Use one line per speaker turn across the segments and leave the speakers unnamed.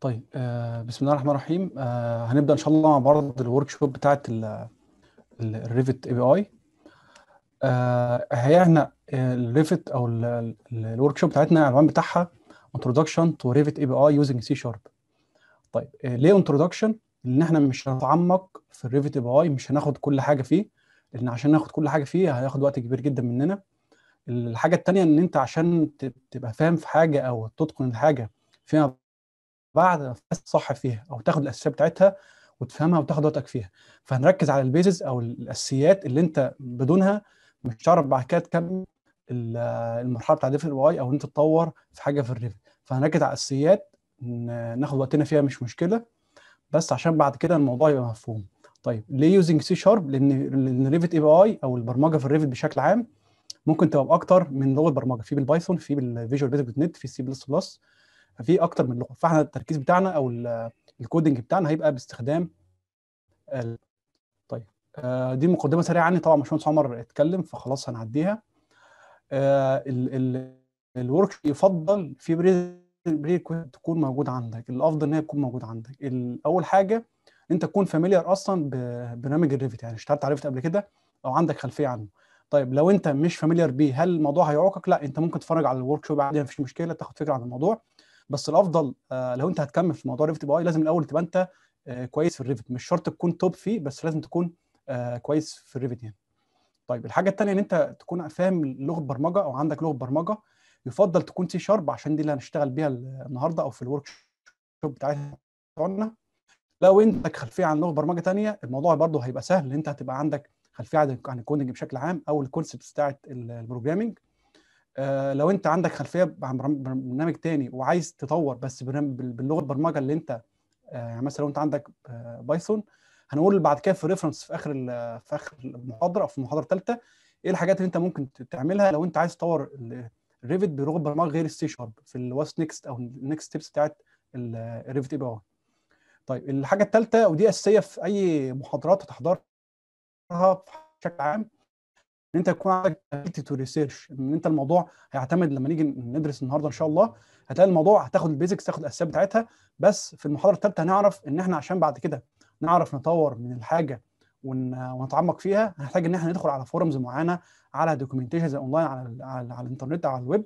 طيب آه بسم الله الرحمن الرحيم آه هنبدا ان شاء الله مع بعض الورك شوب بتاعه الريفت اي بي اي هي احنا آه، الريفت او الورك شوب بتاعتنا العنوان بتاعها ريفت اي بي اي يوزنج سي شارب طيب آه، ليه انتروداكشن؟ لان احنا مش هنتعمق في الريفت اي بي اي مش هناخد كل حاجه فيه لان عشان ناخد كل حاجه فيه هياخد وقت كبير جدا مننا الحاجه الثانيه ان انت عشان تبقى فاهم في حاجه او تتقن الحاجه فيما بعد الاساس الصح فيها او تاخد الاساسيات بتاعتها وتفهمها وتاخد وقتك فيها فهنركز على البيزز او الاساسيات اللي انت بدونها مش هتعرف بعد كده تكمل المرحله بتاع ديفل واي او انت تطور في حاجه في الريفل فهنركز على الاساسيات ناخد وقتنا فيها مش مشكله بس عشان بعد كده الموضوع يبقى مفهوم طيب ليه يوزنج سي شارب لان لان ريفت اي بي اي او البرمجه في الريفت بشكل عام ممكن تبقى اكتر من لغه برمجه في بالبايثون في بالفيجوال بيزك دوت نت في سي بلس بلس ففي اكتر من لغه فاحنا التركيز بتاعنا او الكودنج بتاعنا هيبقى باستخدام طيب آه، دي مقدمه سريعه عني طبعا باشمهندس عمر اتكلم فخلاص هنعديها آه، الورك يفضل في بري تكون موجود عندك الافضل ان هي تكون موجود عندك اول حاجه انت تكون فاميليار اصلا ببرنامج الريفت يعني اشتغلت على قبل كده او عندك خلفيه عنه طيب لو انت مش فاميليار بيه هل الموضوع هيعوقك لا انت ممكن تتفرج على الورك شوب عادي مفيش مشكله تاخد فكره عن الموضوع بس الافضل آه، لو انت هتكمل في موضوع ريفت بي اي لازم الاول تبقى انت آه، كويس في الريفت مش شرط تكون توب فيه بس لازم تكون آه، كويس في الريفت يعني طيب الحاجه الثانيه ان انت تكون فاهم لغه برمجه او عندك لغه برمجه يفضل تكون سي شارب عشان دي اللي هنشتغل بيها النهارده او في الورك شوب بتاعتنا لو عندك خلفيه عن لغه برمجه ثانيه الموضوع برضه هيبقى سهل ان انت هتبقى عندك خلفيه عن الكودنج بشكل عام او الكونسبت بتاعت البروجرامنج آه، لو انت عندك خلفيه عن برنامج تاني وعايز تطور بس باللغه البرمجه اللي انت آه، يعني مثلا لو انت عندك آه، بايثون هنقول بعد كده في ريفرنس في اخر في اخر المحاضره او في المحاضره الثالثه ايه الحاجات اللي انت ممكن تعملها لو انت عايز تطور الريفت بلغه برمجه غير السي شارب في الواتس نيكست او النكست ستيبس بتاعت الريفت اي بي اي طيب الحاجه الثالثه ودي اساسيه في اي محاضرات هتحضرها بشكل عام ان انت يكون عندك تو ريسيرش ان انت الموضوع هيعتمد لما نيجي ندرس النهارده ان شاء الله هتلاقي الموضوع هتاخد البيزكس تاخد الاساسيات بتاعتها بس في المحاضره الثالثه هنعرف ان احنا عشان بعد كده نعرف نطور من الحاجه ونتعمق فيها هنحتاج ان احنا ندخل على فورمز معينه على دوكيومنتيشنز اونلاين على على, على الانترنت على الويب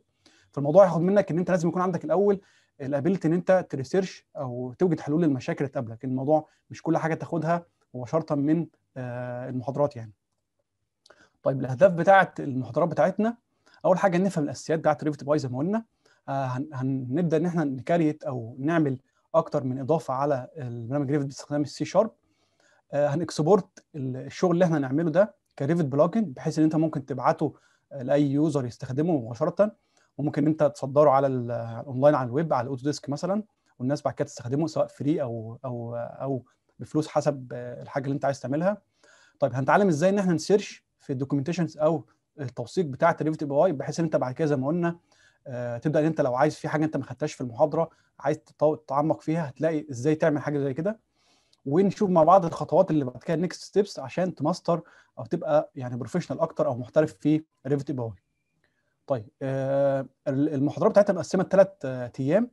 فالموضوع هياخد منك ان انت لازم يكون عندك الاول الابيلتي ان انت تريسيرش او توجد حلول للمشاكل اللي تقابلك الموضوع مش كل حاجه تاخدها مباشره من آه، المحاضرات يعني طيب الاهداف بتاعه المحاضرات بتاعتنا اول حاجه نفهم الاساسيات بتاعه ريفت باي زي ما قلنا آه، هنبدا ان احنا نكريت او نعمل اكتر من اضافه على البرنامج ريفت باستخدام السي شارب هنكسبورت الشغل اللي احنا هنعمله ده كريفت بلجن بحيث ان انت ممكن تبعته لاي يوزر يستخدمه مباشره وممكن انت تصدره على الاونلاين على الويب على الاوتو ديسك مثلا والناس بعد كده تستخدمه سواء فري او او او بفلوس حسب الحاجه اللي انت عايز تعملها طيب هنتعلم ازاي ان احنا نسيرش في الدوكيومنتيشنز او التوثيق بتاع الديريفيتيف اي بحيث ان انت بعد كده زي ما قلنا آه، تبدا ان انت لو عايز في حاجه انت ما خدتهاش في المحاضره عايز تتعمق فيها هتلاقي ازاي تعمل حاجه زي كده ونشوف مع بعض الخطوات اللي بعد كده نيكست ستيبس عشان تماستر او تبقى يعني بروفيشنال اكتر او محترف في ريفت اي طيب آه، المحاضره بتاعتها مقسمه ثلاث آه، ايام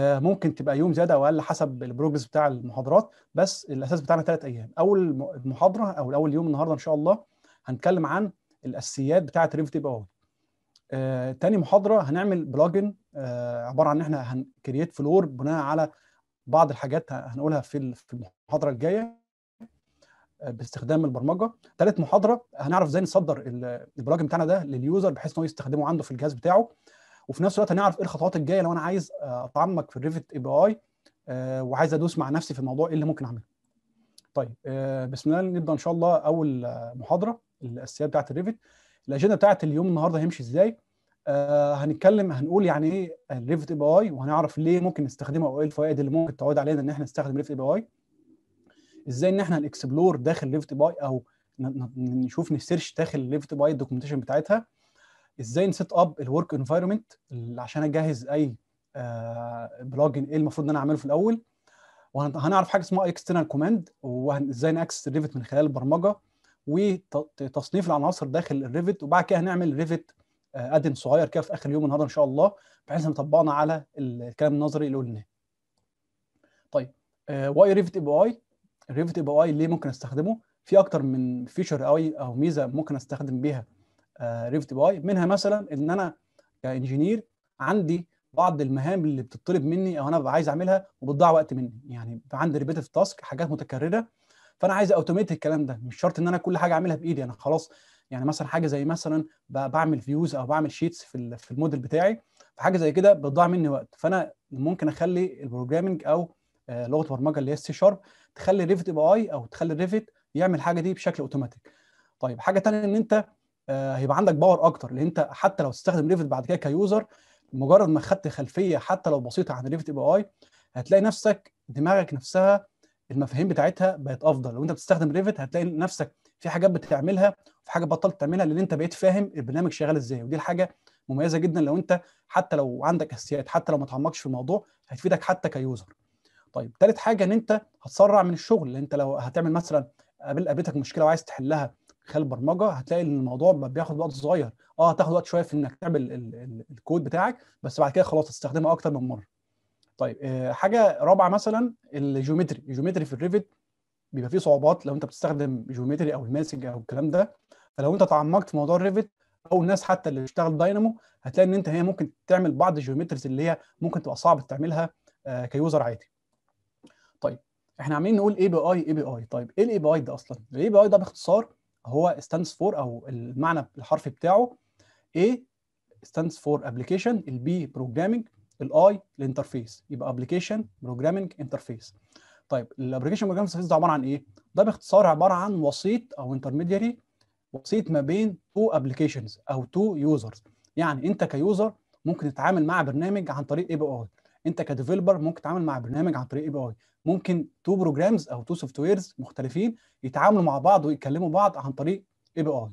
ممكن تبقى يوم زياده او اقل حسب البروجرس بتاع المحاضرات بس الاساس بتاعنا ثلاث ايام اول محاضره او اول يوم النهارده ان شاء الله هنتكلم عن الاساسيات بتاعه ريفت اي اول تاني محاضره هنعمل بلجن آه، عباره عن ان احنا هنكريت فلور بناء على بعض الحاجات هنقولها في في المحاضره الجايه آه، باستخدام البرمجه ثالث محاضره هنعرف ازاي نصدر البلجن بتاعنا ده لليوزر بحيث ان هو يستخدمه عنده في الجهاز بتاعه وفي نفس الوقت هنعرف ايه الخطوات الجايه لو انا عايز آه، اتعمق في الريفت اي بي اي وعايز ادوس مع نفسي في الموضوع ايه اللي ممكن اعمله طيب بسم الله نبدا ان شاء الله اول محاضره الاساسيات بتاعت الريفت الاجنده بتاعت اليوم النهارده هيمشي ازاي آه هنتكلم هنقول يعني ايه الريفت اي بي اي وهنعرف ليه ممكن نستخدمها وايه الفوائد اللي ممكن تعود علينا ان احنا نستخدم ريفت اي بي اي ازاي ان احنا نكسبلور داخل ريفت اي بي اي او نشوف نسيرش داخل ريفت اي بي اي الدوكيومنتيشن بتاعتها ازاي نسيت اب الورك انفايرمنت عشان اجهز اي آه ايه المفروض ان انا اعمله في الاول وهنعرف حاجه اسمها اكسترنال كوماند وازاي ناكسس الريفت من خلال البرمجه وتصنيف العناصر داخل الريفت وبعد كده هنعمل ريفت آه، ادن صغير كده في اخر يوم النهارده ان شاء الله بحيث نطبقنا على الكلام النظري اللي قلناه. طيب آه، واي ريفت اي بي اي؟ الريفت اي بي اي ليه ممكن استخدمه؟ في اكتر من فيشر قوي او ميزه ممكن استخدم بيها آه، ريفت اي بي اي منها مثلا ان انا كانجينير عندي بعض المهام اللي بتطلب مني او انا ببقى عايز اعملها وبتضيع وقت مني يعني عندي ريبيتيف تاسك حاجات متكرره فانا عايز اوتوميت الكلام ده مش شرط ان انا كل حاجه اعملها بايدي انا خلاص يعني مثلا حاجه زي مثلا بعمل فيوز او بعمل شيتس في في الموديل بتاعي فحاجه زي كده بتضيع مني وقت فانا ممكن اخلي البروجرامنج او آه، لغه برمجه اللي هي السي شارب تخلي ريفت اي اي او تخلي ريفت يعمل الحاجه دي بشكل اوتوماتيك طيب حاجه ثانيه ان انت آه، هيبقى عندك باور اكتر لان انت حتى لو تستخدم ريفت بعد كده كيوزر مجرد ما خدت خلفيه حتى لو بسيطه عن ريفت اي اي هتلاقي نفسك دماغك نفسها المفاهيم بتاعتها بقت افضل لو انت بتستخدم ريفت هتلاقي نفسك في حاجات بتعملها وفي حاجه بطلت تعملها لان انت بقيت فاهم البرنامج شغال ازاي ودي الحاجه مميزه جدا لو انت حتى لو عندك اساسيات حتى لو ما تعمقش في الموضوع هتفيدك حتى كيوزر طيب ثالث حاجه ان انت هتسرع من الشغل انت لو هتعمل مثلا قابل قابلتك مشكله وعايز تحلها خلال برمجه هتلاقي ان الموضوع بياخد وقت صغير اه هتاخد وقت شويه في انك تعمل الكود بتاعك بس بعد كده خلاص هتستخدمها اكتر من مره طيب آه، حاجه رابعه مثلا الجيومتري الجيومتري في الريفت بيبقى فيه صعوبات لو انت بتستخدم جيومتري او الماسج او الكلام ده فلو انت تعمقت في موضوع الريفت او الناس حتى اللي بتشتغل داينامو هتلاقي ان انت هي ممكن تعمل بعض الجيومتريز اللي هي ممكن تبقى صعب تعملها آه، كيوزر عادي طيب احنا عاملين نقول اي بي اي اي بي اي طيب ايه الاي بي اي ده اصلا الاي بي اي ده باختصار هو ستاندز فور او المعنى الحرفي بتاعه ايه ستاندز فور ابلكيشن البي بروجرامنج الاي الانترفيس يبقى ابلكيشن بروجرامنج انترفيس طيب الابلكيشن بروجرامنج انترفيس ده عباره عن ايه ده باختصار عباره عن وسيط او انترميديري وسيط ما بين تو ابلكيشنز او تو يوزرز يعني انت كيوزر ممكن تتعامل مع برنامج عن طريق اي بي اي انت كديفلوبر ممكن تتعامل مع برنامج عن طريق اي بي اي ممكن تو بروجرامز او تو سوفت ويرز مختلفين يتعاملوا مع بعض ويتكلموا بعض عن طريق اي بي اي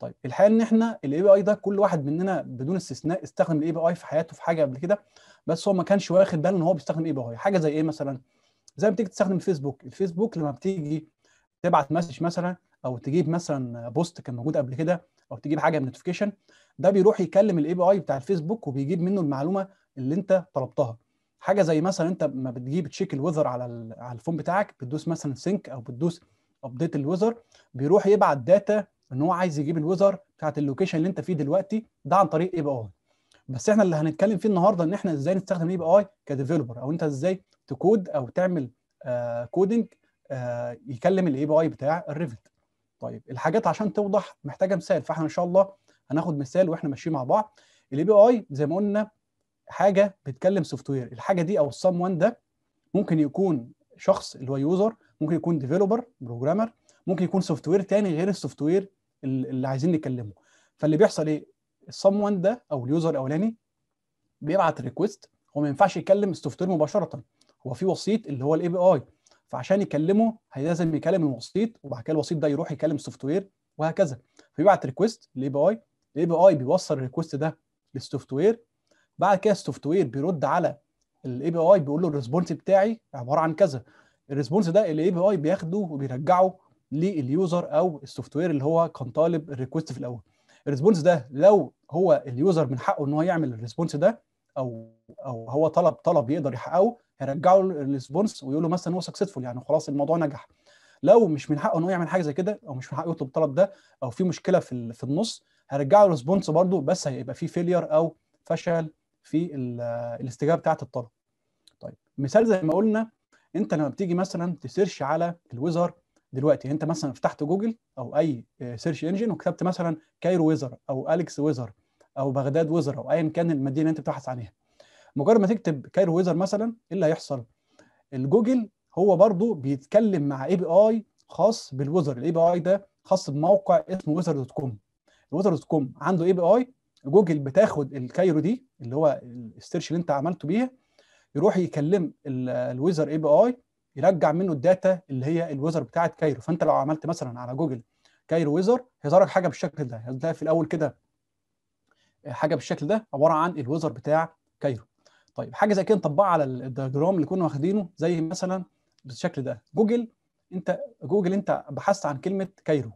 طيب الحقيقه ان احنا الاي بي اي ده كل واحد مننا بدون استثناء استخدم الاي بي اي في حياته في حاجه قبل كده بس هو ما كانش واخد باله ان هو بيستخدم اي بي اي حاجه زي ايه مثلا زي ما بتيجي تستخدم الفيسبوك الفيسبوك لما بتيجي تبعت مسج مثلا او تجيب مثلا بوست كان موجود قبل كده او تجيب حاجه من نوتيفيكيشن ده بيروح يكلم الاي بي اي بتاع الفيسبوك وبيجيب منه المعلومه اللي انت طلبتها حاجه زي مثلا انت ما بتجيب تشيك الوذر على على الفون بتاعك بتدوس مثلا سينك او بتدوس ابديت الوذر بيروح يبعت داتا ان هو عايز يجيب الويذر بتاعت اللوكيشن اللي انت فيه دلوقتي ده عن طريق اي بي اي بس احنا اللي هنتكلم فيه النهارده ان احنا ازاي نستخدم اي بي اي كديفيلوبر او انت ازاي تكود او تعمل آه كودنج آه يكلم الاي بي اي بتاع الريفت طيب الحاجات عشان توضح محتاجه مثال فاحنا ان شاء الله هناخد مثال واحنا ماشيين مع بعض الاي بي اي زي ما قلنا حاجه بتكلم سوفت وير الحاجه دي او السام وان ده ممكن يكون شخص اللي هو يوزر ممكن يكون ديفيلوبر بروجرامر ممكن يكون سوفت وير تاني غير السوفت وير اللي عايزين نكلمه فاللي بيحصل ايه السم وان ده او اليوزر الاولاني بيبعت ريكويست هو ما ينفعش يكلم السوفت وير مباشره هو في وسيط اللي هو الاي بي اي فعشان يكلمه لازم يكلم الوسيط وبعد كده الوسيط ده يروح يكلم السوفت وير وهكذا فيبعت ريكويست للاي بي اي الاي بي اي بيوصل الريكويست ده للسوفت وير بعد كده السوفت وير بيرد على الاي بي اي بيقول له الريسبونس بتاعي عباره عن كذا الريسبونس ده الاي بي اي بياخده وبيرجعه لليوزر او السوفت وير اللي هو كان طالب الريكوست في الاول الريسبونس ده لو هو اليوزر من حقه ان هو يعمل الريسبونس ده او او هو طلب طلب يقدر يحققه هيرجعه الريسبونس ويقول له مثلا هو سكسسفول يعني خلاص الموضوع نجح لو مش من حقه ان هو يعمل حاجه زي كده او مش من حقه يطلب الطلب ده او في مشكله في في النص هيرجعه الريسبونس برده بس هيبقى في فيلير او فشل في الاستجابه بتاعه الطلب طيب مثال زي ما قلنا انت لما بتيجي مثلا تسيرش على الويزر دلوقتي يعني انت مثلا فتحت جوجل او اي سيرش انجن وكتبت مثلا كايرو ويزر او اليكس ويزر او بغداد ويزر او ايا كان المدينه اللي انت بتبحث عنها مجرد ما تكتب كايرو ويزر مثلا ايه اللي هيحصل الجوجل هو برضو بيتكلم مع اي بي اي خاص بالويزر الاي بي اي ده خاص بموقع اسمه ويزر دوت كوم الويزر دوت كوم عنده اي بي اي جوجل بتاخد الكايرو دي اللي هو السيرش اللي انت عملته بيها يروح يكلم الويزر اي بي اي يرجع منه الداتا اللي هي الويزر بتاعت كايرو فانت لو عملت مثلا على جوجل كايرو ويزر هيظهر لك حاجه بالشكل ده هتلاقي في الاول كده حاجه بالشكل ده عباره عن الويزر بتاع كايرو طيب حاجه زي كده نطبقها على الدياجرام اللي كنا واخدينه زي مثلا بالشكل ده جوجل انت جوجل انت بحثت عن كلمه كايرو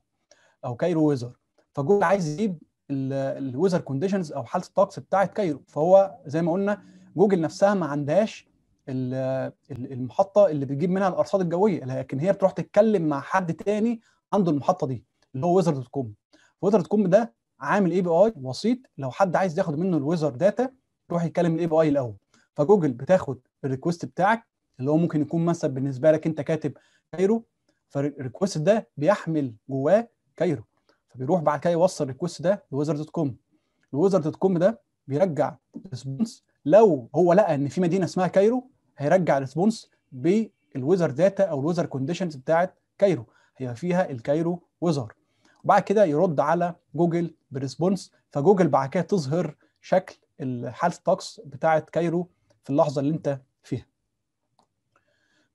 او كايرو ويزر فجوجل عايز يجيب الويزر كونديشنز او حاله الطقس بتاعه كايرو فهو زي ما قلنا جوجل نفسها ما عندهاش المحطه اللي بتجيب منها الارصاد الجويه لكن هي بتروح تتكلم مع حد تاني عنده المحطه دي اللي هو دوت كوم دوت كوم ده عامل اي بي اي وسيط لو حد عايز ياخد منه الويزر داتا يروح يتكلم الاي بي اي الاول فجوجل بتاخد الريكوست بتاعك اللي هو ممكن يكون مثلا بالنسبه لك انت كاتب كايرو فالريكوست ده بيحمل جواه كايرو فبيروح بعد كده يوصل الريكوست ده لويزر دوت كوم الويزر دوت كوم ده بيرجع ريسبونس لو هو لقى ان في مدينه اسمها كايرو هيرجع ريسبونس بالويزر داتا او الويزر كونديشنز بتاعت كايرو هي فيها الكايرو ويزر وبعد كده يرد على جوجل بريسبونس فجوجل بعد كده تظهر شكل الحاله الطقس بتاعت كايرو في اللحظه اللي انت فيها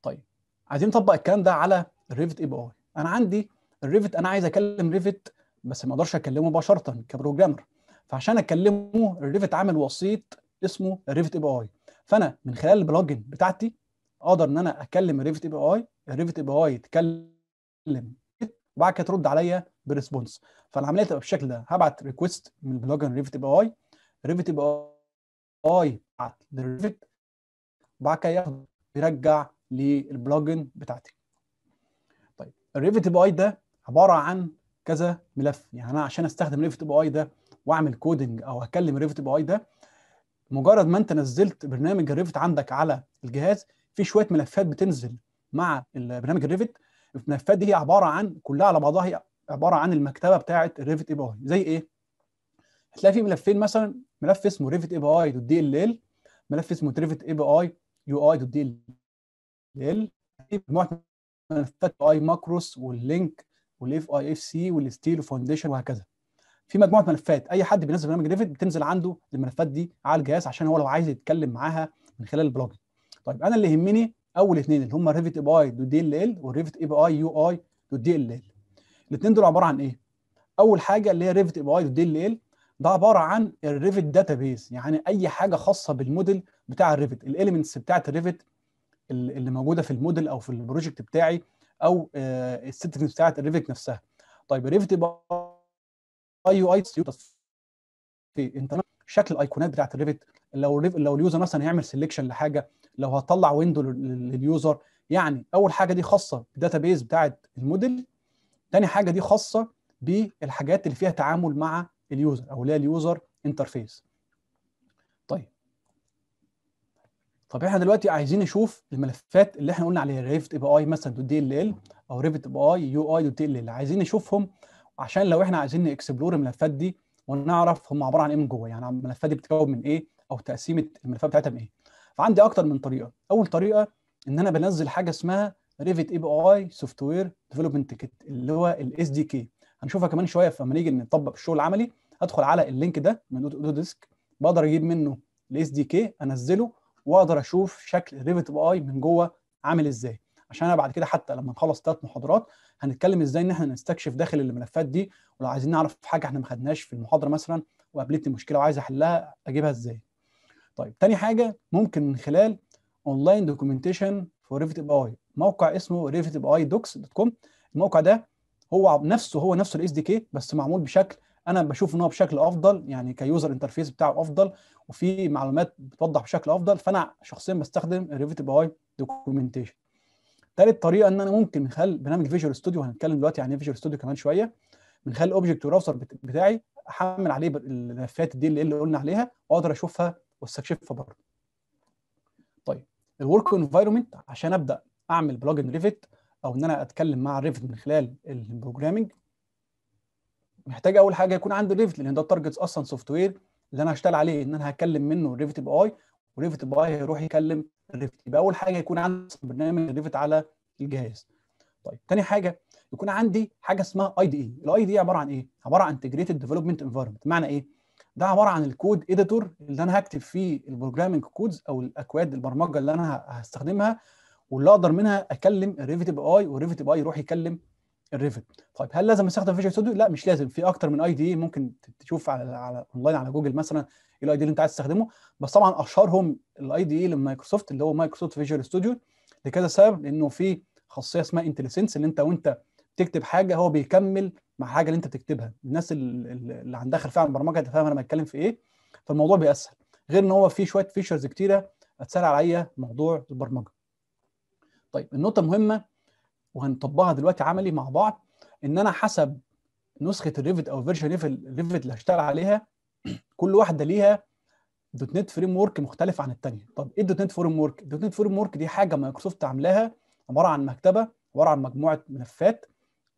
طيب عايزين نطبق الكلام ده على الريفت اي بي اي انا عندي الريفت انا عايز اكلم ريفت بس ما اقدرش اكلمه مباشره كبروجرامر فعشان اكلمه الريفت عامل وسيط اسمه الريفت اي بي اي فانا من خلال البلوجن بتاعتي اقدر ان انا اكلم الريفت اي بي اي الريفت اي بي اي يتكلم وبعد كده ترد عليا بريسبونس فالعمليه تبقى بالشكل ده هبعت ريكوست من البلوجن ريفت اي بي اي ريفت اي بي اي بعت للريفت وبعد كده ياخد يرجع للبلوجن بتاعتي طيب الريفت اي بي اي ده عباره عن كذا ملف يعني انا عشان استخدم الريفت اي بي اي ده واعمل كودنج او اكلم الريفت اي بي اي ده مجرد ما انت نزلت برنامج الريفت عندك على الجهاز في شويه ملفات بتنزل مع برنامج الريفت الملفات دي هي عباره عن كلها على بعضها هي عباره عن المكتبه بتاعه الريفت اي بي اي زي ايه؟ هتلاقي في ملفين مثلا ملف اسمه ريفت اي بي اي دوت دي ال ال ملف اسمه ريفت اي بي اي يو اي دوت دي ال ال مجموعه ملفات اي ماكروس واللينك والاف اي اف سي والستيل فاونديشن وهكذا في مجموعه ملفات اي حد بينزل برنامج ديفيد بتنزل عنده الملفات دي على الجهاز عشان هو لو عايز يتكلم معاها من خلال البلوجن طيب انا اللي يهمني اول اثنين اللي هم ريفت اي بي اي دوت دي ال ال والريفت اي بي اي يو اي دوت دي ال ال الاثنين دول عباره عن ايه اول حاجه اللي هي ريفت اي بي اي دوت دي ال ال ده عباره عن الريفت داتابيز يعني اي حاجه خاصه بالموديل بتاع الريفت الاليمنتس بتاعه الريفت اللي موجوده في الموديل او في البروجكت بتاعي او آه، السيتنجز بتاعه الريفت نفسها طيب ريفت اي بي اي يو اي انت شكل الايقونات بتاعت الريفت لو لو اليوزر مثلا هيعمل سيلكشن لحاجه لو هطلع ويندو لليوزر يعني اول حاجه دي خاصه بالداتا بيز بتاعت الموديل تاني حاجه دي خاصه بالحاجات اللي فيها تعامل مع اليوزر او اللي هي اليوزر انترفيس طيب طب احنا دلوقتي عايزين نشوف الملفات اللي احنا قلنا عليها ريفت اي بي اي مثلا دوت دي ال ال او ريفت اي بي اي يو اي دوت دي ال ال عايزين نشوفهم عشان لو احنا عايزين نكسبلور الملفات دي ونعرف هم عباره عن ايه من جوه يعني الملفات دي بتتكون من ايه او تقسيمه الملفات بتاعتها من ايه فعندي اكتر من طريقه اول طريقه ان انا بنزل حاجه اسمها ريفيت اي بي اي سوفت وير ديفلوبمنت كيت اللي هو الاس دي كي هنشوفها كمان شويه فلما نيجي نطبق الشغل العملي ادخل على اللينك ده من اوتو ديسك بقدر اجيب منه الاس دي كي انزله واقدر اشوف شكل ريفيت اي من جوه عامل ازاي عشان انا بعد كده حتى لما نخلص ثلاث محاضرات هنتكلم ازاي ان احنا نستكشف داخل الملفات دي ولو عايزين نعرف حاجه احنا ما خدناهاش في المحاضره مثلا وقابلتني مشكله وعايز احلها اجيبها ازاي طيب تاني حاجه ممكن من خلال اونلاين دوكيومنتيشن فور ريفت اب اي موقع اسمه ريفت اب اي دوكس دوت كوم الموقع ده هو نفسه هو نفسه الاس دي كي بس معمول بشكل انا بشوف ان هو بشكل افضل يعني كيوزر انترفيس بتاعه افضل وفي معلومات بتوضح بشكل افضل فانا شخصيا بستخدم الريفت اي دوكيومنتيشن ثالث طريقه ان انا ممكن من خلال برنامج فيجوال ستوديو هنتكلم دلوقتي عن فيجوال ستوديو كمان شويه من خلال اوبجكت براوزر بتاعي احمل عليه الملفات دي اللي, قلنا عليها واقدر اشوفها واستكشفها بره. طيب الورك انفايرمنت عشان ابدا اعمل بلجن ريفت او ان انا اتكلم مع ريفت من خلال البروجرامنج محتاج اول حاجه يكون عندي ريفت لان ده التارجت اصلا سوفت وير اللي انا هشتغل عليه ان انا هكلم منه ريفت باي وريفت باي هيروح يكلم الريفت يبقى اول حاجه يكون عندي برنامج ريفت على الجهاز طيب تاني حاجه يكون عندي حاجه اسمها اي دي اي الاي دي عباره عن ايه عباره عن انتجريتد ديفلوبمنت انفايرمنت معنى ايه ده عباره عن الكود اديتور اللي انا هكتب فيه البروجرامنج كودز او الاكواد البرمجه اللي انا هستخدمها واللي اقدر منها اكلم الريفت باي والريفت باي يروح يكلم الريفت طيب هل لازم استخدم فيجوال ستوديو لا مش لازم في اكتر من اي دي e ممكن تشوف على على اونلاين على جوجل مثلا الاي دي اللي انت عايز تستخدمه بس طبعا اشهرهم الاي دي اي لمايكروسوفت اللي هو مايكروسوفت فيجوال ستوديو لكذا سبب لانه في خاصيه اسمها انتليسنس ان انت وانت بتكتب حاجه هو بيكمل مع الحاجه اللي انت بتكتبها الناس اللي عندها خلفيه عن البرمجه هتفهم انا بتكلم في ايه فالموضوع بيأسهل غير ان هو في شويه فيشرز كتيره اتسال عليا موضوع البرمجه طيب النقطه المهمه وهنطبقها دلوقتي عملي مع بعض ان انا حسب نسخه الريفت او فيرجن ليفل الريفت اللي هشتغل عليها كل واحده ليها دوت نت فريم ورك مختلف عن الثانيه طب ايه دوت نت فريم ورك دوت نت فريم ورك دي حاجه مايكروسوفت عاملاها عباره عن مكتبه عباره عن مجموعه ملفات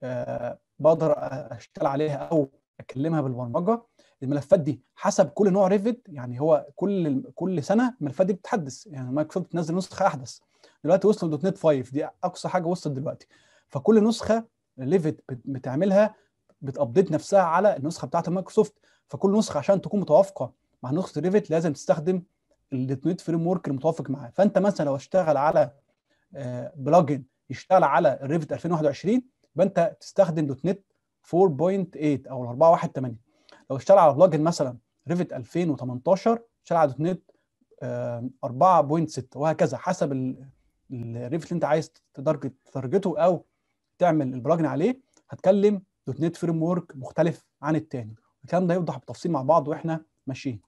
آه، بقدر اشتغل عليها او اكلمها بالبرمجه الملفات دي حسب كل نوع ريفت يعني هو كل كل سنه الملفات دي بتتحدث يعني مايكروسوفت بتنزل نسخه احدث دلوقتي وصلوا دوت نت 5 دي اقصى حاجه وصلت دلوقتي فكل نسخه ليفت بتعملها بتابديت نفسها على النسخه بتاعت مايكروسوفت فكل نسخه عشان تكون متوافقه مع نسخه ريفت لازم تستخدم الديتونيت نت فريم ورك المتوافق معاه فانت مثلا لو اشتغل على بلجن آه، يشتغل على الريفت 2021 يبقى انت تستخدم دوت نت 4.8 او 418 لو اشتغل على بلجن مثلا ريفت 2018 اشتغل على دوت نت 4.6 وهكذا حسب الريفت اللي انت عايز تتارجته او تعمل البلجن عليه هتكلم دوت نت فريم ورك مختلف عن التاني الكلام ده يوضح بالتفصيل مع بعض واحنا ماشيين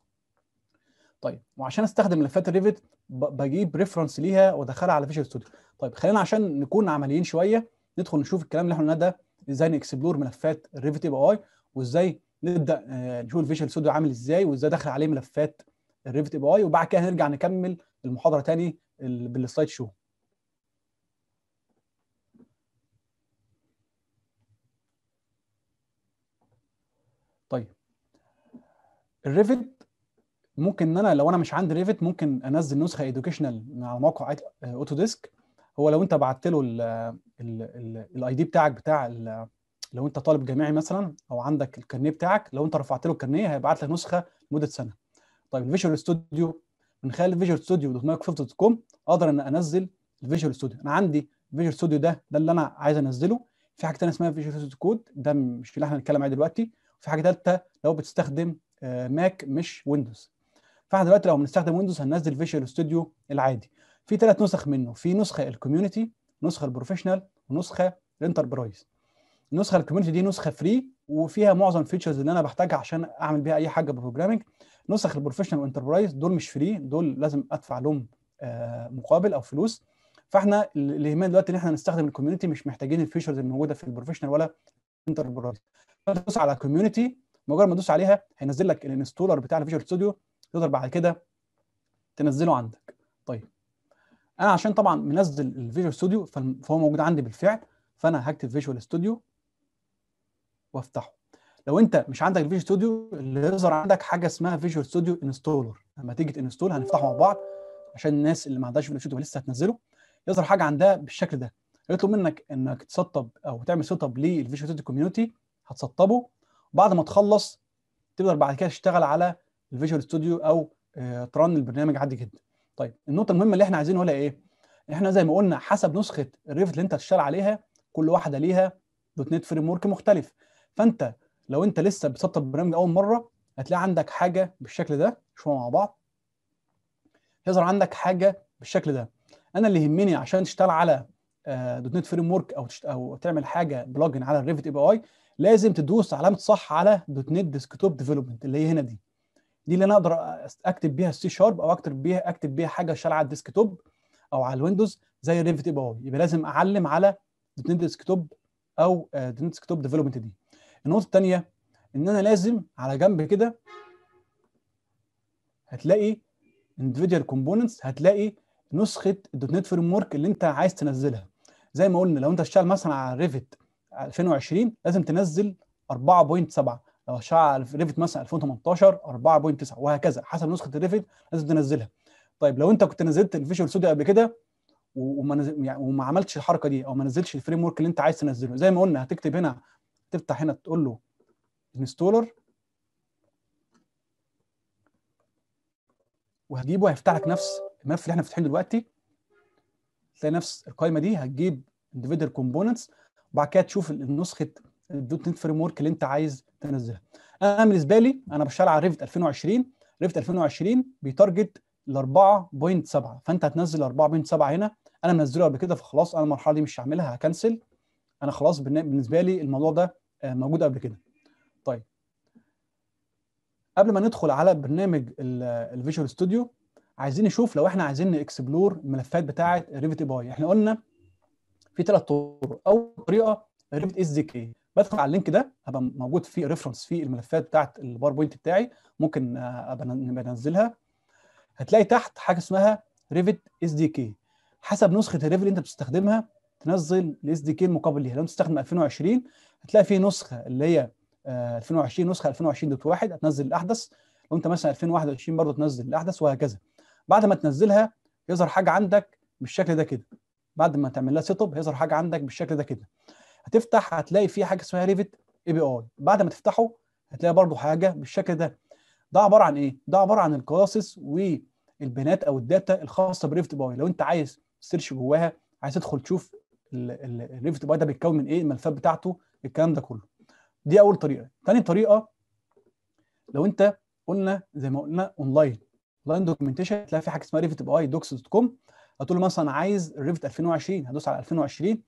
طيب وعشان استخدم ملفات الريفت بجيب ريفرنس ليها وادخلها على فيجوال ستوديو طيب خلينا عشان نكون عمليين شويه ندخل نشوف الكلام اللي احنا قلناه ده ازاي نكسبلور ملفات الريفت اي اي وازاي نبدا آه، نشوف الفيجوال ستوديو عامل ازاي وازاي داخل عليه ملفات الريفت اي اي وبعد كده هنرجع نكمل المحاضره تاني بالسلايد شو طيب الريفت ممكن ان انا لو انا مش عندي ريفت ممكن انزل نسخه ايدوكيشنال من على موقع اوتو ديسك آه، هو لو انت بعت له الاي دي بتاعك بتاع لو انت طالب جامعي مثلا او عندك الكارنيه بتاعك لو انت رفعت له الكارنيه هيبعت لك نسخه لمده سنه طيب الفيجوال ستوديو من خلال الفيجوال ستوديو دوت مايكروسوفت دوت كوم اقدر ان انزل الفيجوال ستوديو انا عندي فيجوال ستوديو ده ده اللي انا عايز انزله في حاجه ثانيه اسمها فيجوال ستوديو كود ده مش اللي احنا هنتكلم عليه دلوقتي في حاجه ثالثه لو بتستخدم ماك آه، مش ويندوز فاحنا دلوقتي لو بنستخدم ويندوز هننزل فيجوال ستوديو العادي في ثلاث نسخ منه في نسخه الكوميونتي نسخه البروفيشنال ونسخه الانتربرايز النسخه الكوميونتي دي نسخه فري وفيها معظم الفيتشرز اللي انا بحتاجها عشان اعمل بيها اي حاجه بروجرامنج نسخ البروفيشنال والانتربرايز دول مش فري دول لازم ادفع لهم آه، مقابل او فلوس فاحنا اللي يهمنا دلوقتي ان احنا نستخدم الكوميونتي مش محتاجين الفيشرز الموجوده في البروفيشنال ولا انتر براوزر تدوس على كوميونتي مجرد ما تدوس عليها هينزل لك الانستولر بتاع الفيجوال ستوديو تقدر بعد كده تنزله عندك طيب انا عشان طبعا منزل الفيجوال ستوديو فهو موجود عندي بالفعل فانا هكتب فيجوال ستوديو وافتحه لو انت مش عندك الفيجوال ستوديو اللي يظهر عندك حاجه اسمها فيجوال ستوديو انستولر لما تيجي تنستول هنفتحه مع بعض عشان الناس اللي ما عندهاش فيجوال ستوديو لسه هتنزله يظهر حاجه عندها بالشكل ده يطلب منك انك تسطب او تعمل سيت اب للفيجوال ستوديو كوميونتي هتسطبه وبعد ما تخلص تقدر بعد كده تشتغل على الفيجوال ستوديو او آه، ترن البرنامج عادي جدا طيب النقطه المهمه اللي احنا عايزين نقولها ايه احنا زي ما قلنا حسب نسخه الريفت اللي انت هتشتغل عليها كل واحده ليها دوت نت فريم ورك مختلف فانت لو انت لسه بتسطب برنامج اول مره هتلاقي عندك حاجه بالشكل ده شويه مع بعض يظهر عندك حاجه بالشكل ده انا اللي يهمني عشان تشتغل على دوت نت فريم ورك او او تعمل حاجه بلجن على الريفت اي بي اي لازم تدوس علامه صح على دوت نت ديسكتوب ديفلوبمنت اللي هي هنا دي دي اللي انا اقدر اكتب بيها السي شارب او اكتب بيها اكتب بيها حاجه شغاله على الديسكتوب او على الويندوز زي الريفت اي بي اي يبقى لازم اعلم على دوت نت ديسكتوب او دوت نت ديسكتوب ديفلوبمنت دي النقطه الثانيه ان انا لازم على جنب كده هتلاقي individual components هتلاقي نسخه الدوت نت فريم ورك اللي انت عايز تنزلها زي ما قلنا لو انت اشتغل مثلا على ريفت 2020 لازم تنزل 4.7 لو اشتغل على ريفت مثلا 2018 4.9 وهكذا حسب نسخه الريفت لازم تنزلها طيب لو انت كنت نزلت الفيجوال ستوديو قبل كده وما نزل يعني وما عملتش الحركه دي او ما نزلتش الفريم ورك اللي انت عايز تنزله زي ما قلنا هتكتب هنا تفتح هنا تقول له انستولر وهتجيبه هيفتح لك نفس الملف اللي احنا فاتحينه دلوقتي تلاقي نفس القائمه دي هتجيب individual components وبعد كده تشوف نسخه الدوت نت فريم ورك اللي انت عايز تنزلها انا بالنسبه لي انا بشتغل على ريفت 2020 ريفت 2020 بيتارجت ال 4.7 فانت هتنزل 4.7 هنا انا منزله قبل كده فخلاص انا المرحله دي مش هعملها هكنسل انا خلاص بالنسبه لي الموضوع ده آه، موجود قبل كده طيب قبل ما ندخل على برنامج الفيجوال ستوديو عايزين نشوف لو احنا عايزين نكسبلور الملفات بتاعه ريفت اي باي احنا قلنا في ثلاث طرق اول طريقه ريفت اس دي كي بدخل على اللينك ده هبقى موجود فيه ريفرنس فيه الملفات بتاعه الباوربوينت بتاعي ممكن آه، ابقى بنزلها هتلاقي تحت حاجه اسمها ريفت اس دي كي حسب نسخه الريفت اللي انت بتستخدمها تنزل الاس دي كي المقابل ليها لو تستخدم 2020 هتلاقي فيه نسخه اللي هي 2020 آه، نسخه 2020.1 هتنزل الاحدث لو انت مثلا 2021 برضه تنزل الاحدث وهكذا بعد ما تنزلها يظهر حاجه عندك بالشكل ده كده بعد ما تعمل لها سيت اب هيظهر حاجه عندك بالشكل ده كده هتفتح هتلاقي فيه حاجه اسمها ريفت اي بي اي بعد ما تفتحه هتلاقي برضو حاجه بالشكل ده ده عباره عن ايه ده عباره عن الكلاسز والبيانات او الداتا الخاصه بريفت باي لو انت عايز سيرش جواها عايز تدخل تشوف الريفت باي ده بيتكون من ايه الملفات بتاعته الكلام ده كله دي اول طريقه ثاني طريقه لو انت قلنا زي ما قلنا اونلاين لاين دوكيومنتيشن هتلاقي في حاجه اسمها ريفت اي دوكس دوت كوم هتقول له مثلا عايز ريفت 2020 هدوس على 2020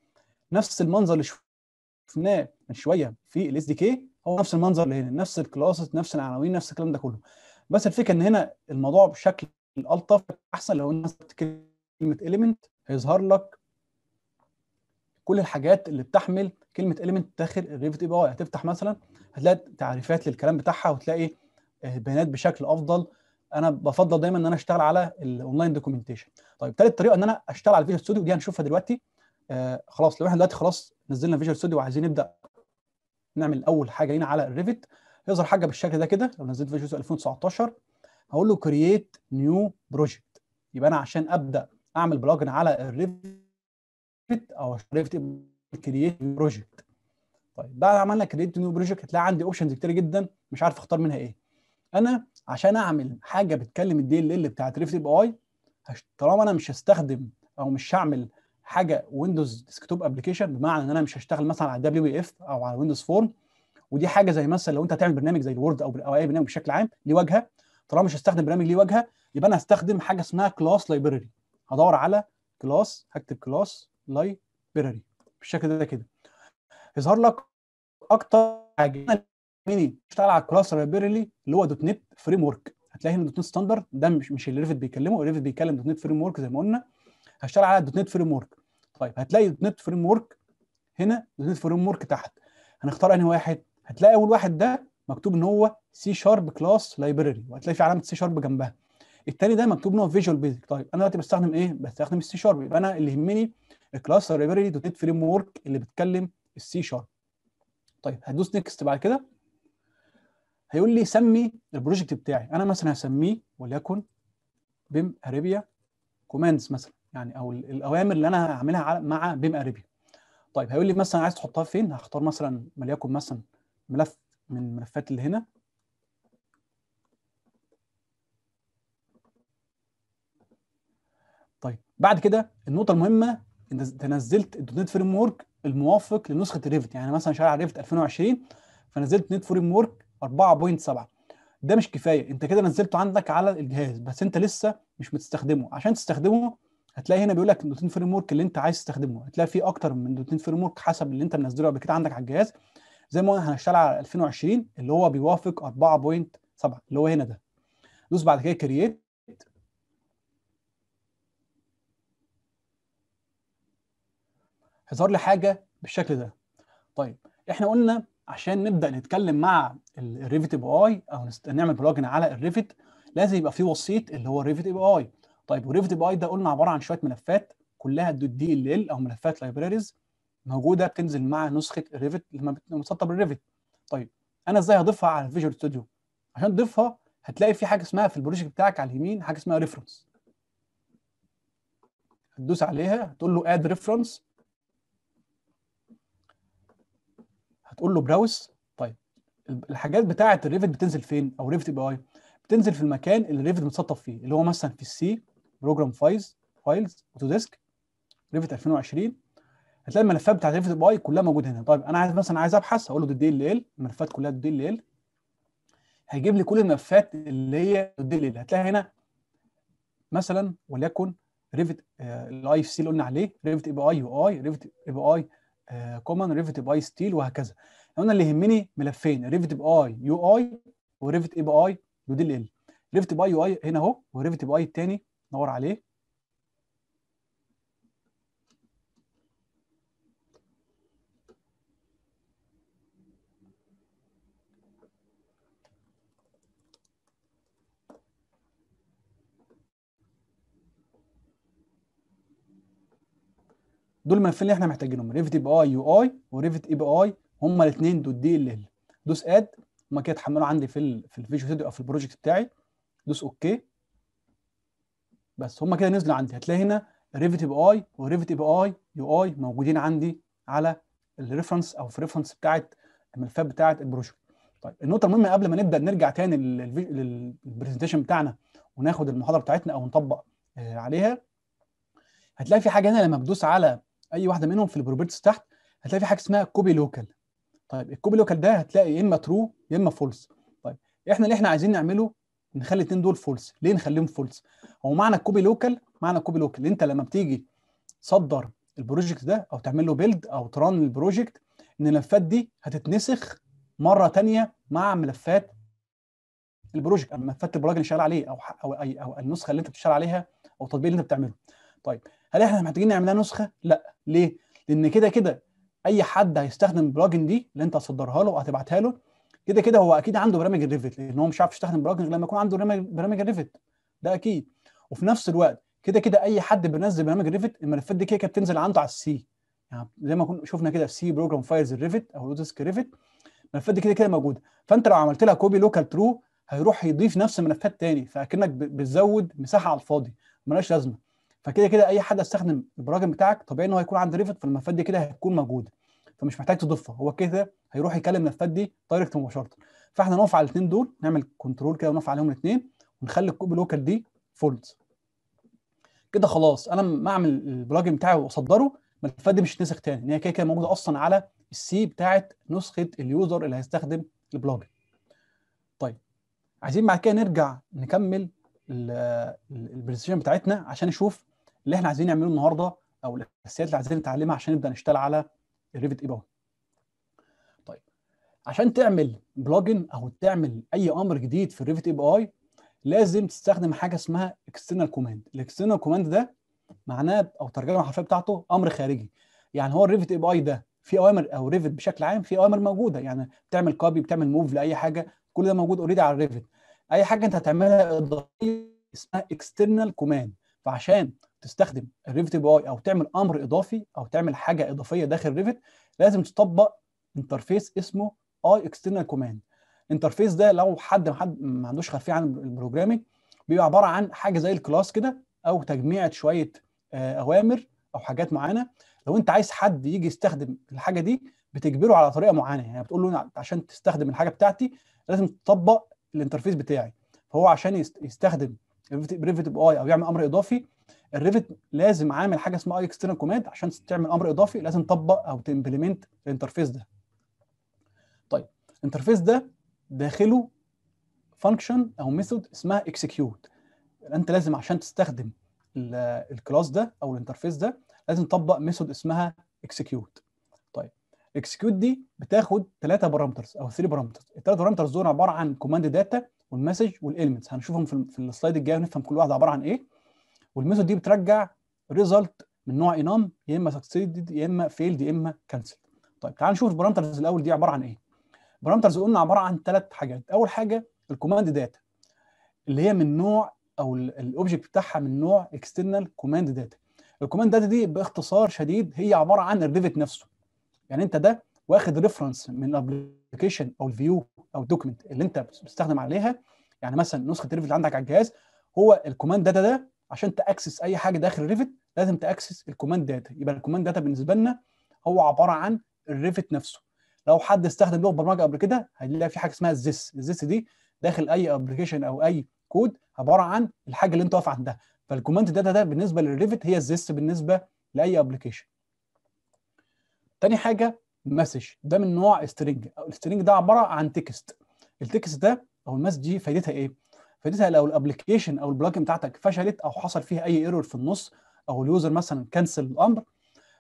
نفس المنظر اللي شفناه من شويه في الاس دي كي هو نفس المنظر اللي هنا نفس الكلاسز نفس العناوين نفس الكلام ده كله بس الفكره ان هنا الموضوع بشكل الطف احسن لو الناس كلمه اليمنت هيظهر لك كل الحاجات اللي بتحمل كلمه اليمنت داخل الريفت اي بي اي هتفتح مثلا هتلاقي تعريفات للكلام بتاعها وتلاقي آه، بيانات بشكل افضل انا بفضل دايما ان انا اشتغل على الاونلاين دوكيومنتيشن طيب ثالث طريقه ان انا اشتغل على فيجوال ستوديو دي هنشوفها دلوقتي آه خلاص لو احنا دلوقتي خلاص نزلنا فيجوال ستوديو وعايزين نبدا نعمل اول حاجه لينا على الريفت يظهر حاجه بالشكل ده كده لو نزلت فيجوال 2019 هقول له كرييت نيو بروجكت يبقى انا عشان ابدا اعمل بلجن على الريفت او ريفت كرييت بروجكت طيب بعد ما عملنا كرييت نيو بروجكت هتلاقي عندي اوبشنز كتير جدا مش عارف اختار منها ايه انا عشان اعمل حاجه بتكلم الدي ال ال بتاعت ريفت اي طالما انا مش هستخدم او مش هعمل حاجه ويندوز ديسكتوب ابلكيشن بمعنى ان انا مش هشتغل مثلا على دبليو اف e او على ويندوز فورم ودي حاجه زي مثلا لو انت هتعمل برنامج زي الوورد او او اي برنامج بشكل عام ليه واجهه طالما مش هستخدم برنامج ليه واجهه يبقى انا هستخدم حاجه اسمها كلاس لايبرري هدور على كلاس هكتب كلاس لايبرري بالشكل ده كده يظهر لك اكتر حاجه مني اشتغل على الكلاس لايبرري اللي هو دوت نت فريم ورك هتلاقي هنا دوت نت ستاندرد ده مش مش اللي ريفت بيكلمه ريفت بيكلم دوت نت فريم ورك زي ما قلنا هشتغل على دوت نت فريم ورك طيب هتلاقي دوت نت فريم ورك هنا دوت نت فريم ورك تحت هنختار انهي واحد هتلاقي اول واحد ده مكتوب ان هو سي شارب كلاس لايبرري وهتلاقي في علامه سي شارب جنبها الثاني ده مكتوب ان هو فيجوال بيزك طيب انا دلوقتي بستخدم ايه بستخدم السي شارب يبقى انا اللي يهمني الكلاس لايبرري دوت نت فريم ورك اللي بتكلم السي شارب طيب هدوس نكست بعد كده هيقول لي سمي البروجكت بتاعي انا مثلا هسميه وليكن بيم اريبيا كوماندز مثلا يعني او الاوامر اللي انا هعملها مع بيم اريبيا طيب هيقول لي مثلا عايز تحطها فين هختار مثلا وليكن مثلا ملف من الملفات اللي هنا طيب بعد كده النقطه المهمه انت نزلت الدوت فريم ورك الموافق لنسخه ريفت يعني مثلا شارع ريفت 2020 فنزلت نت فريم ورك 4.7 ده مش كفايه انت كده نزلته عندك على الجهاز بس انت لسه مش بتستخدمه عشان تستخدمه هتلاقي هنا بيقول لك النوتين فريم ورك اللي انت عايز تستخدمه هتلاقي فيه اكتر من نوتين فريم ورك حسب اللي انت منزله قبل كده عندك على الجهاز زي ما قلنا هنشتغل على 2020 اللي هو بيوافق 4.7 اللي هو هنا ده دوس بعد كده كرييت هيظهر لي حاجه بالشكل ده طيب احنا قلنا عشان نبدا نتكلم مع الريفت اي بي اي او نعمل بلوجن على الريفت لازم يبقى في وسيط اللي هو الريفت اي بي اي طيب والريفت اي بي اي ده قلنا عباره عن شويه ملفات كلها دوت دي ال ال او ملفات لايبريريز موجوده بتنزل مع نسخه الريفت لما بتسطب الريفت طيب انا ازاي هضيفها على الفيجوال ستوديو عشان تضيفها هتلاقي في حاجه اسمها في البروجكت بتاعك على اليمين حاجه اسمها ريفرنس هتدوس عليها تقول له اد ريفرنس هتقول له براوس طيب الحاجات بتاعه الريفت بتنزل فين او ريفت بي اي بتنزل في المكان اللي الريفت متسطب فيه اللي هو مثلا في السي بروجرام فايلز فايلز ديسك ريفت 2020 هتلاقي الملفات بتاعت ريفت بي اي كلها موجوده هنا طيب انا عايز مثلا عايز ابحث اقول له دي ال ال الملفات كلها دي ال ال هيجيب لي كل الملفات اللي هي دي ال ال هتلاقي هنا مثلا وليكن ريفت الاي آه، اف سي اللي قلنا عليه ريفت اي بي اي يو اي ريفت اي بي اي كومن ريفت باي ستيل وهكذا انا يعني اللي يهمني ملفين ريفت باي يو اي وريفت اي باي يو دي ال ريفت باي يو اي هنا اهو وريفت باي الثاني نور عليه دول الملفين اللي احنا محتاجينهم ريفت اي بي اي يو اي وريفت اي بي اي هما الاثنين دول دي ال ال دوس اد هما كده اتحملوا عندي في ال في الفيجوال ستوديو او في البروجكت بتاعي دوس اوكي بس هما كده نزلوا عندي هتلاقي هنا ريفت اي بي اي وريفت اي بي اي يو اي موجودين عندي على الريفرنس او في الريفرنس بتاعت الملفات بتاعت البروجكت طيب النقطه المهمه قبل ما نبدا نرجع تاني للبرزنتيشن بتاعنا وناخد المحاضره بتاعتنا او نطبق آه، عليها هتلاقي في حاجه هنا لما بدوس على اي واحده منهم في البروبرتيز تحت هتلاقي في حاجه اسمها كوبي لوكال طيب الكوبي لوكال ده هتلاقي يا اما ترو يا اما فولس طيب احنا اللي احنا عايزين نعمله نخلي الاثنين دول فولس ليه نخليهم فولس هو معنى الكوبي لوكال معنى الكوبي لوكال انت لما بتيجي تصدر البروجكت ده او تعمل له بيلد او تران البروجكت ان الملفات دي هتتنسخ مره ثانيه مع ملفات البروجكت او ملفات البراج اللي شغال عليه او او اي او النسخه اللي انت بتشتغل عليها او التطبيق اللي انت بتعمله طيب هل احنا محتاجين نعملها نسخه؟ لا ليه؟ لان كده كده اي حد هيستخدم البراجن دي اللي انت هتصدرها له وهتبعتها له كده كده هو اكيد عنده برامج الريفت لان هو مش عارف يستخدم بلاجن غير لما يكون عنده برامج الريفت ده اكيد وفي نفس الوقت كده كده اي حد بينزل برنامج الريفت الملفات دي كده كده بتنزل عنده على السي يعني زي ما كنا شفنا كده في سي بروجرام فايلز الريفت او ديسك ريفت الملفات دي كده كده موجوده فانت لو عملت لها كوبي لوكال ترو هيروح يضيف نفس الملفات تاني فاكنك بتزود مساحه على الفاضي ملهاش لازمه فكده كده اي حد استخدم البراجم بتاعك طبيعي ان هو هيكون عنده ريفت فالملفات دي كده هتكون موجوده فمش محتاج تضيفها هو كده هيروح يكلم الملفات دي دايركت مباشره فاحنا نقف على الاثنين دول نعمل كنترول كده ونقف عليهم الاثنين ونخلي الكوب لوكال دي فولد كده خلاص انا لما اعمل البراجم بتاعي واصدره الملفات دي مش هتنسخ تاني ان هي كده كده موجوده اصلا على السي بتاعت نسخه اليوزر اللي هيستخدم البلاجن طيب عايزين بعد كده نرجع نكمل البرزنتيشن بتاعتنا عشان نشوف اللي احنا عايزين نعمله النهارده او الاساسيات اللي عايزين نتعلمها عشان نبدا نشتغل على الريفت اي طيب عشان تعمل بلجن او تعمل اي امر جديد في الريفت اي بي اي لازم تستخدم حاجه اسمها اكسترنال كوماند الاكسترنال كوماند ده معناه او ترجمه الحرفيه بتاعته امر خارجي يعني هو الريفت اي بي اي ده في اوامر او ريفت بشكل عام في اوامر موجوده يعني بتعمل كوبي بتعمل موف لاي حاجه كل ده موجود اوريدي على الريفت اي حاجه انت هتعملها اضافيه اسمها اكسترنال كوماند فعشان تستخدم الريفت بي اي او تعمل امر اضافي او تعمل حاجه اضافيه داخل ريفت لازم تطبق انترفيس اسمه اي اكسترنال كوماند الانترفيس ده لو حد حد ما عندوش خلفيه عن البروجرامنج بيبقى عباره عن حاجه زي الكلاس كده او تجميعه شويه آه، اوامر او حاجات معينه لو انت عايز حد يجي يستخدم الحاجه دي بتجبره على طريقه معينه يعني بتقول له نعم، عشان تستخدم الحاجه بتاعتي لازم تطبق الانترفيس بتاعي فهو عشان يستخدم بريفت اي او يعمل امر اضافي الريفت لازم عامل حاجه اسمها اي اكسترنال كوماند عشان تعمل امر اضافي لازم تطبق او تمبلمنت الانترفيس ده طيب الانترفيس ده داخله فانكشن او ميثود اسمها اكسكيوت انت لازم عشان تستخدم الكلاس ده او الانترفيس ده لازم تطبق ميثود اسمها اكسكيوت طيب اكسكيوت دي بتاخد ثلاثه بارامترز او 3 بارامترز الثلاث بارامترز دول عباره عن كوماند داتا والمسج والالمنتس هنشوفهم في السلايد الجاي ونفهم كل واحد عباره عن ايه والميثود دي بترجع ريزلت من نوع انام يا اما سكسيدد يا اما فيلد يا اما كانسل طيب تعال نشوف البارامترز الاول دي عباره عن ايه البارامترز قلنا عباره عن ثلاث حاجات اول حاجه الكوماند داتا اللي هي من نوع او الاوبجكت بتاعها من نوع اكسترنال كوماند داتا الكوماند داتا دي باختصار شديد هي عباره عن الريفت نفسه يعني انت ده واخد ريفرنس من الابلكيشن او الفيو او الدوكيمنت اللي انت بتستخدم عليها يعني مثلا نسخه الريفت اللي عندك على الجهاز هو الكوماند داتا ده عشان تاكسس اي حاجه داخل الريفت لازم تاكسس الكوماند داتا يبقى الكوماند داتا بالنسبه لنا هو عباره عن الريفت نفسه لو حد استخدم لغه برمجه قبل كده هيلاقي في حاجه اسمها الزس الزس دي داخل اي ابلكيشن او اي كود عباره عن الحاجه اللي انت واقف عندها فالكوماند داتا ده بالنسبه للريفت هي الزس بالنسبه لاي ابلكيشن تاني حاجه مسج ده من نوع سترينج السترينج ده عباره عن تكست التكست ده او المسج دي فايدتها ايه فديتها لو الابلكيشن او البلاجن بتاعتك فشلت او حصل فيها اي ايرور في النص او اليوزر مثلا كنسل الامر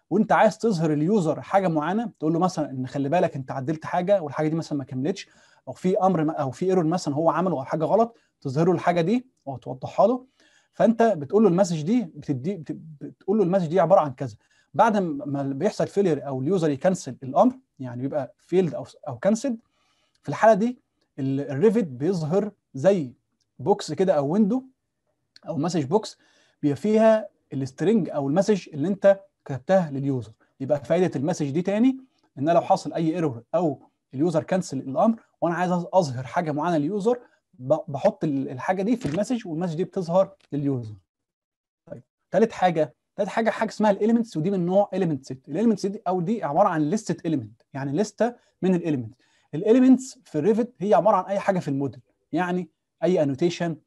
وانت عايز تظهر اليوزر حاجه معينه تقول له مثلا ان خلي بالك انت عدلت حاجه والحاجه دي مثلا ما كملتش او في امر او في ايرور مثلا هو عمله او حاجه غلط تظهر له الحاجه دي او توضحها له فانت بتقول له المسج دي بتدي بتقول له المسج دي عباره عن كذا بعد ما بيحصل فيلير او اليوزر يكنسل الامر يعني بيبقى فيلد او او كنسل في الحاله دي الريفت بيظهر زي بوكس كده او ويندو او مسج بوكس بيبقى فيها السترنج او المسج اللي انت كتبتها لليوزر يبقى فائده المسج دي تاني ان لو حصل اي ايرور او اليوزر كنسل الامر وانا عايز اظهر حاجه معينه لليوزر بحط الحاجه دي في المسج والمسج دي بتظهر لليوزر طيب ثالث حاجه ثالث حاجه حاجه اسمها الاليمنتس ودي من نوع اليمنت سيت الاليمنت سيت او دي عباره عن لستة اليمنت يعني لسته من الاليمنتس الاليمنتس في الريفت هي عباره عن اي حاجه في الموديل يعني اي انوتيشن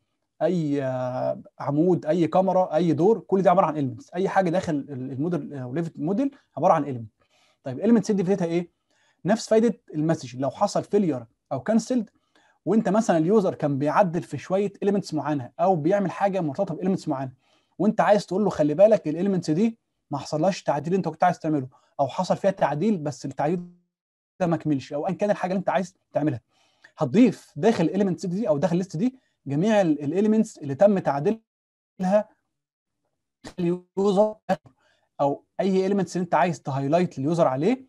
اي آه، عمود اي كاميرا اي دور كل دي عباره عن المنتس اي حاجه داخل المودل او ليفت موديل عباره عن المنت طيب اليمنتس دي فايدتها ايه نفس فايده المسج لو حصل فيلير او كانسلد وانت مثلا اليوزر كان بيعدل في شويه المنتس معينه او بيعمل حاجه مرتبطه بالمنتس معينه وانت عايز تقول له خلي بالك الاليمنتس دي ما حصلهاش تعديل انت كنت عايز تعمله او حصل فيها تعديل بس التعديل ده ما كملش او ان كان الحاجه اللي انت عايز تعملها هتضيف داخل الاليمنتس دي او داخل الليست دي جميع الاليمنتس اللي تم تعديلها اليوزر او اي اليمنتس انت عايز تهايلايت اليوزر عليه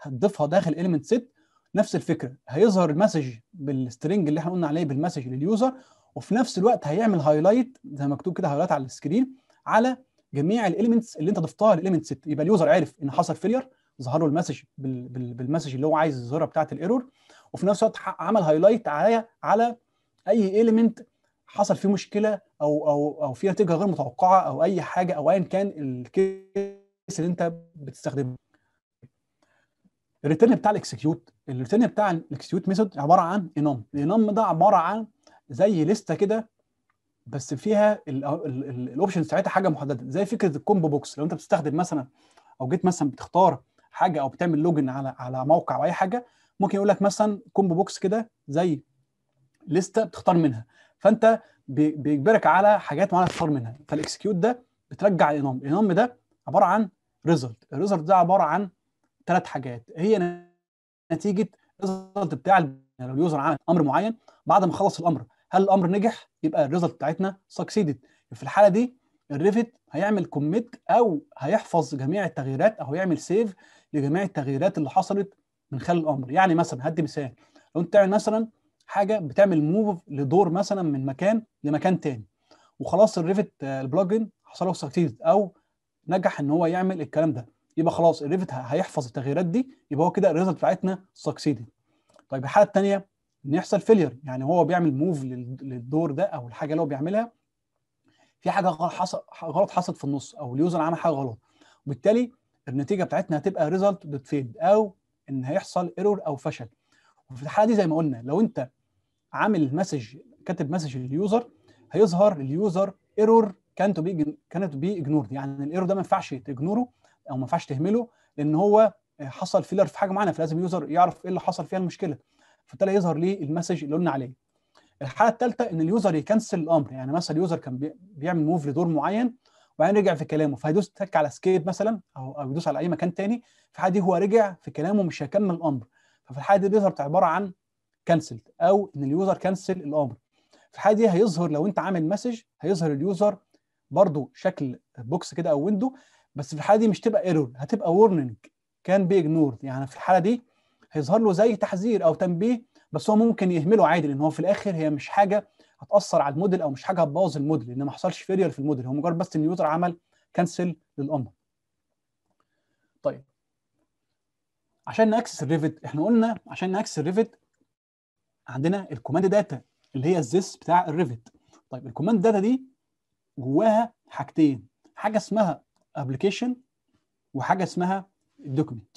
هتضيفها داخل اليمنت سيت نفس الفكره هيظهر المسج بالسترنج اللي احنا قلنا عليه بالمسج لليوزر وفي نفس الوقت هيعمل هايلايت زي ما مكتوب كده هايلايت على السكرين على جميع الاليمنتس اللي انت ضفتها للاليمنت سيت يبقى اليوزر عارف ان حصل فيلير ظهر له المسج بالمسج اللي هو عايز يظهرها بتاعه الايرور وفي نفس الوقت عمل هايلايت عليها على اي ايليمنت حصل فيه مشكله او او او فيه نتيجه غير متوقعه او اي حاجه او ايا كان الكيس اللي انت بتستخدمه الريترن بتاع الاكسكيوت الريترن بتاع الاكسكيوت ميثود عباره عن انوم، الانوم ده عباره عن زي لسته كده بس فيها الاوبشن بتاعتها حاجه محدده زي فكره الكومبو بوكس لو انت بتستخدم مثلا او جيت مثلا بتختار حاجه او بتعمل لوجن على على موقع او اي حاجه ممكن يقول لك مثلا كومبو بوكس كده زي لسته بتختار منها فانت بيجبرك على حاجات معينه تختار منها فالاكسكيوت ده بترجع الانام الانام ده عباره عن ريزلت الريزلت ده عباره عن ثلاث حاجات هي نتيجه الريزلت بتاع يعني لو اليوزر عمل امر معين بعد ما خلص الامر هل الامر نجح يبقى الريزلت بتاعتنا سكسيدد في الحاله دي الريفت هيعمل كوميت او هيحفظ جميع التغييرات او هيعمل سيف لجميع التغييرات اللي حصلت من خلال الامر يعني مثلا هدي مثال لو انت بتعمل مثلا حاجه بتعمل موف لدور مثلا من مكان لمكان تاني وخلاص الريفت آه، البلجن حصل له سكسيد او نجح ان هو يعمل الكلام ده يبقى خلاص الريفت هيحفظ التغييرات دي يبقى هو كده الريزلت بتاعتنا سكسيد طيب الحاله الثانيه ان يحصل فيلير يعني هو بيعمل موف للدور ده او الحاجه اللي هو بيعملها في حاجه غلط حصلت في النص او اليوزر عمل حاجه غلط وبالتالي النتيجه بتاعتنا هتبقى ريزلت دوت فيلد او ان هيحصل ايرور او فشل وفي الحاله دي زي ما قلنا لو انت عامل مسج كاتب مسج لليوزر هيظهر لليوزر ايرور كانت بي كانت بي اجنورد يعني الايرور ده ما ينفعش تجنوره او ما ينفعش تهمله لان هو حصل فيلر في حاجه معينه فلازم اليوزر يعرف ايه اللي حصل فيها المشكله فبالتالي يظهر ليه المسج اللي قلنا عليه الحاله الثالثه ان اليوزر يكنسل الامر يعني مثلا اليوزر كان بيعمل موف لدور معين وبعدين رجع في كلامه فهيدوس تك على سكيب مثلا او او يدوس على اي مكان تاني في الحاله دي هو رجع في كلامه مش هيكمل الامر ففي الحاله دي بيظهر عباره عن كانسل او ان اليوزر كانسل الامر في الحاله دي هيظهر لو انت عامل مسج هيظهر اليوزر برضو شكل بوكس كده او ويندو بس في الحاله دي مش تبقى ايرور هتبقى ورننج كان بي اجنورد يعني في الحاله دي هيظهر له زي تحذير او تنبيه بس هو ممكن يهمله عادي لان هو في الاخر هي مش حاجه هتاثر على الموديل او مش حاجه هتبوظ الموديل لان ما حصلش فيرير في الموديل هو مجرد بس ان اليوزر عمل كانسل للامر طيب عشان ناكسس الريفت احنا قلنا عشان ناكسس الريفت عندنا الكوماند داتا اللي هي الزيس بتاع الريفت طيب الكوماند داتا دي جواها حاجتين حاجه اسمها ابلكيشن وحاجه اسمها الدوكيمنت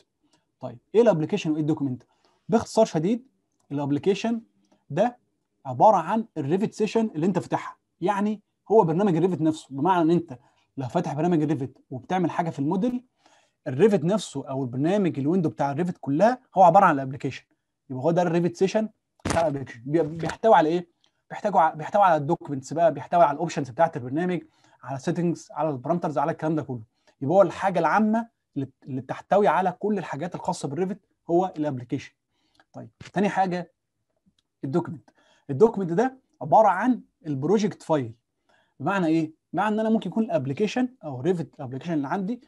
طيب ايه الابلكيشن وايه الدوكيمنت باختصار شديد الابلكيشن ده عباره عن الريفت سيشن اللي انت فاتحها يعني هو برنامج الريفت نفسه بمعنى ان انت لو فاتح برنامج الريفت وبتعمل حاجه في الموديل الريفت نفسه او البرنامج الويندو بتاع الريفت كلها هو عباره عن الابلكيشن يبقى هو ده الريفت سيشن بتاع الابلكيشن بيحتوي على ايه؟ بيحتوي على بيحتوي على الدوكيومنتس بقى بيحتوي على الاوبشنز بتاعت البرنامج على السيتنجز على البرامترز على الكلام ده كله يبقى هو الحاجه العامه اللي بتحتوي على كل الحاجات الخاصه بالريفت هو الابلكيشن طيب تاني حاجه الدوكيمنت الدوكمنت ده عباره عن البروجكت فايل بمعنى ايه؟ بمعنى ان انا ممكن يكون الابلكيشن او ريفت ابلكيشن اللي عندي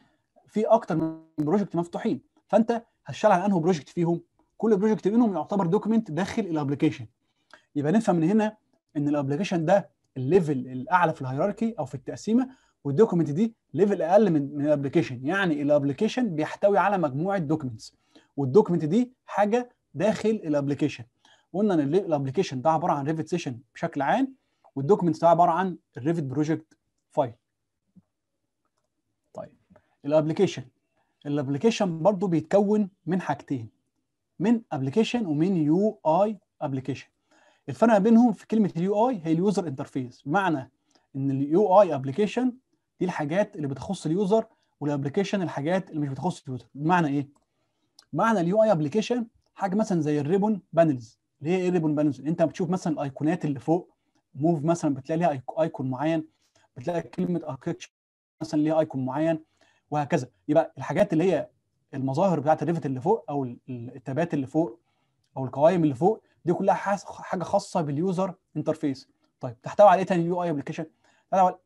فيه اكتر من بروجكت مفتوحين فانت هتشتغل على انه بروجكت فيهم كل بروجكت منهم يعتبر دوكمنت داخل الابلكيشن يبقى نفهم من هنا ان الابلكيشن ده الليفل الاعلى في الهيراركي او في التقسيمه والدوكمنت دي ليفل اقل من من الابلكيشن يعني الابلكيشن بيحتوي على مجموعه دوكمنتس والدوكمنت دي حاجه داخل الابلكيشن قلنا ان الابلكيشن ده عباره عن ريفت سيشن بشكل عام والدوكيمنتس ده عباره عن الريفت بروجكت فايل طيب الابلكيشن الابلكيشن برضو بيتكون من حاجتين من ابلكيشن ومن يو اي ابلكيشن الفرق بينهم في كلمه اليو اي هي اليوزر انترفيس بمعنى ان اليو اي ابلكيشن دي الحاجات اللي بتخص اليوزر والابلكيشن الحاجات اللي مش بتخص اليوزر بمعنى ايه بمعنى اليو اي ابلكيشن حاجه مثلا زي الريبون بانلز إيه اللي هي ايريبل بالانسنج انت بتشوف مثلا الايقونات اللي فوق موف مثلا بتلاقي ليها ايكون معين بتلاقي كلمه اركتشر مثلا ليها ايكون معين وهكذا يبقى الحاجات اللي هي المظاهر بتاعت الريفت اللي فوق او التابات اللي فوق او القوائم اللي فوق دي كلها حاجه خاصه باليوزر انترفيس طيب تحتوي على ايه تاني اليو اي ابلكيشن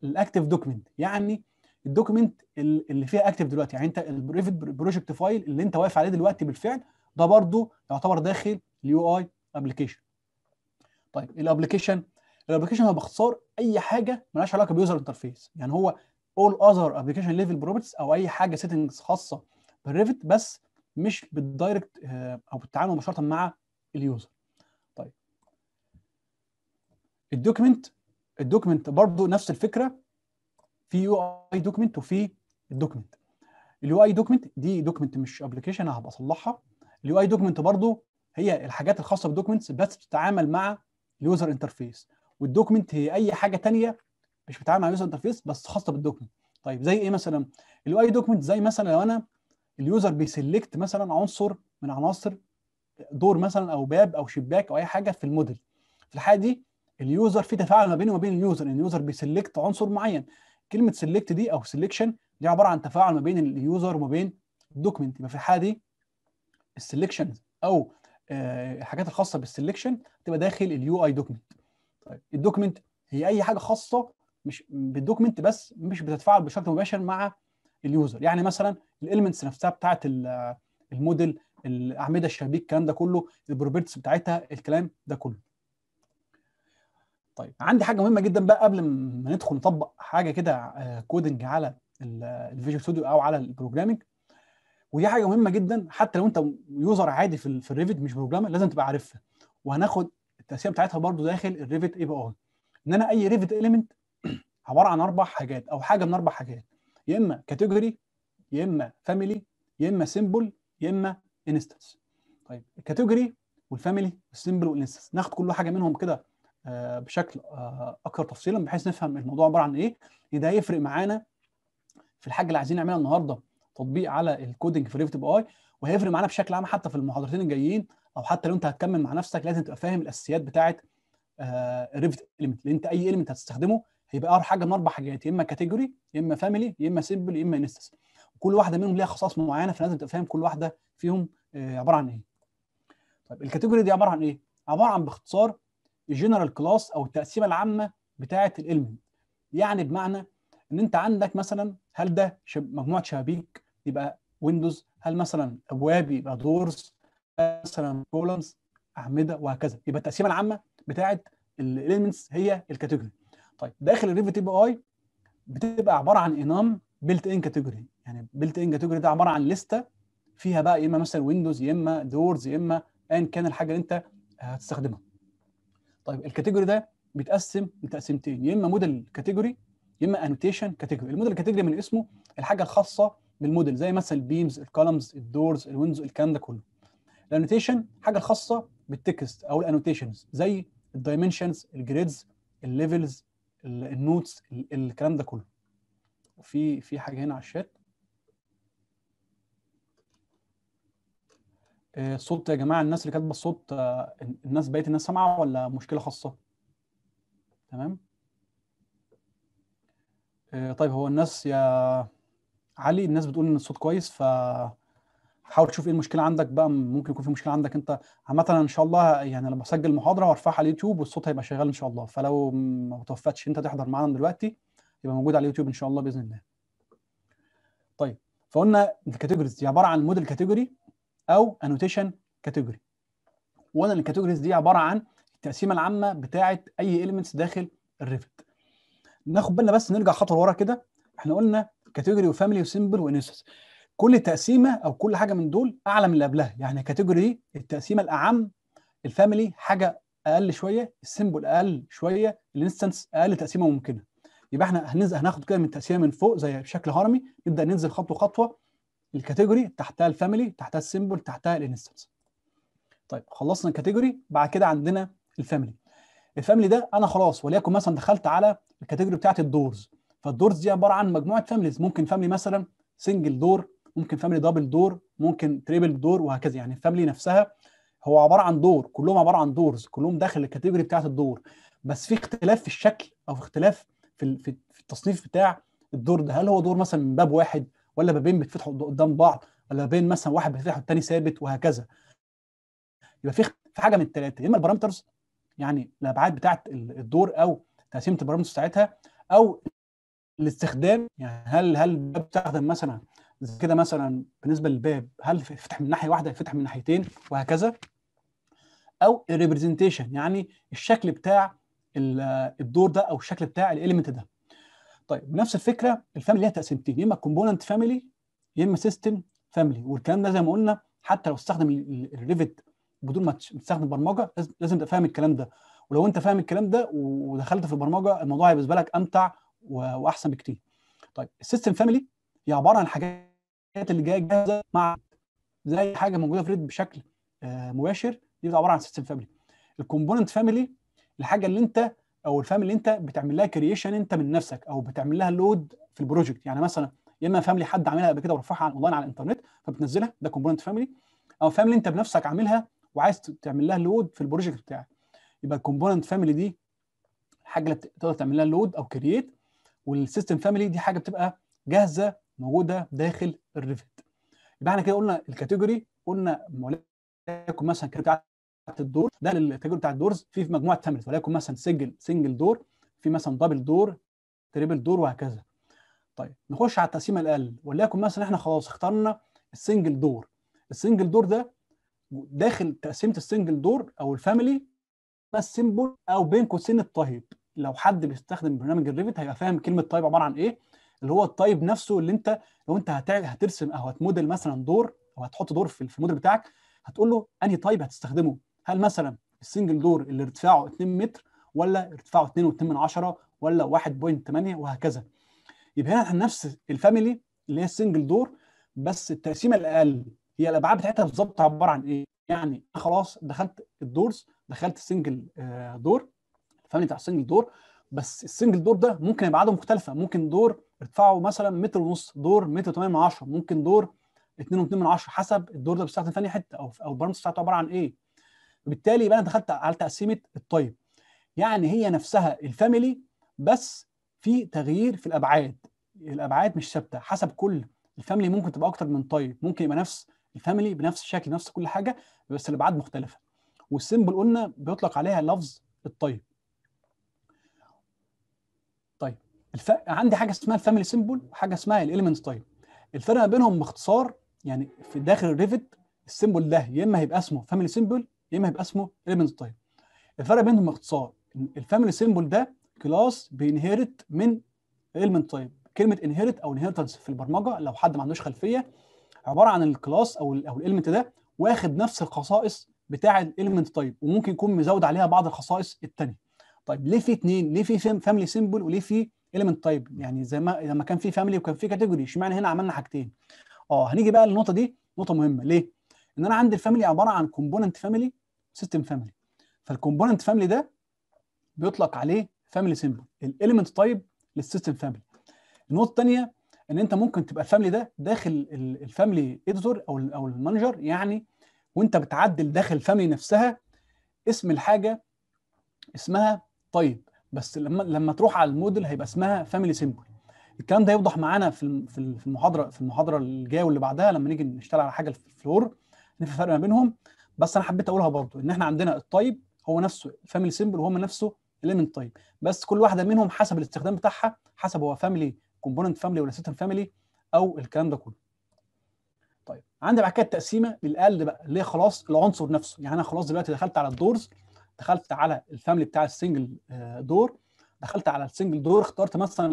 الاكتف دوكيمنت يعني الدوكيمنت اللي فيها اكتف دلوقتي يعني انت البروجكت فايل اللي انت واقف عليه دلوقتي بالفعل ده برضو يعتبر داخل اليو اي ابلكيشن طيب الابلكيشن الابلكيشن هو باختصار اي حاجه مالهاش علاقه بيوزر انترفيس يعني هو اول اذر ابلكيشن ليفل بروبرتيز او اي حاجه سيتنجز خاصه بالريفت بس مش بالدايركت آه، او بالتعامل مباشره مع اليوزر طيب الدوكيمنت الدوكيمنت برضو نفس الفكره في يو اي دوكيمنت وفي الدوكيمنت اليو اي دوكيمنت دي دوكيمنت مش ابلكيشن هبقى اصلحها اليو اي دوكيمنت برضو هي الحاجات الخاصه بالدوكمنتس بس بتتعامل مع اليوزر انترفيس والدوكمنت هي اي حاجه ثانيه مش بتتعامل مع اليوزر انترفيس بس خاصه بالدوكمنت طيب زي ايه مثلا اي دوكمنت زي مثلا لو انا اليوزر بيسلكت مثلا عنصر من عناصر دور مثلا او باب او شباك او اي حاجه في الموديل في الحاله دي اليوزر في تفاعل ما بينه وما بين اليوزر ان اليوزر بيسلكت عنصر معين كلمه سلكت دي او سلكشن دي عباره عن تفاعل ما بين اليوزر وما بين الدوكمنت يبقى في الحاله دي السلكشن او الحاجات آه، الخاصه بالسلكشن تبقى داخل اليو اي دوكمنت طيب الدوكمنت هي اي حاجه خاصه مش بالدوكمنت بس مش بتتفاعل بشكل مباشر مع اليوزر يعني مثلا الاليمنتس نفسها بتاعه آه، الموديل الاعمده الشبابيك الكلام ده كله البروبرتيز بتاعتها الكلام ده كله طيب عندي حاجه مهمه جدا بقى قبل ما ندخل نطبق حاجه كده كودنج آه، على الفيجوال ستوديو او على البروجرامنج ودي حاجه مهمه جدا حتى لو انت يوزر عادي في, الريفت مش بروجرامر لازم تبقى عارفها وهناخد التاسيه بتاعتها برضو داخل الريفت اي بي اي ان انا اي ريفت اليمنت عباره عن اربع حاجات او حاجه من اربع حاجات يا اما كاتيجوري يا اما فاميلي يا اما سيمبل يا اما انستنس طيب الكاتيجوري والفاميلي والسيمبل والانستنس ناخد كل حاجه منهم كده آه، بشكل آه، اكثر تفصيلا بحيث نفهم الموضوع عباره عن إيه. ايه ده هيفرق معانا في الحاجه اللي عايزين نعملها النهارده تطبيق على الكودنج في ريفت باي وهيفرق معانا بشكل عام حتى في المحاضرتين الجايين او حتى لو انت هتكمل مع نفسك لازم تبقى فاهم الاساسيات بتاعه آه، ريفت اليمنت لان انت اي اليمنت هتستخدمه هيبقى اقرب حاجه من اربع حاجات يا اما كاتيجوري يا اما فاميلي يا اما سيمبل يا اما انستنس كل واحده منهم ليها خصائص معينه فلازم تبقى فاهم كل واحده فيهم آه، عباره عن ايه طيب الكاتيجوري دي عباره عن ايه عباره عن باختصار الجنرال كلاس او التقسيمه العامه بتاعه الالمنت يعني بمعنى ان انت عندك مثلا هل ده شب مجموعه شبابيك يبقى ويندوز هل مثلا ابواب يبقى دورز مثلا كولمز اعمده وهكذا يبقى التقسيمه العامه بتاعه الاليمنتس هي الكاتيجوري طيب داخل الريفت بي اي بتبقى عباره عن انام بيلت ان كاتيجوري يعني بيلت ان كاتيجوري ده عباره عن لسته فيها بقى يا اما مثلا ويندوز يا اما دورز يا اما ايا كان الحاجه اللي انت هتستخدمها طيب الكاتيجوري ده بيتقسم لتقسيمتين يا اما موديل كاتيجوري اما انوتيشن كاتيجوري الموديل كاتيجوري من اسمه الحاجه الخاصه بالموديل زي مثلا البيمز الكولمز الدورز الويندوز الكلام ده كله الانوتيشن حاجه خاصه بالتكست او الانوتيشنز زي الدايمنشنز الجريدز الليفلز النوتس الكلام ده كله في في حاجه هنا على الشات الصوت آه، يا جماعه الناس اللي كاتبه الصوت آه، الناس بقيت الناس سامعه ولا مشكله خاصه تمام آه، طيب هو الناس يا علي الناس بتقول ان الصوت كويس ف حاول تشوف ايه المشكله عندك بقى ممكن يكون في مشكله عندك انت عامه ان شاء الله يعني لما اسجل محاضره وارفعها على اليوتيوب والصوت هيبقى شغال ان شاء الله فلو ما توفتش انت تحضر معانا دلوقتي يبقى موجود على اليوتيوب ان شاء الله باذن الله طيب فقلنا الكاتيجوريز دي عباره عن موديل كاتيجوري او انوتيشن كاتيجوري وقلنا الكاتيجوريز دي عباره عن التقسيمه العامه بتاعه اي اليمنتس داخل الريفت ناخد بالنا بس نرجع خطوه ورا كده احنا قلنا كاتيجوري وفاميلي وسيمبل وانستنس كل تقسيمه او كل حاجه من دول اعلى من اللي قبلها يعني كاتيجوري التقسيمه الاعم الفاميلي حاجه اقل شويه السيمبل اقل شويه الانستنس اقل تقسيمه ممكنه يبقى احنا هننزل هناخد كده من التقسيمه من فوق زي بشكل هرمي نبدا ننزل خطوه خطوه الكاتيجوري تحتها الفاميلي تحتها السيمبل تحتها الانستنس طيب خلصنا الكاتيجوري بعد كده عندنا الفاميلي الفاملي ده انا خلاص وليكن مثلا دخلت على الكاتيجوري بتاعت الدورز فالدورز دي عباره عن مجموعه فاميليز ممكن فاملي مثلا سنجل دور ممكن فاملي دبل دور ممكن تريبل دور وهكذا يعني الفاملي نفسها هو عباره عن دور كلهم عباره عن دورز كلهم داخل الكاتيجوري بتاعت الدور بس في اختلاف في الشكل او في اختلاف في في التصنيف بتاع الدور ده هل هو دور مثلا من باب واحد ولا بابين بيتفتحوا قدام بعض ولا بابين مثلا واحد بيتفتح والتاني ثابت وهكذا يبقى في في حاجه من الثلاثه يا اما البارامترز يعني الابعاد بتاعت الدور او تقسيمه البرامج بتاعتها او الاستخدام يعني هل هل الباب بتستخدم مثلا كده مثلا بالنسبه للباب هل فتح من ناحيه واحده فتح من ناحيتين وهكذا او الريبرزنتيشن يعني الشكل بتاع الدور ده او الشكل بتاع الاليمنت ده طيب نفس الفكره الفاميلي ليها تقسيمتين يا اما كومبوننت فاميلي يا اما سيستم فاميلي والكلام ده زي ما قلنا حتى لو استخدم الريفت بدون ما تستخدم برمجه لازم لازم تبقى فاهم الكلام ده ولو انت فاهم الكلام ده ودخلت في البرمجه الموضوع هيبقى بالنسبه لك امتع واحسن بكتير. طيب السيستم فاميلي هي عباره عن الحاجات اللي جايه جاهزه مع زي حاجه موجوده في ريد بشكل آه، مباشر دي عباره عن سيستم فاميلي. الكومبوننت فاميلي الحاجه اللي انت او الفاميلي اللي انت بتعمل لها كرييشن انت من نفسك او بتعمل لها لود في البروجكت يعني مثلا يا اما فاميلي حد عاملها قبل كده ورفعها اونلاين على الانترنت فبتنزلها ده كومبوننت فاميلي او فاميلي انت بنفسك عاملها وعايز تعمل لها لود في البروجكت بتاعك يبقى الكومبوننت فاميلي دي حاجه اللي تقدر تعمل لها لود او كرييت والسيستم فاميلي دي حاجه بتبقى جاهزه موجوده داخل الريفت يبقى احنا كده قلنا الكاتيجوري قلنا وليكن مثلا بتاعت الدور ده الكاتيجوري بتاع الدورز في مجموعه تمرز وليكن مثلا سجل سنجل دور في مثلا دبل دور تريبل دور وهكذا طيب نخش على التقسيمه الاقل وليكن مثلا احنا خلاص اخترنا السنجل دور السنجل دور ده داخل تقسيمه السنجل دور او الفاميلي بس سيمبل او بين قوسين الطيب لو حد بيستخدم برنامج الريفت هيبقى فاهم كلمه طيب عباره عن ايه اللي هو الطيب نفسه اللي انت لو انت هترسم او هتموديل مثلا دور او هتحط دور في الموديل بتاعك هتقول له انهي طيب هتستخدمه هل مثلا السنجل دور اللي ارتفاعه 2 متر ولا ارتفاعه 2.2 ولا 1.8 وهكذا يبقى هنا نفس الفاميلي اللي هي السنجل دور بس التقسيمه الاقل هي الابعاد بتاعتها بالظبط عباره عن ايه؟ يعني انا خلاص دخلت الدورز دخلت السنجل دور فاهمني بتاع السنجل دور بس السنجل دور ده ممكن ابعاده مختلفه ممكن دور ارتفاعه مثلا متر ونص دور متر 8 من عشره ممكن دور 2 و من عشره حسب الدور ده بيستخدم في حته او او البارامتر بتاعته عباره عن ايه وبالتالي يبقى انا دخلت على تقسيمه الطيب يعني هي نفسها الفاميلي بس في تغيير في الابعاد الابعاد مش ثابته حسب كل الفاميلي ممكن تبقى اكتر من طيب ممكن يبقى نفس الفاميلي بنفس الشكل نفس كل حاجه بس الابعاد مختلفه والسيمبل قلنا بيطلق عليها لفظ الطيب طيب الف... عندي حاجه اسمها الفاميلي سيمبل وحاجه اسمها الاليمنت طيب الفرق ما بينهم باختصار يعني في داخل الريفت السيمبل ده يا اما هيبقى اسمه فاميلي سيمبل يا اما هيبقى اسمه اليمنت طيب الفرق بينهم باختصار الفاميلي سيمبل ده كلاس بينهيرت من اليمنت طيب كلمه انهيرت او انهيرتنس في البرمجه لو حد ما عندوش خلفيه عباره عن الكلاس او او الالمنت ده واخد نفس الخصائص بتاع الالمنت تايب وممكن يكون مزود عليها بعض الخصائص الثانيه طيب ليه في اثنين ليه في فاميلي سيمبل وليه في اليمنت تايب يعني زي ما لما كان في فاميلي وكان في كاتيجوري اشمعنى هنا عملنا حاجتين اه هنيجي بقى للنقطه دي نقطه مهمه ليه ان انا عندي الفاميلي عباره عن كومبوننت فاميلي سيستم فاميلي فالكومبوننت فاميلي ده بيطلق عليه فاميلي سيمبل الاليمنت تايب للسيستم فاميلي النقطه الثانيه ان انت ممكن تبقى الفاملي ده داخل الفاملي اديتور او او المانجر يعني وانت بتعدل داخل الفاملي نفسها اسم الحاجه اسمها طيب بس لما لما تروح على الموديل هيبقى اسمها فاميلي سيمبل الكلام ده يوضح معانا في في المحاضره في المحاضره الجايه واللي بعدها لما نيجي نشتغل على حاجه الفلور نفهم الفرق ما بينهم بس انا حبيت اقولها برضو ان احنا عندنا الطيب هو نفسه فاميلي سيمبل وهو نفسه اليمنت طيب بس كل واحده منهم حسب الاستخدام بتاعها حسب هو فاميلي كومبوننت فاميلي ولا سيستم فاميلي او الكلام ده كله طيب عندي بعد كده التقسيمه للقل بقى اللي هي خلاص العنصر نفسه يعني انا خلاص دلوقتي دخلت على الدورز دخلت على الفاميلي بتاع السنجل آه، دور دخلت على السنجل دور اخترت مثلا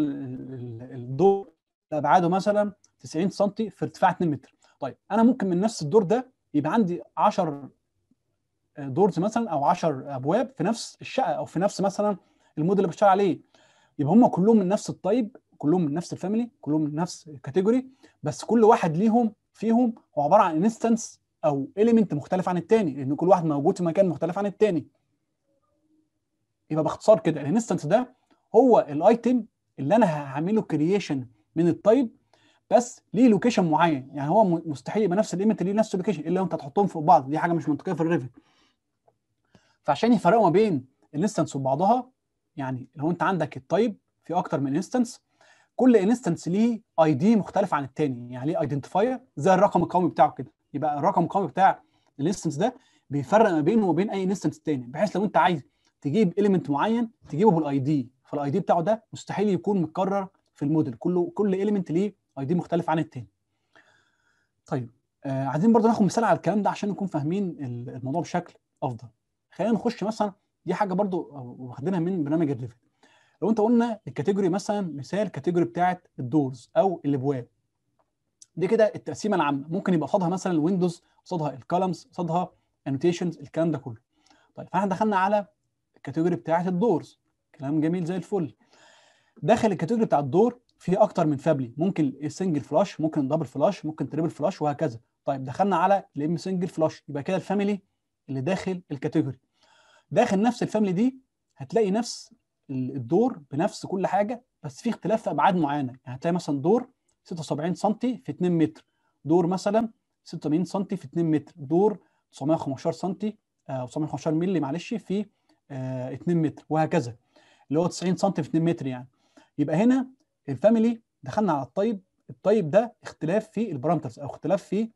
الدور ابعاده مثلا 90 سم في ارتفاع 2 متر طيب انا ممكن من نفس الدور ده يبقى عندي 10 آه، دورز مثلا او 10 ابواب في نفس الشقه او في نفس مثلا الموديل اللي بشتغل عليه يبقى هم كلهم من نفس الطيب كلهم من نفس الفاميلي كلهم من نفس الكاتيجوري بس كل واحد ليهم فيهم هو عباره عن انستنس او اليمنت مختلف عن الثاني لان كل واحد موجود في مكان مختلف عن الثاني يبقى باختصار كده الانستنس ده هو الايتم اللي انا هعمله كرييشن من التايب بس ليه لوكيشن معين يعني هو مستحيل يبقى نفس الايمنت ليه نفس اللوكيشن الا لو انت هتحطهم فوق بعض دي حاجه مش منطقيه في الريفت فعشان يفرقوا ما بين الانستنس وبعضها يعني لو انت عندك التايب في اكتر من انستنس كل انستنس ليه اي دي مختلف عن الثاني يعني ليه ايدنتيفاير زي الرقم القومي بتاعه كده يبقى الرقم القومي بتاع الانستنس ده بيفرق ما بينه وبين اي انستنس ثاني بحيث لو انت عايز تجيب اليمنت معين تجيبه بالاي دي فالاي دي بتاعه ده مستحيل يكون متكرر في الموديل كله كل اليمنت ليه اي دي مختلف عن الثاني طيب آه عايزين برضه ناخد مثال على الكلام ده عشان نكون فاهمين الموضوع بشكل افضل خلينا نخش مثلا دي حاجه برضه واخدينها من برنامج الريفت لو انت قلنا الكاتيجوري مثلا مثال كاتيجوري بتاعه الدورز او الابواب دي كده التقسيمه العامه ممكن يبقى قصادها مثلا الويندوز قصادها الكولمز قصادها انوتيشنز الكلام ده كله طيب فاحنا دخلنا على الكاتيجوري بتاعه الدورز كلام جميل زي الفل داخل الكاتيجوري بتاع الدور في اكتر من فابلي ممكن السنجل فلاش ممكن دبل فلاش ممكن تريبل فلاش وهكذا طيب دخلنا على الام سنجل فلاش يبقى كده الفاميلي اللي داخل الكاتيجوري داخل نفس الفاميلي دي هتلاقي نفس الدور بنفس كل حاجه بس في اختلاف في ابعاد معينه يعني هتلاقي مثلا دور 76 سم في 2 متر دور مثلا 86 سم في 2 متر دور 915 سم او 915 مللي معلش في 2 آه، متر وهكذا اللي هو 90 سم في 2 متر يعني يبقى هنا الفاميلي دخلنا على الطيب الطيب ده اختلاف في البارامترز او اختلاف في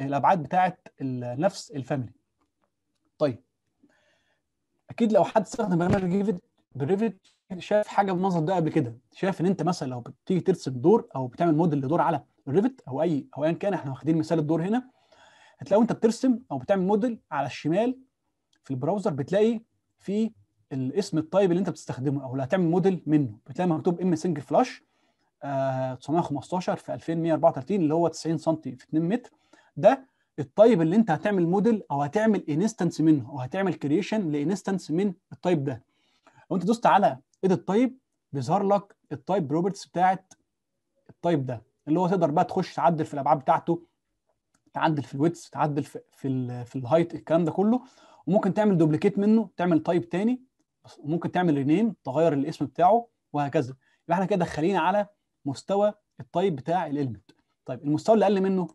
الابعاد بتاعه نفس الفاميلي طيب اكيد لو حد استخدم برنامج جيفت بريفيت شاف حاجه بالمنظر ده قبل كده شاف ان انت مثلا لو بتيجي ترسم دور او بتعمل موديل لدور على الريفت او اي او ايا كان احنا واخدين مثال الدور هنا هتلاقي انت بترسم او بتعمل موديل على الشمال في البراوزر بتلاقي في الاسم التايب اللي انت بتستخدمه او اللي هتعمل موديل منه بتلاقي مكتوب ام سنجل فلاش 915 في 2134 اللي هو 90 سم في 2 متر ده التايب اللي انت هتعمل موديل او هتعمل انستنس منه او هتعمل كريشن لانستنس من التايب ده لو انت دوست على ايديت تايب بيظهر لك التايب بروبرتس بتاعت التايب ده اللي هو تقدر بقى تخش تعدل في الابعاد بتاعته تعدل في الويتس تعدل في في, في الهايت الكلام ده كله وممكن تعمل دوبليكيت منه تعمل تايب تاني وممكن تعمل رينيم تغير الاسم بتاعه وهكذا يبقى احنا كده دخلين على مستوى التايب بتاع الاليمنت طيب المستوى اللي اقل منه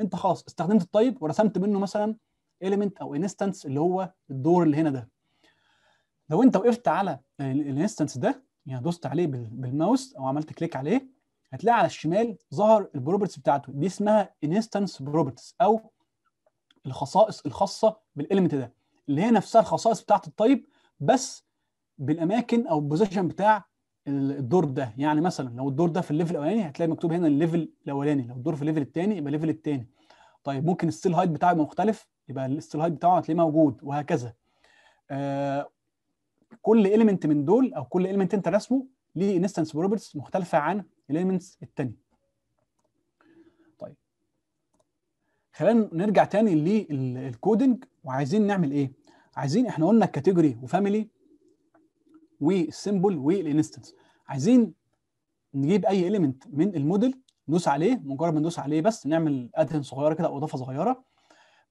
انت خلاص استخدمت التايب ورسمت منه مثلا element او انستنس اللي هو الدور اللي هنا ده لو انت وقفت على الانستنس ده يعني دوست عليه بالماوس او عملت كليك عليه هتلاقي على الشمال ظهر البروبرتيز بتاعته دي اسمها انستنس بروبرتيز او الخصائص الخاصه بالاليمنت ده اللي هي نفسها الخصائص بتاعت الطيب بس بالاماكن او البوزيشن بتاع الدور ده يعني مثلا لو الدور ده في الليفل الاولاني هتلاقي مكتوب هنا الليفل الاولاني لو الدور في الليفل الثاني يبقى الليفل الثاني طيب ممكن الستيل هايت بتاعه يبقى مختلف يبقى الستيل هايت بتاعه هتلاقيه موجود وهكذا آه كل اليمنت من دول او كل اليمنت انت راسمه ليه انستنس بروبرتيز مختلفه عن الاليمنتس التانية. طيب خلينا نرجع تاني للكودنج وعايزين نعمل ايه عايزين احنا قلنا الكاتيجوري وفاميلي والسيمبل والانستنس عايزين نجيب اي اليمنت من الموديل ندوس عليه مجرد ما ندوس عليه بس نعمل ادهن صغيره كده او اضافه صغيره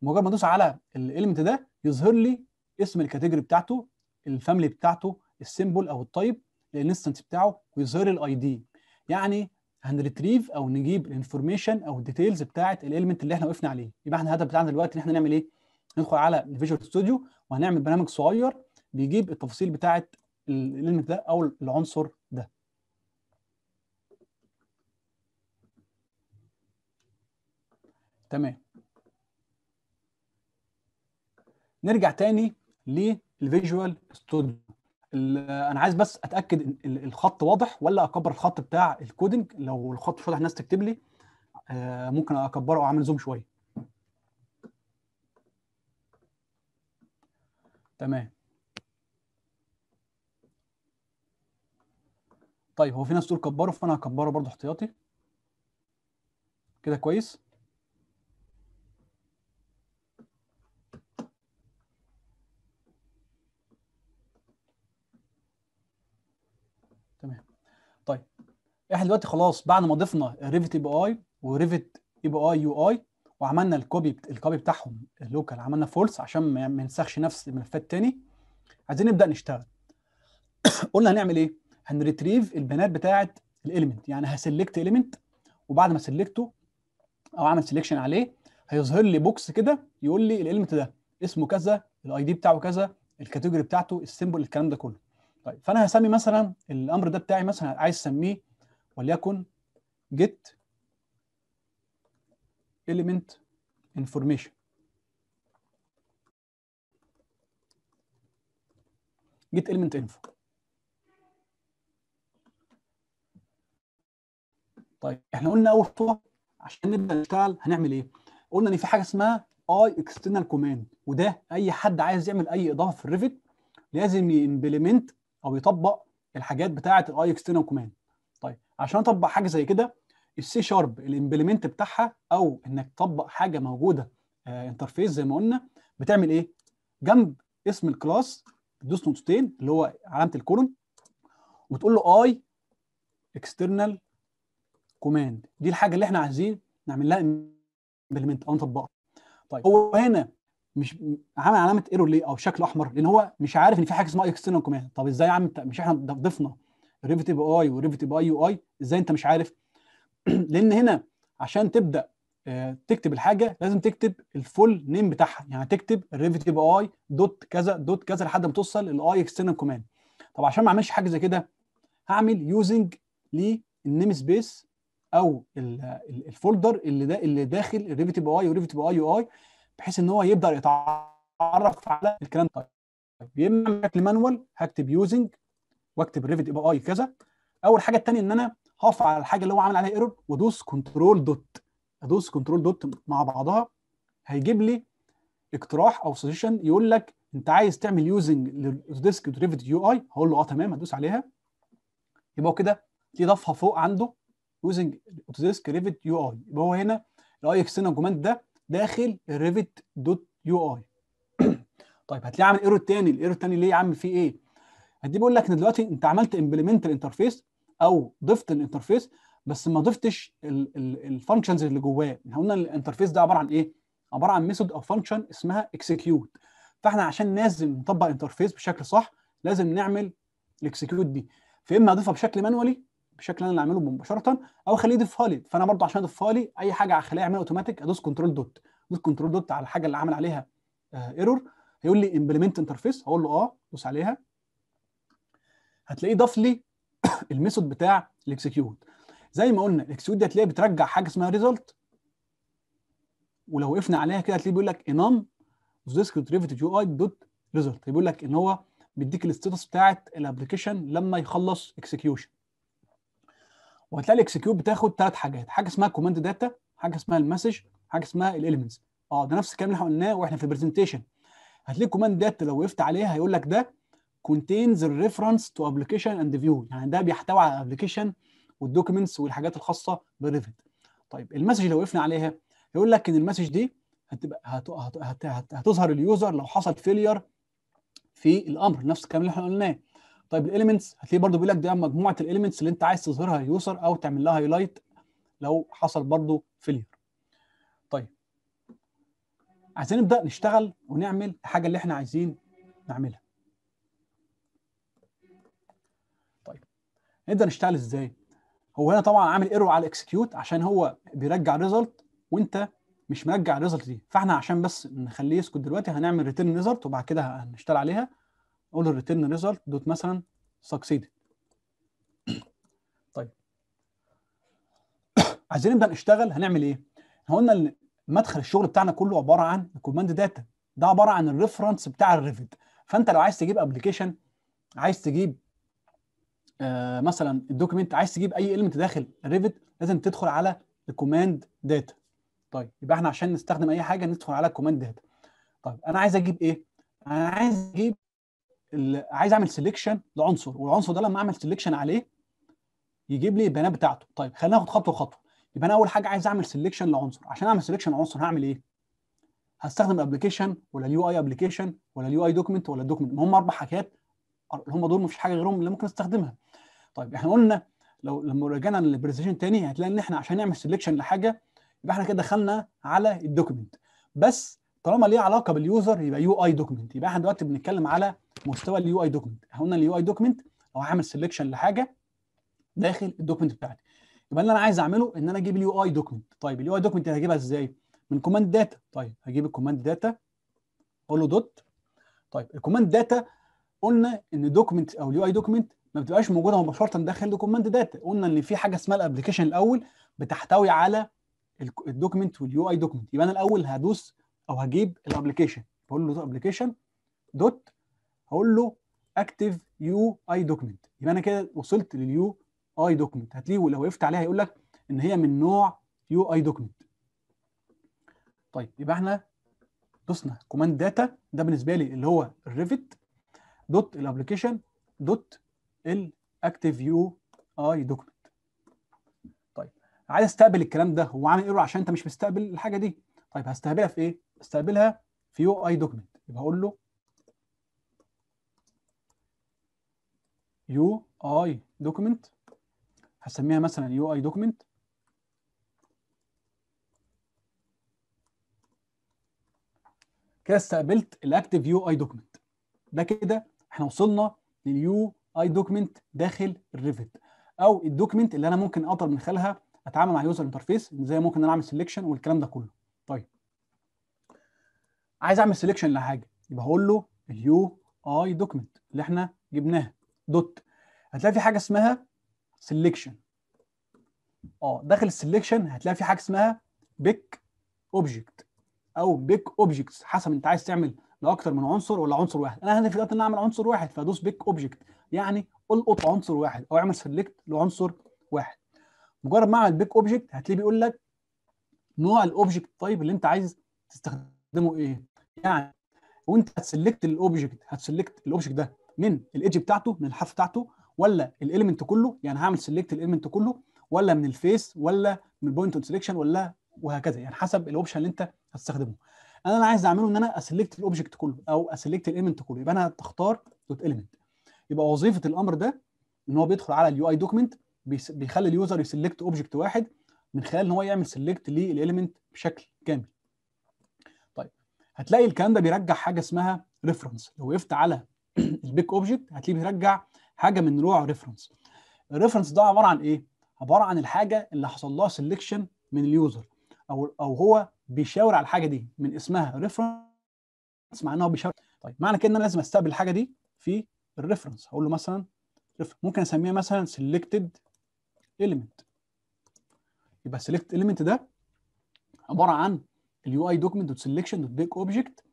مجرد ما ندوس على الاليمنت ده يظهر لي اسم الكاتيجوري بتاعته الفاميلي بتاعته السيمبل او التايب الانستنس بتاعه ويظهر الاي دي يعني هنريتريف او نجيب الانفورميشن او الديتيلز بتاعه الاليمنت اللي احنا وقفنا عليه يبقى احنا الهدف بتاعنا دلوقتي ان احنا نعمل ايه ندخل على الفيجوال ستوديو وهنعمل برنامج صغير بيجيب التفاصيل بتاعه الاليمنت ده او العنصر ده تمام نرجع تاني ل الفيجوال ستوديو انا عايز بس اتاكد الخط واضح ولا اكبر الخط بتاع الكودنج لو الخط مش واضح الناس تكتب لي آه، ممكن اكبره او اعمل زوم شويه تمام طيب هو في ناس تقول كبره فانا هكبره برضه احتياطي كده كويس احنا دلوقتي خلاص بعد ما ضفنا ريفت اي بي اي وريفت اي بي اي يو اي وعملنا الكوبي الكوبي بتاعهم اللوكال عملنا فولس عشان ما ننسخش نفس الملفات تاني عايزين نبدا نشتغل قلنا هنعمل ايه هنريتريف البيانات بتاعه الاليمنت يعني هسلكت اليمنت وبعد ما سلكته او اعمل سلكشن عليه هيظهر لي بوكس كده يقول لي الاليمنت ده اسمه كذا الاي دي بتاعه كذا الكاتيجوري بتاعته السيمبل الكلام ده كله طيب فانا هسمي مثلا الامر ده بتاعي مثلا عايز اسميه وليكن جيت element information جيت element info طيب احنا قلنا اول خطوه عشان نبدا نشتغل هنعمل ايه؟ قلنا ان في حاجه اسمها اي اكسترنال كوماند وده اي حد عايز يعمل اي اضافه في الريفت لازم يمبلمنت او يطبق الحاجات بتاعه الاي اكسترنال كوماند طيب عشان اطبق حاجه زي كده السي شارب الامبلمنت بتاعها او انك تطبق حاجه موجوده انترفيس آه، زي ما قلنا بتعمل ايه؟ جنب اسم الكلاس بتدوس نقطتين اللي هو علامه الكولون وتقول له اي اكسترنال كوماند دي الحاجه اللي احنا عايزين نعمل لها امبلمنت او نطبقها. طيب هو هنا مش عامل علامه ايرور ليه او شكل احمر لان هو مش عارف ان في حاجه اسمها اكسترنال كوماند طب ازاي يا عم مش احنا ضفنا ريفت اي وريفت اي يو اي ازاي انت مش عارف لان هنا عشان تبدا آه، تكتب الحاجه لازم تكتب الفول نيم بتاعها يعني تكتب ريفت اي دوت كذا دوت كذا لحد ما توصل الاي اكسترنال كوماند طب عشان ما اعملش حاجه زي كده هعمل يوزنج للنيم سبيس او الفولدر اللي ده اللي داخل ريفيتيف اي وريفيتيف اي يو اي بحيث ان هو يبدا يتعرف على الكلام ده طيب، يا اما هكتب مانوال هكتب يوزنج واكتب ريفت اي اي كذا اول حاجه الثانيه ان انا هقف على الحاجه اللي هو عامل عليها ايرور وادوس كنترول دوت ادوس كنترول دوت مع بعضها هيجيب لي اقتراح او سوجيشن يقول لك انت عايز تعمل يوزنج للديسك ريفت يو اي هقول له اه تمام ادوس عليها يبقى هو كده دي ضافها فوق عنده يوزنج اوتوديسك ريفت يو اي يبقى هو هنا الاي اكس ارجومنت ده داخل الريفت دوت يو اي طيب هتلاقيه عامل ايرور تاني الايرور التاني ليه يا عم فيه ايه؟ هدي إيه بيقول لك ان دلوقتي انت عملت امبلمنت الانترفيس او ضفت الانترفيس بس ما ضفتش الفانكشنز اللي جواه احنا قلنا الانترفيس ده عباره عن ايه عباره عن ميثود او فانكشن اسمها اكسكيوت فاحنا عشان لازم نطبق انترفيس بشكل صح لازم نعمل الاكسكيوت دي فاما اضيفها بشكل مانولي بشكل انا اللي اعمله مباشره او اخليه يضيفها لي فانا برده عشان اضيفها لي اي حاجه اخليها اعملها اوتوماتيك ادوس كنترول دوت ادوس كنترول دوت على الحاجه اللي عامل عليها ايرور آه، هيقول لي امبلمنت انترفيس اقول له اه دوس عليها هتلاقيه ضاف لي الميثود بتاع الاكسكيوت زي ما قلنا الاكسكيوت دي هتلاقيها بترجع حاجه اسمها ريزلت ولو وقفنا عليها كده هتلاقيه بيقول لك انام ذيس ديريفيتيف يو اي دوت ريزلت بيقول لك ان هو بيديك الاستاتس بتاعت الابلكيشن لما يخلص اكسكيوشن وهتلاقي الاكسكيوت بتاخد ثلاث حاجات حاجه اسمها كوماند داتا حاجه اسمها المسج حاجه اسمها الاليمنتس اه ده نفس الكلام اللي احنا قلناه واحنا في البرزنتيشن هتلاقي كوماند داتا لو وقفت عليها هيقول لك ده contains the reference to application and view يعني ده بيحتوي على الابلكيشن والدوكيومنتس والحاجات الخاصه بريفت طيب المسج لو وقفنا عليها يقول لك ان المسج دي هتبقى هت... هت... هت... هت... هتظهر اليوزر لو حصل فيلير في الامر نفس الكلام اللي احنا قلناه طيب الاليمنتس هتلاقيه برضو بيقول لك ده مجموعه الاليمنتس اللي انت عايز تظهرها اليوزر او تعمل لها هايلايت لو حصل برضو فيلير طيب عايزين نبدا نشتغل ونعمل الحاجه اللي احنا عايزين نعملها نبدا نشتغل ازاي هو هنا طبعا عامل ايرور على الاكسكيوت عشان هو بيرجع ريزلت وانت مش مرجع الريزلت دي فاحنا عشان بس نخليه يسكت دلوقتي هنعمل ريتيرن ريزلت وبعد كده هنشتغل عليها نقول له ريتيرن ريزلت دوت مثلا سكسيد طيب عايزين نبدا نشتغل هنعمل ايه احنا قلنا مدخل الشغل بتاعنا كله عباره عن الكوماند داتا ده عباره عن الريفرنس بتاع الريفت فانت لو عايز تجيب ابلكيشن عايز تجيب آه، مثلا الدوكيمنت عايز تجيب اي المنت داخل ريفت لازم تدخل على الكوماند داتا طيب يبقى احنا عشان نستخدم اي حاجه ندخل على الكوماند داتا طيب انا عايز اجيب ايه انا عايز اجيب عايز اعمل سيلكشن لعنصر والعنصر ده لما اعمل سيلكشن عليه يجيب لي البيانات بتاعته طيب خلينا ناخد خطوه خطوه يبقى انا اول حاجه عايز اعمل سيلكشن لعنصر عشان اعمل سيلكشن لعنصر هعمل ايه هستخدم الابلكيشن ولا اليو اي ابلكيشن ولا اليو اي دوكيمنت ولا الدوكيمنت هم اربع حاجات هم دول مفيش حاجه غيرهم اللي ممكن استخدمها طيب احنا قلنا لو لما رجعنا للبرزنتيشن تاني هتلاقي ان احنا عشان نعمل سيلكشن لحاجه يبقى احنا كده دخلنا على الدوكيمنت بس طالما ليه علاقه باليوزر يبقى يو اي دوكيمنت يبقى احنا دلوقتي بنتكلم على مستوى اليو اي دوكيمنت احنا قلنا اليو اي دوكيمنت لو هعمل سيلكشن لحاجه داخل الدوكيمنت بتاعتي يبقى اللي انا عايز اعمله ان انا اجيب اليو اي دوكيمنت طيب اليو اي دوكيمنت هجيبها ازاي من كوماند داتا طيب هجيب الكوماند داتا اقول له دوت طيب الكوماند داتا قلنا ان دوكيمنت او اليو اي دوكيمنت ما بتبقاش موجوده مباشره داخل الكوماند داتا قلنا ان في حاجه اسمها الابلكيشن الاول بتحتوي على الدوكيمنت واليو اي دوكيمنت يبقى انا الاول هدوس او هجيب الابلكيشن بقول له ابلكيشن دوت هقول له اكتف يو اي دوكيمنت يبقى انا كده وصلت لليو اي دوكيمنت هتلاقيه ولو وقفت عليها هيقول لك ان هي من نوع يو اي دوكيمنت طيب يبقى احنا دوسنا كوماند داتا ده بالنسبه لي اللي هو الريفت دوت الابلكيشن دوت الاكتيف يو اي دوكمنت طيب عايز استقبل الكلام ده هو عامل ايرور عشان انت مش مستقبل الحاجه دي طيب هستقبلها في ايه استقبلها في يو اي دوكمنت يبقى اقول له يو اي دوكمنت هسميها مثلا يو اي دوكمنت كده استقبلت الاكتف يو اي دوكمنت ده كده احنا وصلنا لليو اي دوكمنت داخل الريفت او الدوكمنت اللي انا ممكن اقدر من خلالها اتعامل مع اليوزر انترفيس ازاي ممكن انا اعمل سيلكشن والكلام ده كله طيب عايز اعمل سيلكشن لحاجه يبقى هقول له اليو اي دوكمنت اللي احنا جبناها دوت هتلاقي في حاجه اسمها سيلكشن اه داخل السيلكشن هتلاقي في حاجه اسمها بيك اوبجكت او بيك اوبجكتس حسب انت عايز تعمل لاكثر من عنصر ولا عنصر واحد انا هدفي دلوقتي ان اعمل عنصر واحد فادوس بيك اوبجكت يعني القط عنصر واحد او اعمل سيلكت لعنصر واحد مجرد ما اعمل بيك اوبجكت هتلاقيه بيقول لك نوع الاوبجكت طيب اللي انت عايز تستخدمه ايه يعني وانت هتسلكت الاوبجكت هتسلكت الاوبجكت ده من الايدج بتاعته من الحرف بتاعته ولا الاليمنت كله يعني هعمل سلكت الاليمنت كله ولا من الفيس ولا من البوينت اون سلكشن ولا وهكذا يعني حسب الاوبشن اللي انت هتستخدمه انا اللي عايز اعمله ان انا اسلكت الاوبجكت كله او اسلكت الاليمنت كله يبقى انا هختار دوت اليمنت يبقى وظيفه الامر ده ان هو بيدخل على اليو اي دوكمنت بيخلي اليوزر يسلكت اوبجكت واحد من خلال ان هو يعمل سلكت للاليمنت بشكل كامل طيب هتلاقي الكلام ده بيرجع حاجه اسمها ريفرنس لو وقفت على البيك اوبجكت هتلاقيه بيرجع حاجه من نوع ريفرنس الريفرنس ده عباره عن ايه عباره عن الحاجه اللي حصل لها سلكشن من اليوزر او او هو بيشاور على الحاجه دي من اسمها ريفرنس معناه هو بيشاور طيب معنى كده ان انا لازم استقبل الحاجه دي في الريفرنس هقول له مثلا ممكن اسميها مثلا سيلكتد ايليمنت يبقى سيلكت ايليمنت ده عباره عن اليو اي دوكيمنت دوت سيلكشن دوت بيك اوبجكت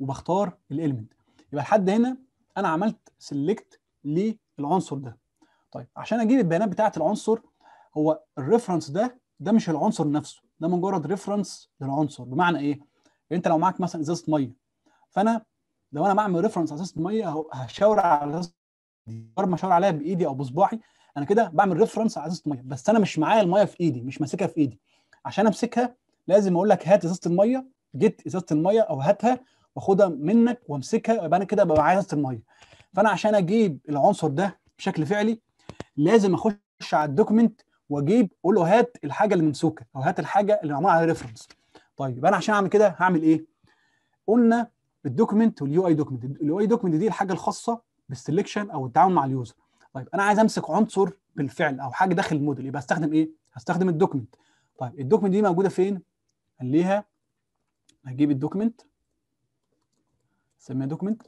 وبختار الاليمنت يبقى لحد هنا انا عملت سيلكت للعنصر ده طيب عشان اجيب البيانات بتاعه العنصر هو الريفرنس ده ده مش العنصر نفسه ده مجرد ريفرنس للعنصر بمعنى ايه؟ انت لو معاك مثلا ازازه ميه فانا لو انا بعمل ريفرنس على ازازه ميه هشاور على ازازه مجرد ما اشاور عليها بايدي او بصباعي انا كده بعمل ريفرنس على ازازه ميه بس انا مش معايا الميه في ايدي مش ماسكها في ايدي عشان امسكها لازم اقول لك هات ازازه الميه جيت ازازه الميه او هاتها واخدها منك وامسكها يبقى انا كده ببقى معايا ازازه الميه فانا عشان اجيب العنصر ده بشكل فعلي لازم اخش على الدوكيمنت واجيب اقول له هات الحاجه اللي ممسوكه او هات الحاجه اللي معمول عليها ريفرنس طيب يبقى انا عشان اعمل كده هعمل ايه قلنا الدوكيمنت واليو اي دوكيمنت اليو اي دوكيمنت دي الحاجه الخاصه بالسلكشن او التعامل مع اليوزر طيب انا عايز امسك عنصر بالفعل او حاجه داخل الموديل يبقى استخدم ايه هستخدم الدوكيمنت طيب الدوكيمنت دي موجوده فين ليها هجيب الدوكيمنت سميها دوكيمنت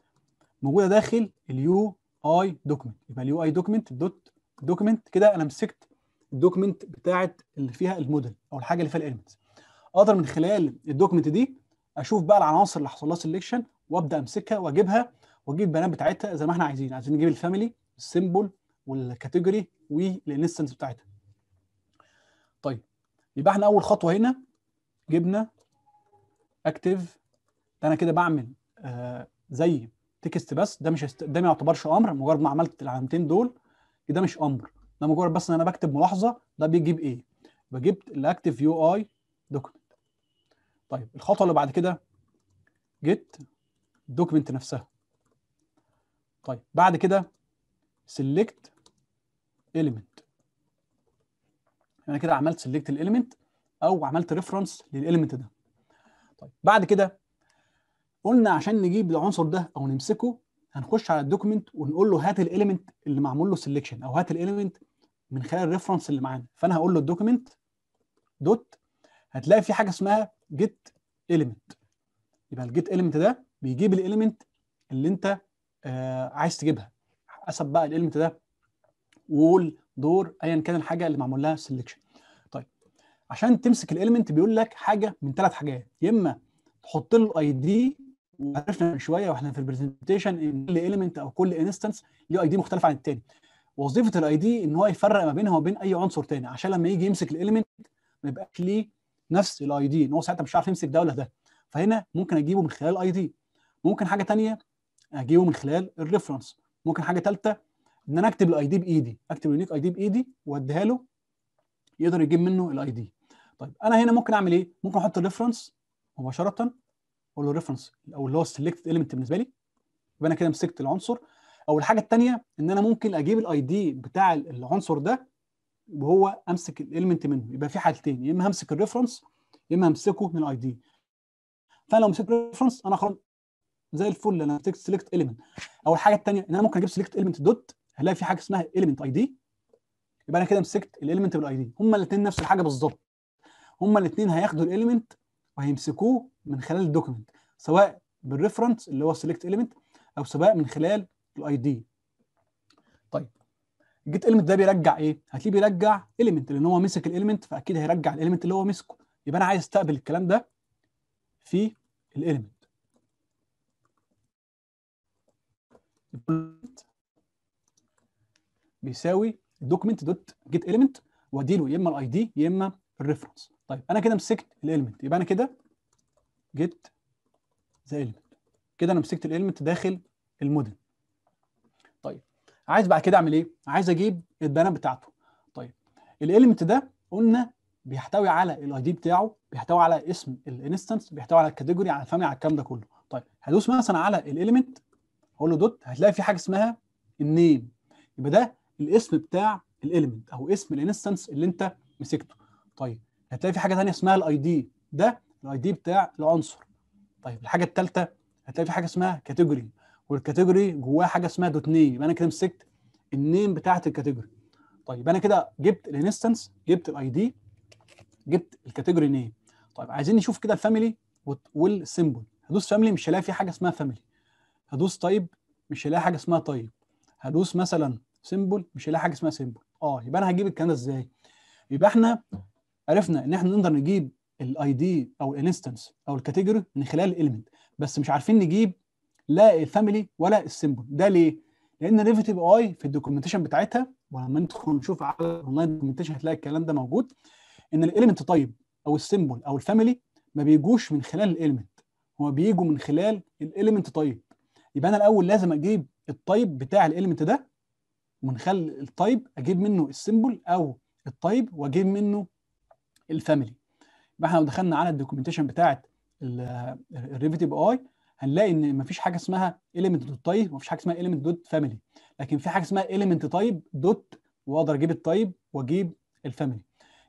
موجوده داخل اليو اي دوكيمنت يبقى اليو اي دوكيمنت دوت دوكيمنت كده انا مسكت الدوكمنت بتاعه اللي فيها الموديل او الحاجه اللي فيها الاليمنتس اقدر من خلال الدوكمنت دي اشوف بقى العناصر اللي حصل لها سلكشن وابدا امسكها واجيبها واجيب البيانات بتاعتها زي ما احنا عايزين عايزين نجيب الفاميلي السيمبل والكاتيجوري والانستنس بتاعتها طيب يبقى احنا اول خطوه هنا جبنا اكتف ده انا كده بعمل آه زي تكست بس ده مش هست... ده ما يعتبرش امر مجرد ما عملت العلامتين دول ده مش امر ده مجرد بس ان انا بكتب ملاحظه ده بيجيب ايه بجبت الاكتف يو اي دوكيمنت طيب الخطوه اللي بعد كده جيت الدوكيمنت نفسها طيب بعد كده سيلكت element انا كده عملت سيلكت الاليمنت او عملت ريفرنس للاليمنت ده طيب بعد كده قلنا عشان نجيب العنصر ده او نمسكه هنخش على الدوكيمنت ونقول له هات الاليمنت اللي معمول له سيلكشن او هات الاليمنت من خلال الريفرنس اللي معانا فانا هقول له الدوكيمنت دوت هتلاقي في حاجه اسمها جيت ايليمنت يبقى الجيت ايليمنت ده بيجيب الاليمنت اللي انت آه عايز تجيبها حسب بقى الاليمنت ده وول دور ايا كان الحاجه اللي معمول لها سيلكشن طيب عشان تمسك الاليمنت بيقول لك حاجه من ثلاث حاجات يا اما تحط له الاي دي وعرفنا من شويه واحنا في البرزنتيشن ان كل اليمنت او كل انستنس ليه اي دي مختلف عن الثاني وظيفه الاي دي ان هو يفرق ما بينها وبين اي عنصر تاني عشان لما يجي يمسك الاليمنت ما يبقاش ليه نفس الاي دي ان هو ساعتها مش عارف يمسك ده ولا ده فهنا ممكن اجيبه من خلال الاي دي ممكن حاجه ثانيه اجيبه من خلال الريفرنس ممكن حاجه ثالثه ان انا اكتب الاي دي بايدي اكتب اليونيك اي دي بايدي واديها له يقدر يجيب منه الاي دي طيب انا هنا ممكن اعمل ايه ممكن احط الريفرنس مباشره اقول له ريفرنس او اللي هو السلكتد اليمنت بالنسبه لي يبقى انا كده مسكت العنصر او الحاجه الثانيه ان انا ممكن اجيب الاي دي بتاع العنصر ده وهو امسك الاليمنت منه يبقى في حالتين يا اما همسك الريفرنس يا اما همسكه من الاي دي فانا لو مسكت الريفرنس انا خلاص زي الفل انا مسكت سيلكت اليمنت او الحاجه الثانيه ان انا ممكن اجيب سيلكت اليمنت دوت هلاقي في حاجه اسمها اليمنت اي دي يبقى انا كده مسكت الاليمنت بالاي دي هما الاثنين نفس الحاجه بالظبط هما الاثنين هياخدوا الاليمنت وهيمسكوه من خلال الدوكيمنت سواء بالريفرنس اللي هو سيلكت اليمنت او سواء من خلال الاي دي طيب جيت ايلمنت ده بيرجع ايه هتلاقيه بيرجع ايلمنت لان هو مسك الايلمنت فاكيد هيرجع الايلمنت اللي هو مسكه يبقى انا عايز استقبل الكلام ده في الايلمنت بيساوي دوكمنت دوت جيت ايلمنت واديله يا اما الاي دي يا اما الريفرنس طيب انا كده مسكت الايلمنت يبقى انا كده جيت ذا اليمنت كده انا مسكت الايلمنت داخل الموديل عايز بعد كده اعمل ايه عايز اجيب البيانات بتاعته طيب الاليمنت ده قلنا بيحتوي على الاي دي بتاعه بيحتوي على اسم الانستنس بيحتوي على الكاتيجوري على الفاميلي على الكلام ده كله طيب هدوس مثلا على الاليمنت اقول له دوت هتلاقي في حاجه اسمها النيم يبقى ده الاسم بتاع الاليمنت او اسم الانستنس اللي انت مسكته طيب هتلاقي في حاجه ثانيه اسمها الاي دي ده الاي دي بتاع العنصر طيب الحاجه الثالثه هتلاقي في حاجه اسمها كاتيجوري والكاتيجوري جواه حاجه اسمها دوت نيم يبقى انا كده مسكت النيم بتاعت الكاتيجوري طيب انا كده جبت الانستنس جبت الاي دي جبت الكاتيجوري نيم طيب عايزين نشوف كده الفاميلي والسيمبل هدوس فاميلي مش هلاقي في حاجه اسمها فاميلي هدوس طيب مش هلاقي حاجه اسمها طيب هدوس مثلا سيمبل مش هلاقي حاجه اسمها سيمبل اه يبقى انا هجيب الكلام ده ازاي يبقى احنا عرفنا ان احنا نقدر نجيب الاي دي او الانستنس او الكاتيجوري من خلال الاليمنت بس مش عارفين نجيب لا الفاميلي ولا السيمبل ده ليه؟ لان ريفيتيف اي في الدوكيومنتيشن بتاعتها ولما ندخل نشوف على الاونلاين دوكيومنتيشن هتلاقي الكلام ده موجود ان الاليمنت تايب او السيمبل او الفاميلي ما بيجوش من خلال الاليمنت هو بيجوا من خلال الاليمنت تايب يبقى انا الاول لازم اجيب التايب بتاع الاليمنت ده ومن خلال التايب اجيب منه السيمبل او التايب واجيب منه الفاميلي يبقى احنا لو دخلنا على الدوكيومنتيشن بتاعت الريفيتيف اي هنلاقي ان مفيش حاجه اسمها element دوت تايب ومفيش حاجه اسمها element دوت family لكن في حاجه اسمها element تايب دوت واقدر اجيب التايب واجيب الفاميلي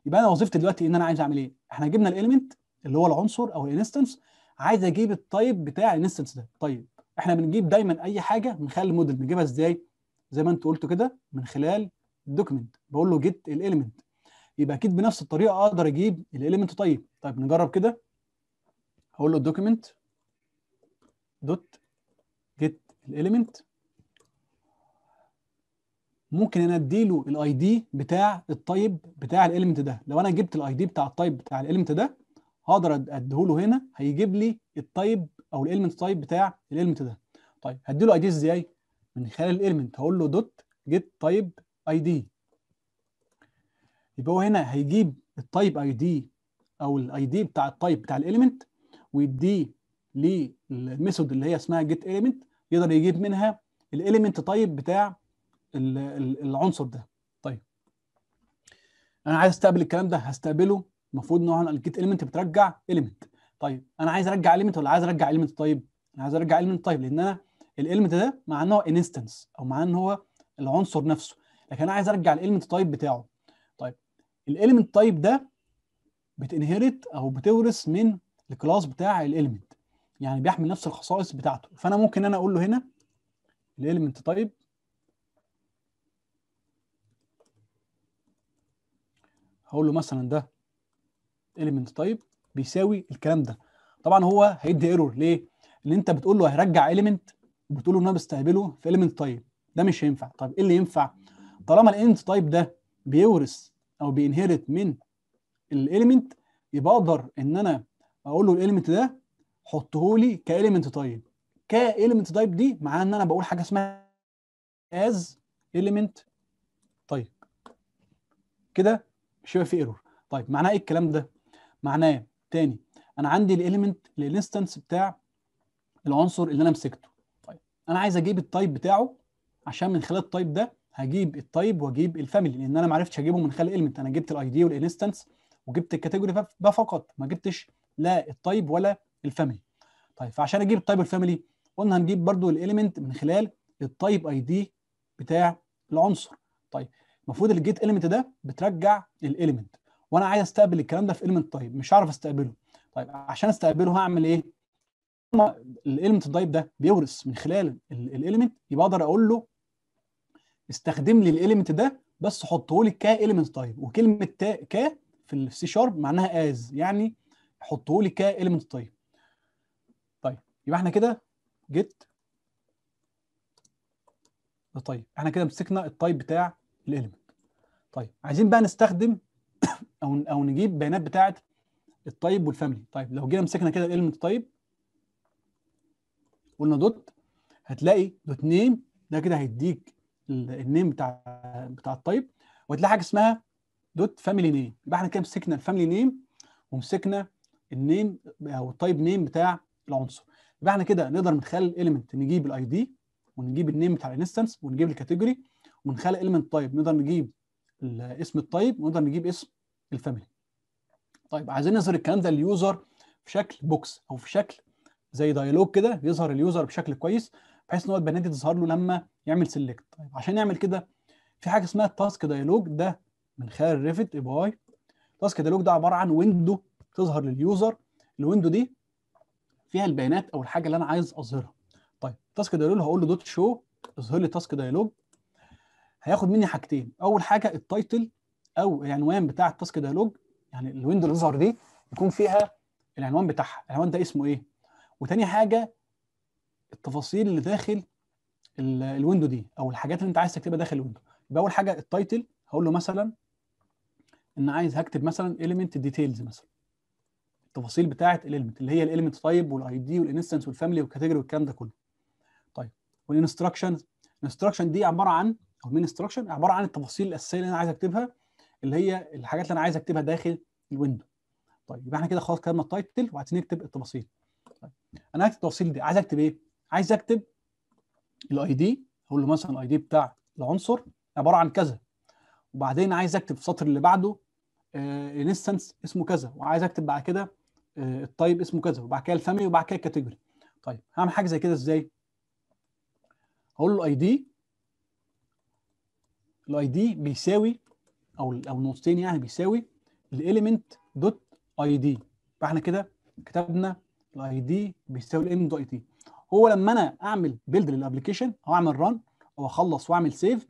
يبقى انا وظيفتي دلوقتي ان انا عايز اعمل ايه؟ احنا جبنا الاليمنت اللي هو العنصر او الانستنس عايز اجيب التايب بتاع الانستنس ده طيب احنا بنجيب دايما اي حاجه من خلال الموديل بنجيبها ازاي؟ زي ما انت قلتوا كده من خلال الدوكيمنت بقول له جيت الاليمنت يبقى اكيد بنفس الطريقه اقدر اجيب الاليمنت طيب طيب نجرب كده هقول له الدوكيمنت دوت جيت الاليمنت ممكن انا اديله الاي دي بتاع الطيب بتاع الاليمنت ده لو انا جبت الاي دي بتاع الطيب بتاع الاليمنت ده هقدر اديهوله هنا هيجيب لي الطيب او الاليمنت طيب بتاع الاليمنت ده طيب هديله اي دي ازاي من خلال الاليمنت هقول له دوت جيت طيب اي دي يبقى هو هنا هيجيب الطيب اي دي او الاي دي بتاع الطيب بتاع الاليمنت ويديه للميثود اللي هي اسمها جيت اليمنت يقدر يجيب منها الاليمنت طيب بتاع العنصر ده طيب انا عايز استقبل الكلام ده هستقبله المفروض ان هو الجيت اليمنت بترجع اليمنت طيب انا عايز ارجع اليمنت ولا عايز ارجع اليمنت طيب انا عايز ارجع اليمنت طيب لان انا الاليمنت ده مع ان هو انستنس او مع ان هو العنصر نفسه لكن انا عايز ارجع الاليمنت تايب بتاعه طيب الاليمنت تايب ده بتنهرت او بتورث من الكلاس بتاع الاليمنت يعني بيحمل نفس الخصائص بتاعته فانا ممكن انا اقول له هنا الاليمنت تايب هقول له مثلا ده اليمنت تايب بيساوي الكلام ده طبعا هو هيدي ايرور ليه ان انت بتقول له هيرجع اليمنت وبتقول له ان انا بستقبله في اليمنت تايب ده مش هينفع طب ايه اللي ينفع طالما الاليمنت تايب ده بيورث او بينهرت من الاليمنت يبقى اقدر ان انا اقول له الاليمنت ده حطه لي كاليمنت تايب كاليمنت تايب دي معناها ان انا بقول حاجه اسمها از اليمنت طيب كده مش هيبقى في ايرور طيب معناه ايه الكلام ده معناه تاني انا عندي الاليمنت الانستنس بتاع العنصر اللي انا مسكته طيب انا عايز اجيب التايب بتاعه عشان من خلال التايب ده هجيب التايب واجيب الفاميلي لان انا ما عرفتش اجيبهم من خلال اليمنت انا جبت الاي دي والانستنس وجبت الكاتيجوري ده فقط ما جبتش لا التايب ولا الفاميلي طيب فعشان اجيب التايب الفاميلي قلنا هنجيب برضو الاليمنت من خلال التايب اي دي بتاع العنصر طيب المفروض الجيت اليمنت ده بترجع الاليمنت وانا عايز استقبل الكلام ده في اليمنت تايب مش هعرف استقبله طيب عشان استقبله هعمل ايه الاليمنت تايب ده بيورث من خلال الاليمنت يبقى اقدر اقول له استخدم لي الاليمنت ده بس حطه لي كاليمنت تايب وكلمه كا ك في السي شارب معناها از يعني حطه لي كاليمنت تايب يبقى احنا كده جيت ده طيب احنا كده مسكنا التايب بتاع الاليمنت طيب عايزين بقى نستخدم او او نجيب بيانات بتاعه الطيب والفاميلي طيب لو جينا مسكنا كده الاليمنت طيب قلنا دوت هتلاقي دوت نيم ده كده هيديك النيم بتاع بتاع الطيب وهتلاقي حاجه اسمها دوت فاميلي نيم يبقى احنا كده مسكنا الفاميلي نيم ومسكنا النيم او التايب نيم بتاع العنصر يبقى احنا كده نقدر من خلال الاليمنت نجيب الاي دي ونجيب النيم بتاع الانستنس ونجيب الكاتيجوري ومن خلال الاليمنت تايب نقدر نجيب اسم التايب ونقدر نجيب اسم الفاميلي طيب عايزين نظهر الكلام ده لليوزر في شكل بوكس او في شكل زي دايلوج كده يظهر اليوزر بشكل كويس بحيث ان هو البيانات دي تظهر له لما يعمل سيلكت طيب عشان نعمل كده في حاجه اسمها التاسك دايلوج ده من خلال ريفت اي باي. اي التاسك دايلوج ده عباره عن ويندو تظهر لليوزر الويندو دي فيها البيانات او الحاجه اللي انا عايز اظهرها طيب تاسك دايلوج هقول له دوت شو اظهر لي تاسك دايلوج هياخد مني حاجتين اول حاجه التايتل او العنوان بتاع التاسك دايلوج يعني الويندو اللي دي يكون فيها العنوان بتاعها العنوان ده اسمه ايه وتاني حاجه التفاصيل اللي داخل الويندو دي او الحاجات اللي انت عايز تكتبها داخل الويندو يبقى اول حاجه التايتل هقول له مثلا ان عايز هكتب مثلا element details مثلا التفاصيل بتاعه الاليمنت اللي هي الاليمنت تايب والاي دي والانستنس والفاميلي والكاتيجوري والكلام ده كله طيب والانستراكشن الانستراكشن دي عباره عن او مين انستراكشن عباره عن التفاصيل الاساسيه اللي انا عايز اكتبها اللي هي الحاجات اللي انا عايز اكتبها داخل الويندو طيب يبقى احنا كده خلاص كتبنا التايتل وعايزين نكتب التفاصيل طيب انا هكتب التفاصيل دي عايز اكتب ايه عايز اكتب الاي دي اقول له مثلا الاي دي بتاع العنصر عباره عن كذا وبعدين عايز اكتب في السطر اللي بعده انستنس آه، اسمه كذا وعايز اكتب بعد كده آه، الطيب اسمه كذا وبعد كده الفاميلي وبعد كده الكاتيجوري طيب هعمل حاجه زي كده ازاي هقول له اي دي الاي دي بيساوي او او نقطتين يعني بيساوي الاليمنت دوت اي دي فاحنا كده كتبنا الاي دي بيساوي الام دوت اي دي هو لما انا اعمل بيلد للابلكيشن او اعمل ران او اخلص واعمل سيف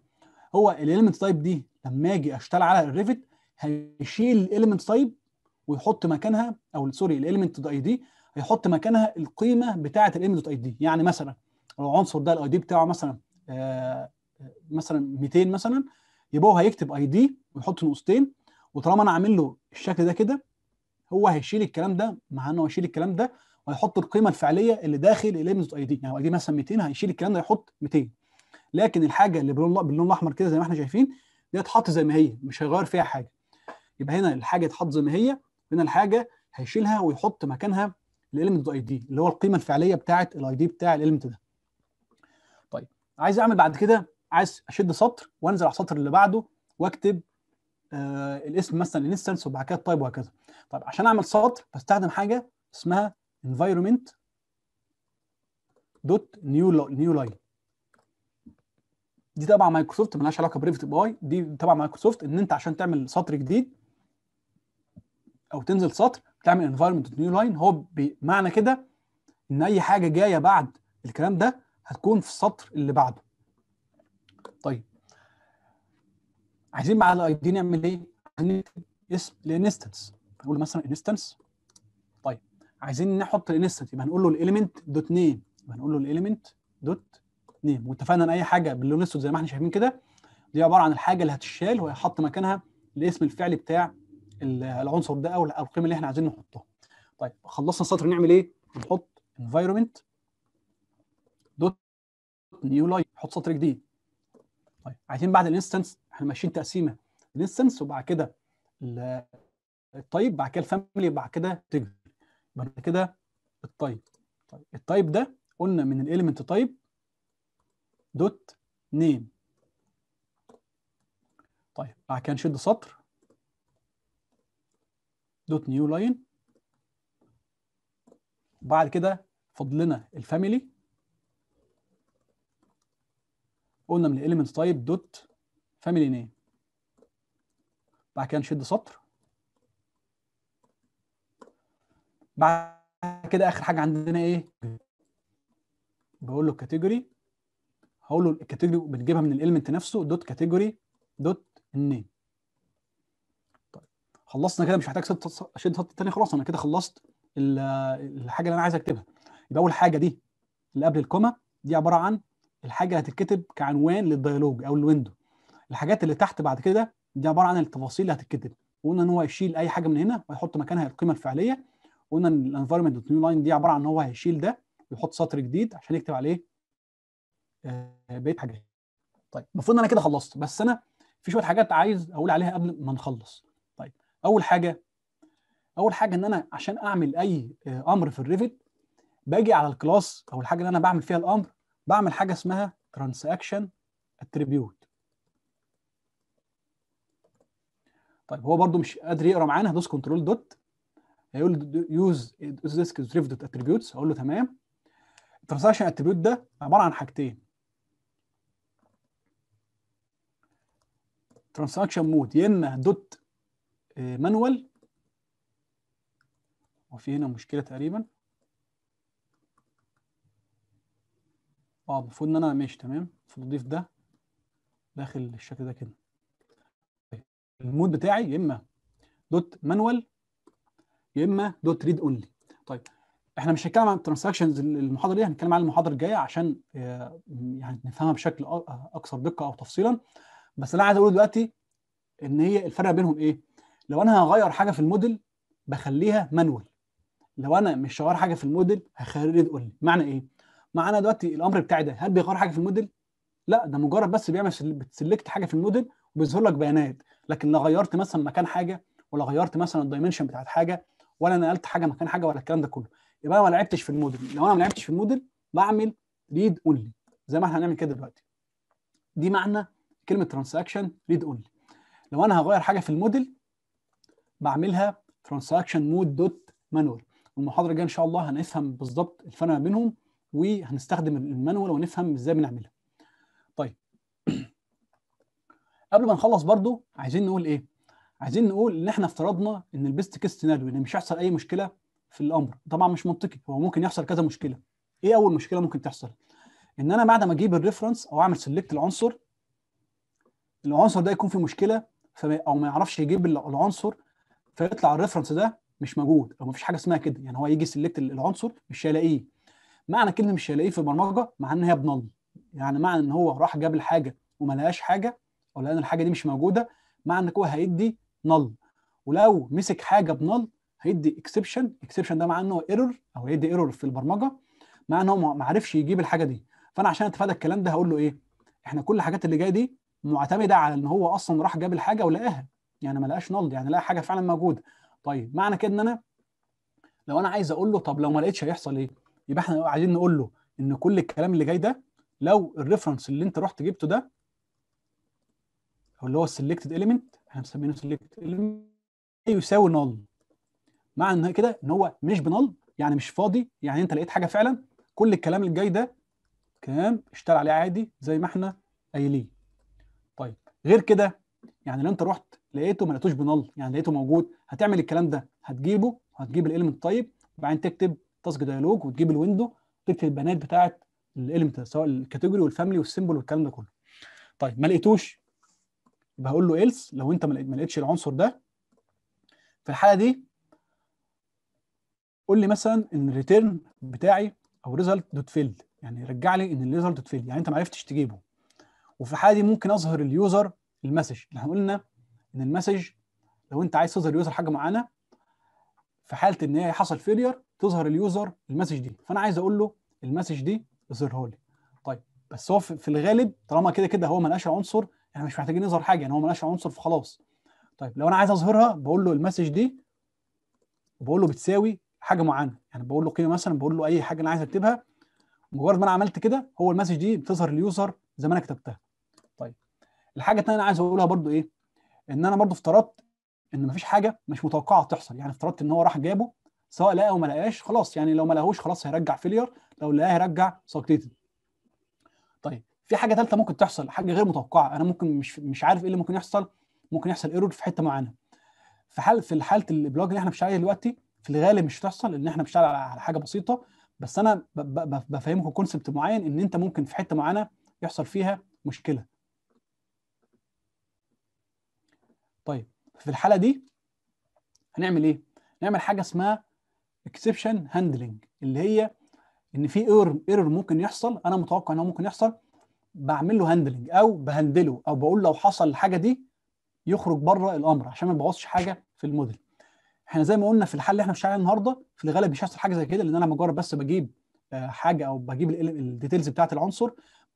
هو الاليمنت تايب دي لما اجي اشتغل على الريفت هيشيل الاليمنت تايب ويحط مكانها او سوري الاليمنت دوت اي دي هيحط مكانها القيمه بتاعه الاليمنت دوت اي دي يعني مثلا لو العنصر ده الاي دي بتاعه مثلا آه مثلا 200 مثلا يبقى هو هيكتب اي دي ويحط نقطتين وطالما انا عامل له الشكل ده كده هو هيشيل الكلام ده مع انه هيشيل الكلام ده وهيحط القيمه الفعليه اللي داخل الاليمنت اي دي يعني اي دي مثلا 200 هيشيل الكلام ده يحط 200 لكن الحاجه اللي باللون الاحمر كده زي ما احنا شايفين دي اتحط زي ما هي مش هيغير فيها حاجه يبقى هنا الحاجه اتحط زي ما هي من الحاجه هيشيلها ويحط مكانها الاليمنت اي دي اللي هو القيمه الفعليه بتاعه الاي دي بتاع الاليمنت ده طيب عايز اعمل بعد كده عايز اشد سطر وانزل على السطر اللي بعده واكتب آه الاسم مثلا الانستنس وبعد كده التايب وهكذا طيب عشان اعمل سطر بستخدم حاجه اسمها environment دوت نيو نيو لاين دي تبع مايكروسوفت ملهاش علاقه بريفت باي دي تبع مايكروسوفت ان انت عشان تعمل سطر جديد او تنزل سطر تعمل انفايرمنت نيو لاين هو بمعنى كده ان اي حاجه جايه بعد الكلام ده هتكون في السطر اللي بعده طيب عايزين مع الاي دي نعمل ايه اسم للانستنس نقول مثلا انستنس طيب عايزين نحط الانستنس يبقى هنقول له الاليمنت دوت نيم يبقى هنقول له الاليمنت دوت نيم واتفقنا ان اي حاجه باللون زي ما احنا شايفين كده دي عباره عن الحاجه اللي هتشال وهيحط مكانها الاسم الفعلي بتاع العنصر ده او القيمه اللي احنا عايزين نحطها طيب خلصنا السطر نعمل ايه نحط environment دوت نيو لاين نحط سطر جديد طيب عايزين بعد الانستنس احنا ماشيين تقسيمه الانستنس وبعد كده التايب بعد كده الفاميلي بعد كده تجري بعد كده التايب طيب التايب ده قلنا من الاليمنت تايب دوت نيم طيب بعد كده نشد سطر دوت نيو لاين وبعد كده فاضل لنا الفاميلي قلنا من الاليمنت تايب دوت فاميلي نيم بعد كده نشد سطر بعد كده اخر حاجه عندنا ايه بقول له الكاتيجوري هقول له الكاتيجوري بنجيبها من الاليمنت نفسه دوت كاتيجوري دوت النيم خلصنا كده مش محتاج اشد خط تاني خلاص انا كده خلصت الحاجه اللي انا عايز اكتبها يبقى اول حاجه دي اللي قبل الكوما دي عباره عن الحاجه اللي هتتكتب كعنوان للديالوج او الويندو الحاجات اللي تحت بعد كده دي عباره عن التفاصيل اللي هتتكتب وقلنا ان هو هيشيل اي حاجه من هنا ويحط مكانها القيمه الفعليه وقلنا ان الانفايرمنت دوت نيو لاين دي عباره عن ان هو هيشيل ده ويحط سطر جديد عشان يكتب عليه آه، بقيه حاجات طيب المفروض ان انا كده خلصت بس انا في شويه حاجات عايز اقول عليها قبل ما نخلص اول حاجه اول حاجه ان انا عشان اعمل اي آه، امر في الريفت باجي على الكلاس او الحاجه اللي انا بعمل فيها الامر بعمل حاجه اسمها ترانزاكشن اتريبيوت طيب هو برده مش قادر يقرا معانا هدوس كنترول دوت هيقول يوز ديسك ريف دوت اتريبيوتس اقول له تمام الترانزاكشن اتريبيوت ده عباره عن حاجتين ترانزاكشن مود يا اما دوت آه، مانوال وفي هنا مشكله تقريبا اه المفروض ان انا ماشي تمام المفروض اضيف ده داخل الشكل ده كده طيب، المود بتاعي يا اما دوت مانوال يا اما دوت ريد اونلي طيب احنا مش هنتكلم عن الترانزاكشنز المحاضره دي هنتكلم عن المحاضره الجايه عشان آه، يعني نفهمها بشكل اكثر دقه او تفصيلا بس اللي انا عايز اقوله دلوقتي ان هي الفرق بينهم ايه؟ لو انا هغير حاجه في الموديل بخليها مانوال لو انا مش هغير حاجه في الموديل هخليه قول لي معنى ايه معنى دلوقتي الامر بتاعي ده هل بيغير حاجه في الموديل لا ده مجرد بس بيعمل بتسلكت حاجه في الموديل وبيظهر لك بيانات لكن لا غيرت مثلا مكان حاجه ولا غيرت مثلا الدايمنشن بتاعت حاجه ولا نقلت حاجه مكان حاجه ولا الكلام ده كله يبقى انا ما لعبتش في الموديل لو انا ما لعبتش في الموديل بعمل ريد اونلي زي ما احنا هنعمل كده دلوقتي دي معنى كلمه ترانزاكشن ريد اونلي لو انا هغير حاجه في الموديل بعملها ترانزاكشن مود دوت مانوال المحاضره الجايه ان شاء الله هنفهم بالظبط الفرق ما بينهم وهنستخدم المانوال ونفهم ازاي بنعملها طيب قبل ما نخلص برضو عايزين نقول ايه عايزين نقول ان احنا افترضنا ان البيست كيس سيناريو ان مش هيحصل اي مشكله في الامر طبعا مش منطقي هو ممكن يحصل كذا مشكله ايه اول مشكله ممكن تحصل ان انا بعد ما اجيب الريفرنس او اعمل سيلكت العنصر العنصر ده يكون فيه مشكله او ما يعرفش يجيب العنصر فيطلع الريفرنس ده مش موجود او مفيش حاجه اسمها كده يعني هو يجي سيلكت العنصر مش هيلاقيه معنى كلمه مش هيلاقيه في البرمجه مع ان هي بنل يعني معنى ان هو راح جاب الحاجه وما لقاش حاجه او لان الحاجه دي مش موجوده معنى ان هو هيدي نل ولو مسك حاجه بنل هيدي اكسبشن اكسبشن ده معناه ان هو ايرور او هيدي ايرور في البرمجه مع ان هو ما عرفش يجيب الحاجه دي فانا عشان اتفادى الكلام ده هقول له ايه احنا كل الحاجات اللي جايه دي معتمده على ان هو اصلا راح جاب الحاجه ولقاها يعني ما لقاش نل يعني لقى حاجه فعلا موجوده طيب معنى كده ان انا لو انا عايز اقول له طب لو ما لقيتش هيحصل ايه يبقى احنا عايزين نقول له ان كل الكلام اللي جاي ده لو الريفرنس اللي انت رحت جبته ده او اللي هو السلكتد اليمنت احنا مسمينه سلكتد اليمنت يساوي نل معنى كده ان هو مش بنل يعني مش فاضي يعني انت لقيت حاجه فعلا كل الكلام اللي جاي ده كلام اشتغل عليه عادي زي ما احنا قايلين طيب غير كده يعني لو انت رحت لقيته ما لقيتوش بنل يعني لقيته موجود هتعمل الكلام ده هتجيبه وهتجيب الاليمنت تايب وبعدين تكتب تاسك ديالوج وتجيب الويندو تكتب البيانات بتاعه الاليمنت سواء الكاتيجوري والفاميلي والسيمبل والكلام ده كله طيب ما لقيتوش يبقى هقول له ايلس لو انت ما لقيتش العنصر ده في الحاله دي قول لي مثلا ان الريتيرن بتاعي او ريزلت دوت فيلد يعني رجع لي ان الريزلت دوت فيلد يعني انت ما عرفتش تجيبه وفي الحاله دي ممكن اظهر اليوزر المسج احنا قلنا ان المسج لو انت عايز تظهر اليوزر حاجه معينه في حاله ان هي حصل فيلير تظهر اليوزر المسج دي فانا عايز اقول له المسج دي اظهرها لي طيب بس هو في الغالب طالما كده كده هو ملقاش عنصر احنا مش محتاجين نظهر حاجه يعني هو ملقاش عنصر فخلاص طيب لو انا عايز اظهرها بقول له المسج دي وبقول له بتساوي حاجه معينه يعني بقول له قيمه مثلا بقول له اي حاجه انا عايز اكتبها مجرد ما انا عملت كده هو المسج دي بتظهر اليوزر زي ما انا كتبتها طيب الحاجه الثانيه انا عايز اقولها برضو ايه ان انا برضه افترضت ان مفيش حاجه مش متوقعه تحصل يعني افترضت ان هو راح جابه سواء لقاه او ما لقاش خلاص يعني لو ما لقاهوش خلاص هيرجع فيلير لو لقاه هيرجع سبتيتد طيب في حاجه ثالثه ممكن تحصل حاجه غير متوقعه انا ممكن مش مش عارف ايه اللي ممكن يحصل ممكن يحصل ايرور في حته معينه في حال في حاله البلوج اللي احنا بنشتغل عليها دلوقتي في الغالب مش هتحصل ان احنا بنشتغل على حاجه بسيطه بس انا بفهمكم كونسبت معين ان انت ممكن في حته معينه يحصل فيها مشكله طيب في الحاله دي هنعمل ايه؟ نعمل حاجه اسمها اكسبشن هاندلنج اللي هي ان في ايرور ايرور ممكن يحصل انا متوقع ان هو ممكن يحصل بعمل له هاندلنج او بهندله او بقول لو حصل الحاجه دي يخرج بره الامر عشان ما يبوظش حاجه في الموديل احنا زي ما قلنا في الحل اللي احنا بنشتغل النهارده في الغالب مش هيحصل حاجه زي كده لان انا مجرد بس بجيب آه، حاجه او بجيب الديتيلز بتاعت العنصر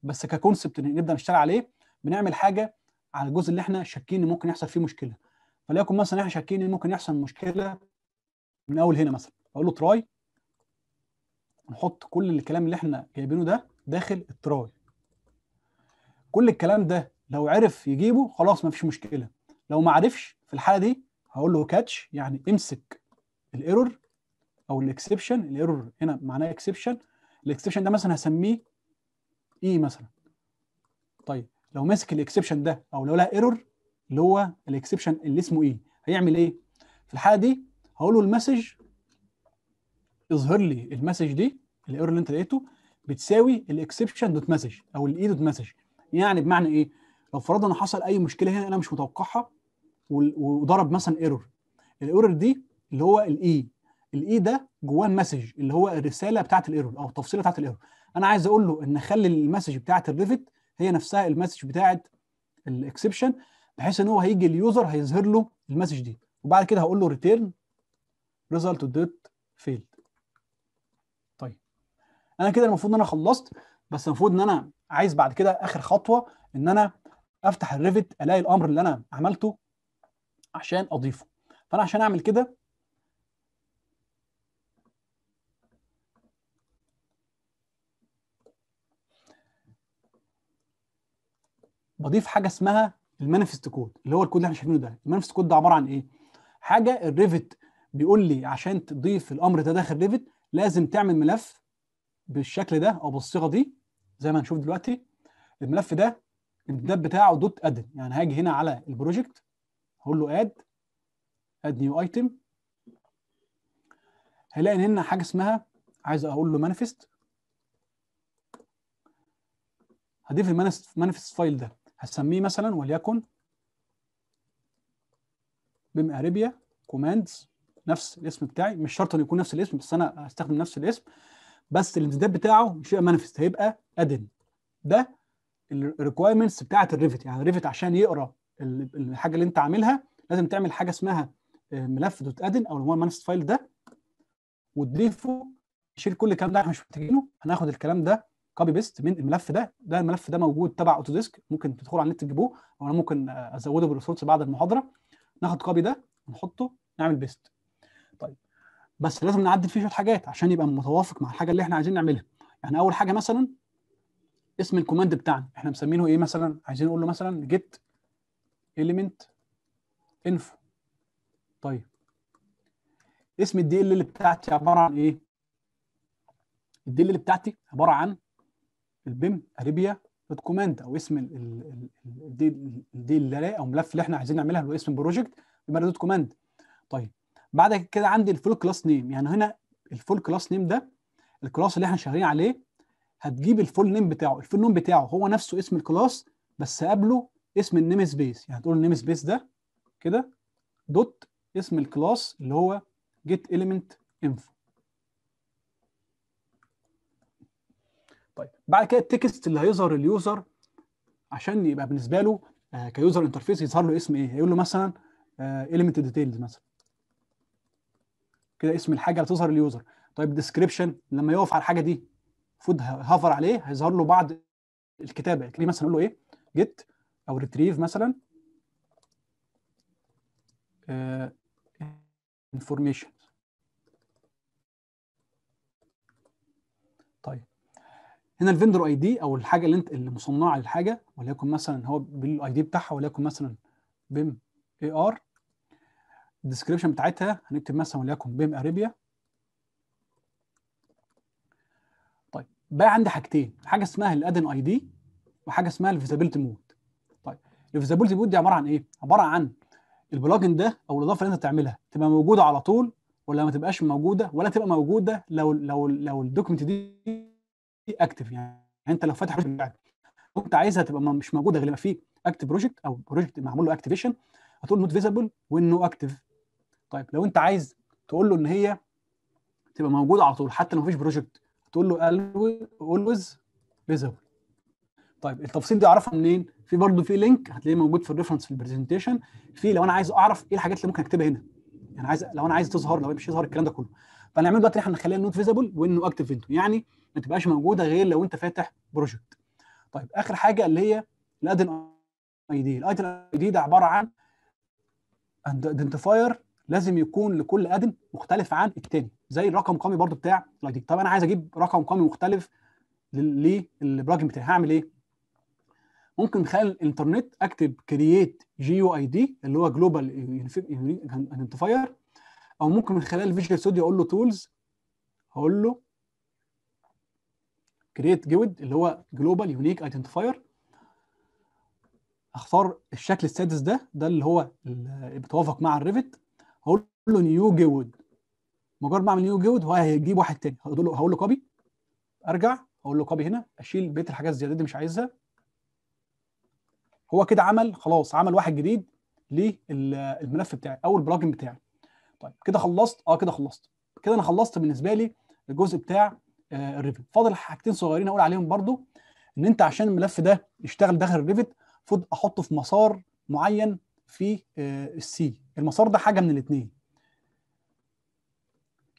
بس ككونسبت نبدا نشتغل عليه بنعمل حاجه على الجزء اللي احنا شاكين ان ممكن يحصل فيه مشكله فليكن مثلا احنا شاكين ان ممكن يحصل مشكله من اول هنا مثلا اقول له تراي نحط كل الكلام اللي احنا جايبينه ده داخل التراي كل الكلام ده لو عرف يجيبه خلاص مفيش مشكله لو ما عرفش في الحاله دي هقول له كاتش يعني امسك الايرور او الاكسبشن الايرور هنا معناه اكسبشن الاكسبشن ده مثلا هسميه اي e مثلا طيب لو ماسك الاكسبشن ده او لو لها ايرور اللي هو الاكسبشن اللي اسمه ايه هيعمل ايه في الحاله دي هقول له المسج اظهر لي المسج دي الايرور اللي انت لقيته بتساوي الاكسبشن دوت مسج او الاي دوت مسج يعني بمعنى ايه لو فرضنا ان حصل اي مشكله هنا انا مش متوقعها وضرب مثلا ايرور الايرور دي اللي هو الاي الاي ده جواه المسج اللي هو الرساله بتاعه الايرور او التفصيله بتاعه الايرور انا عايز اقول له ان خلي المسج بتاعه الريفت هي نفسها المسج بتاعت الاكسبشن بحيث ان هو هيجي اليوزر هيظهر له المسج دي وبعد كده هقول له ريتيرن ريزلت دوت فيلد طيب انا كده المفروض ان انا خلصت بس المفروض ان انا عايز بعد كده اخر خطوه ان انا افتح الريفت الاقي الامر اللي انا عملته عشان اضيفه فانا عشان اعمل كده بضيف حاجه اسمها المانيفست كود اللي هو الكود اللي احنا شايفينه ده المانيفست كود ده عباره عن ايه حاجه الريفت بيقول لي عشان تضيف الامر ده داخل ريفت لازم تعمل ملف بالشكل ده او بالصيغه دي زي ما هنشوف دلوقتي الملف ده الامتداد بتاعه دوت اد يعني هاجي هنا على البروجكت هقول له اد اد نيو ايتم هلاقي هنا حاجه اسمها عايز اقول له مانيفست هضيف المانيفست فايل ده هسميه مثلا وليكن اريبيا كوماندز نفس الاسم بتاعي مش شرط ان يكون نفس الاسم بس انا هستخدم نفس الاسم بس الامتداد بتاعه مش هيبقى مانيفست هيبقى ادن ده الريكوايرمنتس بتاعه الريفت يعني الريفت عشان يقرا الحاجه اللي انت عاملها لازم تعمل حاجه اسمها آه، ملف دوت ادن او اللي المانيفست فايل ده وتضيفه تشيل كل الكلام ده احنا مش محتاجينه هناخد الكلام ده كوبي بيست من الملف ده ده الملف ده موجود تبع اوتوديسك ممكن تدخلوا على النت تجيبوه او انا ممكن ازوده بالريسورس بعد المحاضره ناخد كوبي ده ونحطه نعمل بيست طيب بس لازم نعدل فيه شويه حاجات عشان يبقى متوافق مع الحاجه اللي احنا عايزين نعملها يعني اول حاجه مثلا اسم الكوماند بتاعنا احنا مسمينه ايه مثلا عايزين نقول له مثلا جيت element info طيب اسم الدي ال بتاعتي عباره عن ايه الدي ال بتاعتي عباره عن البيم اريبيا دوت كوماند او اسم الدي اللي او الملف اللي احنا عايزين نعملها هو اسم بروجكت يبقى دوت كوماند طيب بعد كده عندي الفول كلاس نيم يعني هنا الفول كلاس نيم ده الكلاس اللي احنا شغالين عليه هتجيب الفول نيم بتاعه الفول نيم بتاعه هو نفسه اسم الكلاس بس قبله اسم النيم سبيس يعني هتقول النيم سبيس ده كده دوت اسم الكلاس اللي هو جيت element info طيب بعد كده التكست اللي هيظهر اليوزر عشان يبقى بالنسبه له آه، كيوزر انترفيس يظهر له اسم ايه هيقول له مثلا آه، element details مثلا كده اسم الحاجه اللي تظهر اليوزر طيب ديسكريبشن لما يقف على الحاجه دي المفروض هافر عليه هيظهر له بعض الكتابه كلي مثلا اقول له ايه جيت او ريتريف مثلا انفورميشن آه، هنا الفندر اي دي او الحاجه اللي انت اللي مصنعه للحاجه وليكن مثلا هو بالاي دي بتاعها وليكن مثلا بيم اي ار الديسكريبشن بتاعتها هنكتب مثلا وليكن بيم اريبيا طيب بقى عندي حاجتين حاجه اسمها الادن اي دي وحاجه اسمها الفيزابيلتي مود طيب الفيزابيلتي مود دي عباره عن ايه عباره عن البلوجن ده او الاضافه اللي انت تعملها تبقى موجوده على طول ولا ما تبقاش موجوده ولا تبقى موجوده لو لو لو الدوكيمنت دي اكتف يعني. يعني انت لو فاتح بروجكت عايزها تبقى مش موجوده غير لما في اكتف بروجكت او بروجكت معمول له اكتيفيشن هتقول نوت فيزبل وانه اكتف طيب لو انت عايز تقول له ان هي تبقى موجوده على طول حتى لو مفيش بروجكت تقول له اولويز فيزبل طيب التفاصيل دي اعرفها منين؟ في برضه في لينك هتلاقيه موجود في الريفرنس في البرزنتيشن في لو انا عايز اعرف ايه الحاجات اللي ممكن اكتبها هنا يعني عايز لو انا عايز تظهر لو مش يظهر الكلام ده كله فنعمل دلوقتي احنا نخليها نوت فيزبل وانه اكتف انتو يعني ما تبقاش موجوده غير لو انت فاتح بروجكت طيب اخر حاجه اللي هي الادن اي دي الادن اي دي ده عباره عن ايدنتيفاير لازم يكون لكل ادن مختلف عن التاني زي الرقم القومي برضو بتاع الاي دي طب انا عايز اجيب رقم قومي مختلف للبراجم بتاعي هعمل ايه ممكن من خلال الانترنت اكتب كرييت جي يو اي دي اللي هو جلوبال ايدنتيفاير او ممكن من خلال فيجوال ستوديو اقول له تولز هقول له كريت جود اللي هو جلوبال يونيك ايدنتيفاير اختار الشكل السادس ده ده اللي هو اللي بيتوافق مع الريفت هقول له نيو جود مجرد ما اعمل نيو جود هو هيجيب واحد تاني هقول له هقول له كوبي ارجع اقول له كوبي هنا اشيل بيت الحاجات الزياده دي مش عايزها هو كده عمل خلاص عمل واحد جديد للملف بتاعي او البلاجن بتاعي طيب كده خلصت اه كده خلصت كده انا خلصت بالنسبه لي الجزء بتاع آه، الريفت فاضل حاجتين صغيرين اقول عليهم برضو ان انت عشان الملف ده يشتغل داخل الريفت المفروض احطه في مسار معين في آه، السي المسار ده حاجه من الاثنين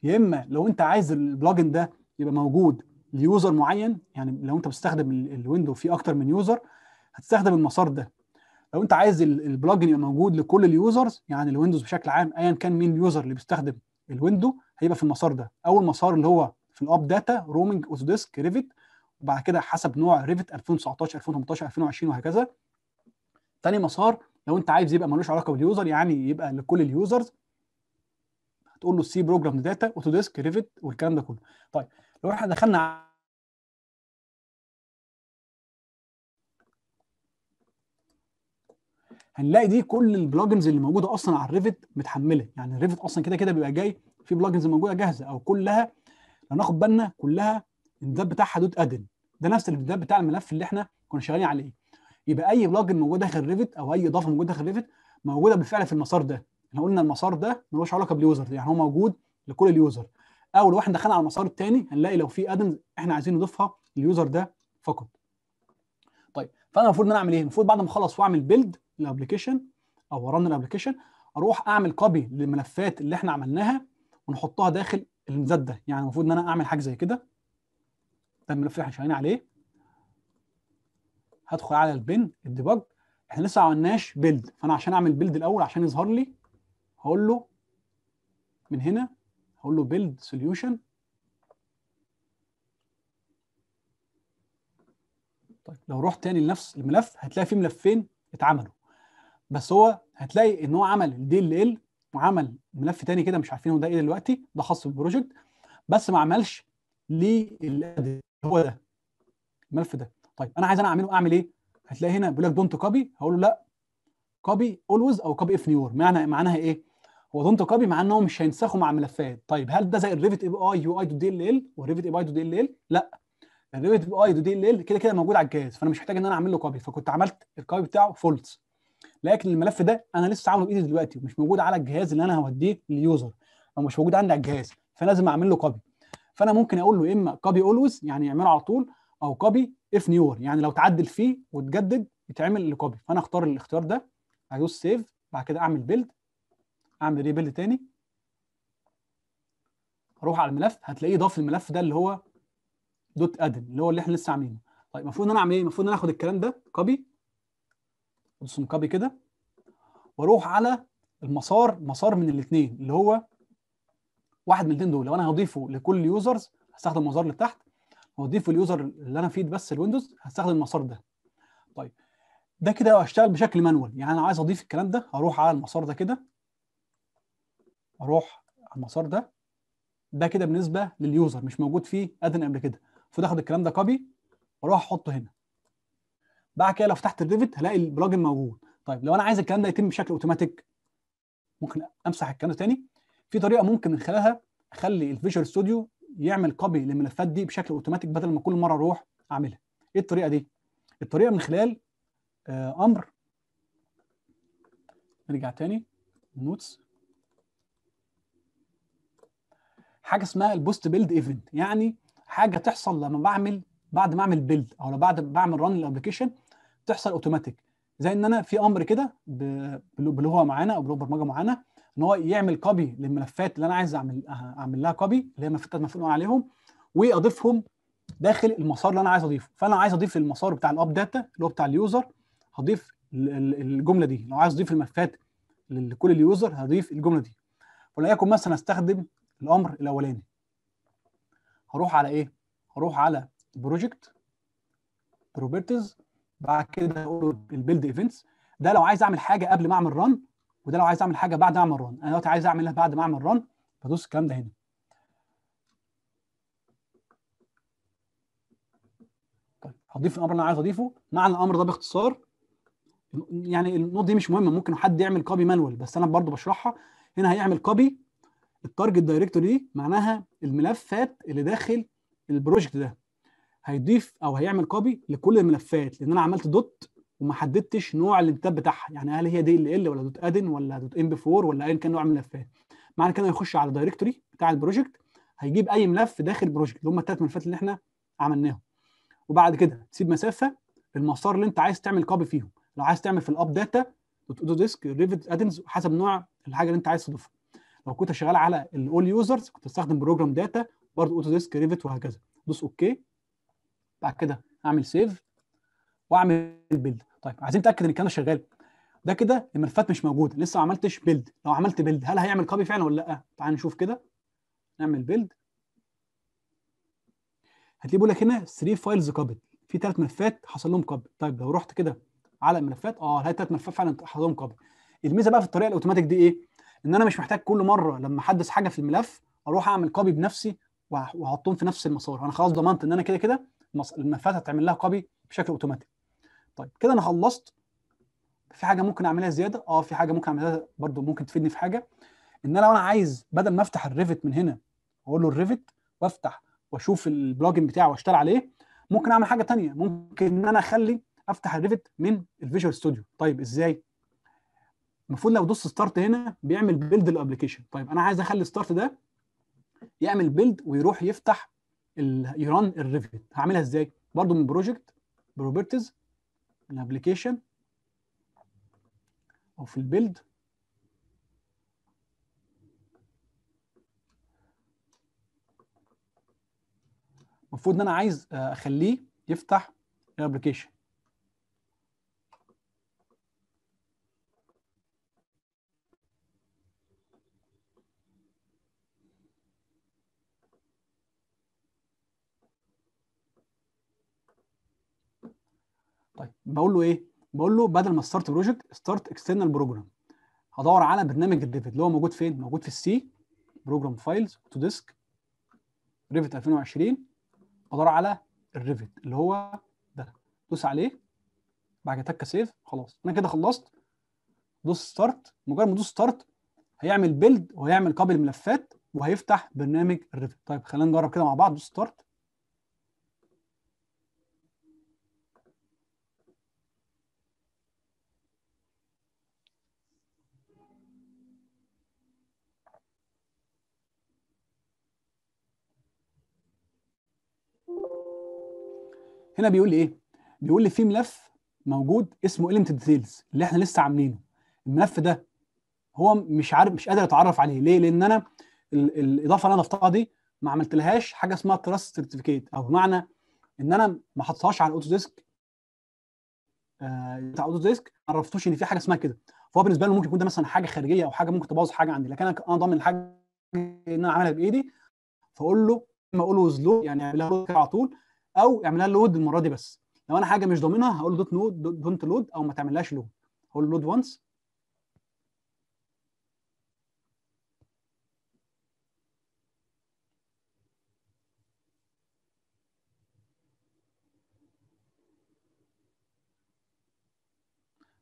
يا اما لو انت عايز البلجن ده يبقى موجود ليوزر معين يعني لو انت بتستخدم الويندو في اكتر من يوزر هتستخدم المسار ده لو انت عايز البلجن يبقى موجود لكل اليوزرز يعني الويندوز بشكل عام ايا كان مين اليوزر اللي بيستخدم الويندو هيبقى في المسار ده او المسار اللي هو في الاب داتا رومنج اوتوديسك ريفت وبعد كده حسب نوع ريفت 2019 2018 2020 وهكذا تاني مسار لو انت عايز يبقى ملوش علاقه باليوزر يعني يبقى لكل اليوزرز هتقول له سي بروجرام داتا اوتوديسك ريفت والكلام ده كله طيب لو احنا دخلنا هنلاقي دي كل البلجنز اللي موجوده اصلا على الريفت متحمله يعني الريفت اصلا كده كده بيبقى جاي في بلجنز موجوده جاهزه او كلها هناخد بالنا كلها الامتداد بتاع حدود ادن ده نفس الامتداد بتاع الملف اللي احنا كنا شغالين عليه يبقى اي بلجن موجوده داخل ريفت او اي اضافه موجوده داخل ريفت موجوده بالفعل في المسار ده احنا قلنا المسار ده ملوش علاقه باليوزر يعني هو موجود لكل اليوزر او لو احنا دخلنا على المسار الثاني هنلاقي لو في ادن احنا عايزين نضيفها لليوزر ده فقط طيب فانا المفروض ان انا اعمل ايه المفروض بعد ما اخلص واعمل بيلد للابلكيشن او رن الابلكيشن اروح اعمل كوبي للملفات اللي احنا عملناها ونحطها داخل المزاد ده يعني المفروض ان انا اعمل حاجه زي كده ده الملف اللي احنا شغالين عليه هدخل على البن الديبج احنا لسه ما عملناش بيلد فانا عشان اعمل بيلد الاول عشان يظهر لي هقول له من هنا هقول له بيلد سوليوشن طيب لو رحت تاني لنفس الملف هتلاقي فيه ملفين اتعملوا بس هو هتلاقي ان هو عمل الدي ال ال وعمل ملف تاني كده مش عارفين هو ده ايه دلوقتي ده خاص بالبروجكت بس ما عملش ليه هو ده الملف ده طيب انا عايز انا اعمله اعمل ايه هتلاقي هنا بيقول لك دونت كوبي هقول له لا كوبي اولويز او كوبي اف نيور معنى معناها ايه هو دونت كوبي مع انهم مش هينسخوا مع ملفات طيب هل ده زي الريفت اي بي اي يو اي دو دي ال ال والريفت اي بي اي دو دي ال ال لا الريفت اي بي اي دو دي ال ال كده كده موجود على الجهاز فانا مش محتاج ان انا اعمل له كوبي فكنت عملت الكوبي بتاعه فولتس لكن الملف ده انا لسه عامله بايدي دلوقتي ومش موجود على الجهاز اللي انا هوديه لليوزر او مش موجود عندي على الجهاز فلازم اعمل له كوبي فانا ممكن اقول له اما كوبي اولويز يعني يعمله على طول او كوبي اف نيور يعني لو تعدل فيه وتجدد يتعمل لكوبي فانا اختار الاختيار ده هدوس سيف بعد كده اعمل بيلد اعمل ريبيلد تاني اروح على الملف هتلاقيه ضاف الملف ده اللي هو دوت ادن اللي هو اللي احنا لسه عاملينه طيب المفروض ان انا اعمل ايه المفروض ان انا اخد الكلام ده كوبي سنقبي كده واروح على المسار مسار من الاثنين اللي هو واحد من الاثنين دول لو انا هضيفه لكل يوزرز هستخدم المسار اللي تحت واضيفه اليوزر اللي انا فيه بس الويندوز هستخدم المسار ده طيب ده كده هشتغل بشكل مانوال يعني انا عايز اضيف الكلام ده هروح على المسار ده كده اروح على المسار ده ده كده بالنسبه لليوزر مش موجود فيه ادن قبل كده المفروض اخد الكلام ده كوبي واروح احطه هنا بعد كده لو فتحت الريفت هلاقي البلجن موجود طيب لو انا عايز الكلام ده يتم بشكل اوتوماتيك ممكن امسح الكلام ده تاني في طريقه ممكن من خلالها اخلي الفيجوال ستوديو يعمل كوبي للملفات دي بشكل اوتوماتيك بدل ما كل مره اروح اعملها ايه الطريقه دي الطريقه من خلال آه امر نرجع تاني نوتس حاجه اسمها البوست بيلد ايفنت يعني حاجه تحصل لما بعمل بعد ما اعمل بيلد او بعد ما بعمل ران للابلكيشن بتحصل اوتوماتيك زي ان انا في امر كده بلغه معينه او بلغه برمجه معينه ان هو يعمل كوبي للملفات اللي انا عايز اعمل اعمل لها كوبي اللي هي ملفات المفروض عليهم واضيفهم داخل المسار اللي انا عايز اضيفه فانا عايز اضيف المسار بتاع الاب داتا اللي هو بتاع اليوزر هضيف الجمله دي لو عايز اضيف الملفات لكل اليوزر هضيف الجمله دي وليكن مثلا استخدم الامر الاولاني هروح على ايه هروح على بروجكت بروبرتيز بعد كده اقول البيلد ايفنتس ده لو عايز اعمل حاجه قبل ما اعمل رن وده لو عايز اعمل حاجه بعد ما اعمل رن انا دلوقتي عايز اعملها بعد ما اعمل رن بدوس الكلام ده هنا طيب هضيف الامر اللي انا عايز اضيفه معنى الامر ده باختصار يعني النقطه دي مش مهمه ممكن حد يعمل كوبي مانوال بس انا برضو بشرحها هنا هيعمل كوبي التارجت دايركتوري دي معناها الملفات اللي داخل البروجكت ده هيضيف او هيعمل كوبي لكل الملفات لان انا عملت دوت وما حددتش نوع الانتاب بتاعها يعني هل هي دي ال ال ولا دوت ادن ولا دوت ام بي 4 ولا ايا كان نوع الملفات معنى كده هيخش على الدايركتوري بتاع البروجكت هيجيب اي ملف داخل البروجكت اللي هم الثلاث ملفات اللي احنا عملناهم وبعد كده تسيب مسافه للمسار اللي انت عايز تعمل كوبي فيهم لو عايز تعمل في الاب داتا دوت اوتو ديسك ريفت ادنز حسب نوع الحاجه اللي انت عايز تضيفها لو كنت شغال على الاول يوزرز كنت تستخدم بروجرام داتا برضه اوتو ديسك ريفت وهكذا دوس اوكي بعد كده اعمل سيف واعمل بيلد طيب عايزين نتاكد ان الكلام شغال ده كده الملفات مش موجوده لسه ما عملتش بيلد لو عملت بيلد هل هيعمل كوبي فعلا ولا لا تعال نشوف كده نعمل بيلد هتلاقيه بيقول لك هنا 3 فايلز كوبي في ثلاث ملفات حصل لهم كوبي طيب لو رحت كده على الملفات اه هات ثلاث ملفات فعلا حصل لهم كوبي الميزه بقى في الطريقه الاوتوماتيك دي ايه ان انا مش محتاج كل مره لما احدث حاجه في الملف اروح اعمل كوبي بنفسي واحطهم في نفس المسار انا خلاص ضمنت ان انا كده كده الملفات تعمل لها كوبي بشكل اوتوماتيك طيب كده انا خلصت في حاجه ممكن اعملها زياده اه في حاجه ممكن اعملها برده ممكن تفيدني في حاجه ان انا لو انا عايز بدل ما افتح الريفت من هنا اقول له الريفت وافتح واشوف البلوجن بتاعه واشتغل عليه ممكن اعمل حاجه ثانيه ممكن ان انا اخلي افتح الريفت من الفيجوال ستوديو طيب ازاي المفروض لو دوست ستارت هنا بيعمل بيلد الابلكيشن طيب انا عايز اخلي ستارت ده يعمل بيلد ويروح يفتح يران الريفت هعملها ازاي؟ برضو من بروجكت بروبرتيز من ابلكيشن او في البيلد المفروض ان انا عايز آه، اخليه يفتح الابلكيشن طيب بقول له ايه؟ بقول له بدل ما ستارت بروجكت ستارت اكسترنال بروجرام هدور على برنامج الريفت اللي هو موجود فين؟ موجود في السي بروجرام فايلز تو ديسك ريفت 2020 ادور على الريفت اللي هو ده دوس عليه بعد كده تك سيف خلاص انا كده خلصت دوس ستارت مجرد ما دوس ستارت هيعمل بيلد وهيعمل قابل ملفات وهيفتح برنامج الريفت طيب خلينا نجرب كده مع بعض دوس ستارت هنا بيقول لي ايه بيقول لي في ملف موجود اسمه element details اللي احنا لسه عاملينه الملف ده هو مش عارف مش قادر اتعرف عليه ليه لان انا ال الاضافه اللي انا ضفتها دي ما عملتلهاش حاجه اسمها تراست سيرتيفيكيت او بمعنى ان انا ما حطيتهاش على الاوتو ديسك آه بتاع اوتو ديسك ما عرفتوش ان في حاجه اسمها كده فهو بالنسبه له ممكن يكون ده مثلا حاجه خارجيه او حاجه ممكن تبوظ حاجه عندي لكن انا ضامن الحاجه ان انا عاملها بايدي فاقول له ما اقول له يعني اعملها على طول او اعملها لود المره دي بس لو انا حاجه مش ضامنها هقول له دوت نود دونت لود او ما تعملهاش لود هقول لود وانس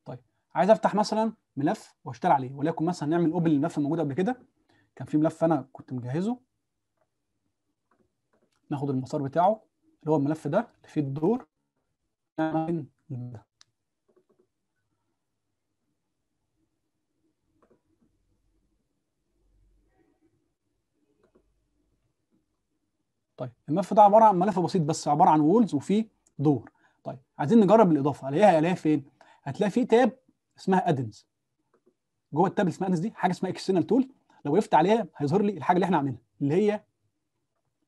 طيب، عايز افتح مثلا ملف واشتغل عليه وليكن مثلا نعمل اوبن الملف الموجود قبل كده كان في ملف انا كنت مجهزه ناخد المسار بتاعه اللي هو الملف ده اللي فيه الدور طيب الملف ده عباره عن ملف بسيط بس عباره عن وولز وفيه دور طيب عايزين نجرب الاضافه الاقيها الاقيها فين هتلاقي في تاب اسمها ادنز جوه التاب اللي اسمها ادنز دي حاجه اسمها اكسترنال تول لو وقفت عليها هيظهر لي الحاجه اللي احنا عاملينها اللي هي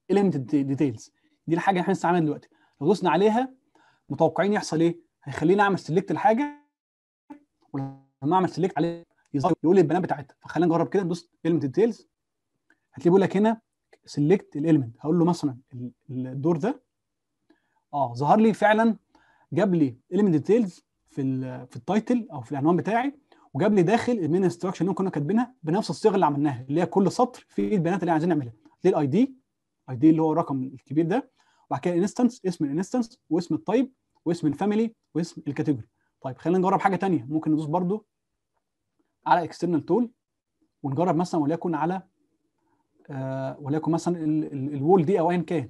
ليميتد ديتيلز دي الحاجه اللي احنا لسه عاملينها دلوقتي لو دوسنا عليها متوقعين يحصل ايه؟ هيخليني اعمل سيلكت الحاجه ولما اعمل سيلكت عليها يظهر يقول لي البيانات بتاعتها فخلينا نجرب كده ندوس element ديتيلز هتلاقيه بيقول لك هنا سيلكت الاليمنت هقول له مثلا الدور ده اه ظهر لي فعلا جاب لي element ديتيلز في في التايتل او في العنوان بتاعي وجاب لي داخل المين انستراكشن اللي كنا كاتبينها بنفس الصيغه اللي عملناها اللي هي كل سطر فيه البيانات اللي عايزين نعملها الاي دي اي دي اللي هو الرقم الكبير ده بعد كده انستنس اسم الانستنس واسم التايب واسم الفاميلي واسم الكاتيجوري طيب خلينا نجرب حاجه ثانيه ممكن ندوس برده على اكسترنال تول ونجرب مثلا وليكن على آه وليكن مثلا الوول دي او ايا كان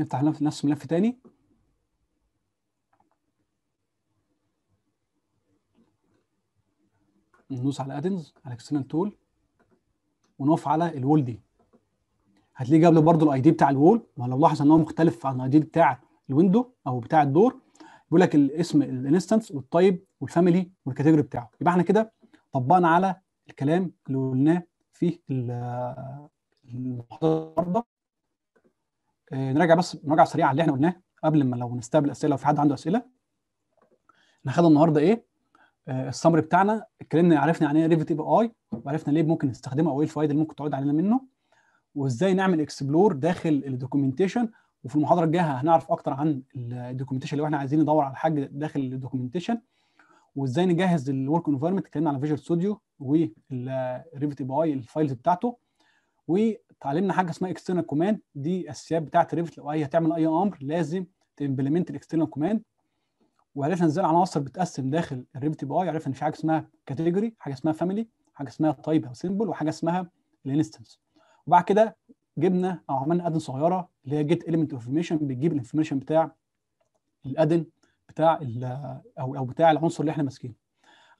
نفتح نفس الملف تاني ندوس على ادنز على اكسترنال تول ونقف على الول دي هتلاقيه جاب لي برضه الاي دي بتاع الول ولو لاحظ ان هو مختلف عن الاي دي بتاع الويندو او بتاع الدور بيقول لك الاسم الانستنس والتايب والفاميلي والكاتيجوري بتاعه يبقى احنا كده طبقنا على الكلام اللي قلناه في المحاضره آه، نراجع بس مراجعه سريعه على اللي احنا قلناه قبل ما لو نستقبل اسئله لو في حد عنده اسئله احنا خدنا النهارده ايه آه، السمر بتاعنا اتكلمنا عرفنا يعني ايه ريفيتيف اي وعرفنا ليه ممكن نستخدمه او ايه الفوائد اللي ممكن تعود علينا منه وازاي نعمل اكسبلور داخل الدوكيومنتيشن وفي المحاضره الجايه هنعرف اكتر عن الدوكيومنتيشن لو احنا عايزين ندور على حاجه داخل الدوكيومنتيشن وازاي نجهز الورك انفايرمنت اتكلمنا على فيجوال ستوديو والريفيتيف اي الفايلز بتاعته اتعلمنا حاجه اسمها اكسترنال كوماند دي اساسيات بتاعت ريفت لو اي هتعمل اي امر لازم تمبلمنت الاكسترنال كوماند وعرفنا ازاي العناصر بتقسم داخل الريفت بي اي عرفنا ان في حاجه اسمها كاتيجوري حاجه اسمها فاميلي حاجه اسمها تايب او سيمبل وحاجه اسمها الانستنس وبعد كده جبنا او عملنا ادن صغيره اللي هي جيت اليمنت انفورميشن بتجيب الانفورميشن بتاع الادن بتاع او او بتاع العنصر اللي احنا ماسكينه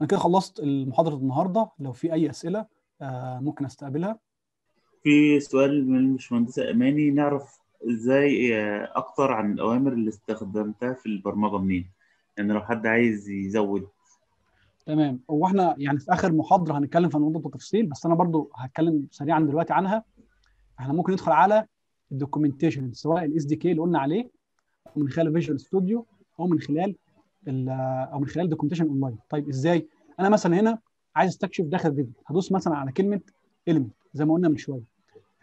انا كده خلصت المحاضره النهارده لو في اي اسئله آه، ممكن استقبلها
في سؤال من الباشمهندسة أماني نعرف إزاي آه، أكتر عن الأوامر اللي استخدمتها في البرمجة منين؟ يعني لو حد عايز يزود
تمام هو احنا يعني في اخر محاضره هنتكلم في الموضوع بالتفصيل بس انا برضو هتكلم سريعا دلوقتي عنها احنا ممكن ندخل على الدوكيومنتيشن سواء الاس دي كي اللي قلنا عليه او من خلال فيجوال ستوديو او من خلال او من خلال دوكيومنتيشن اونلاين طيب ازاي انا مثلا هنا عايز استكشف داخل فيديو هدوس مثلا على كلمه element زي ما قلنا من شويه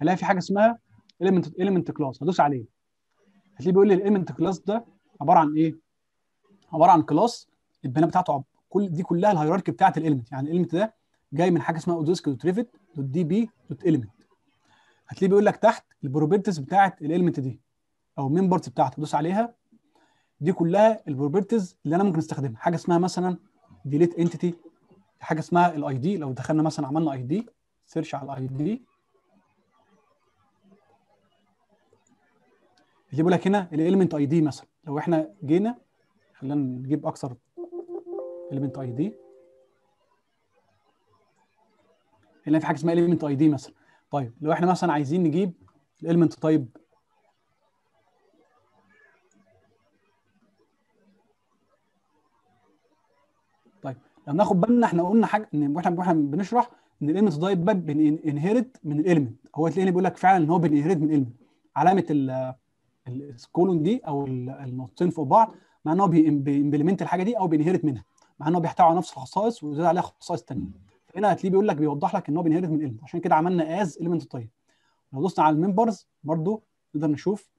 هلاقي في حاجه اسمها element element class هدوس عليه هتلاقيه بيقول لي element كلاس ده عباره عن ايه؟ عباره عن كلاس البناء بتاعته كل دي كلها الهيراركي بتاعه الاليمنت يعني الاليمنت ده جاي من حاجه اسمها اوديسك دوت ريفت دوت دي بي دوت اليمنت هتلاقيه بيقول لك تحت البروبرتيز بتاعه الاليمنت دي او المين بارتس بتاعته دوس عليها دي كلها البروبرتيز اللي انا ممكن استخدمها حاجه اسمها مثلا ديليت انتيتي حاجه اسمها الاي دي لو دخلنا مثلا عملنا اي دي سيرش على الاي دي يجيبوا لك هنا الاليمنت اي دي مثلا لو احنا جينا خلينا نجيب اكثر اليمنت اي دي هنا في حاجه اسمها اليمنت اي دي مثلا طيب لو احنا مثلا عايزين نجيب الاليمنت تايب طيب لو ناخد بالنا احنا قلنا حاجه ان واحنا واحنا بنشرح ان الاليمنت تايب ده من الاليمنت هو تلاقيني بيقول لك فعلا ان هو بننهرت من الاليمنت علامه ال الكولون دي او النقطتين فوق بعض مع ان هو بيمبلمنت الحاجه دي او بينهرت منها مع ان هو بيحتوي على نفس الخصائص وزاد عليها خصائص ثانيه فهنا هتلاقيه بيقول لك بيوضح لك ان هو بينهرت من ايلمنت عشان كده عملنا از المنت طيب لو دوسنا على الممبرز برضو نقدر نشوف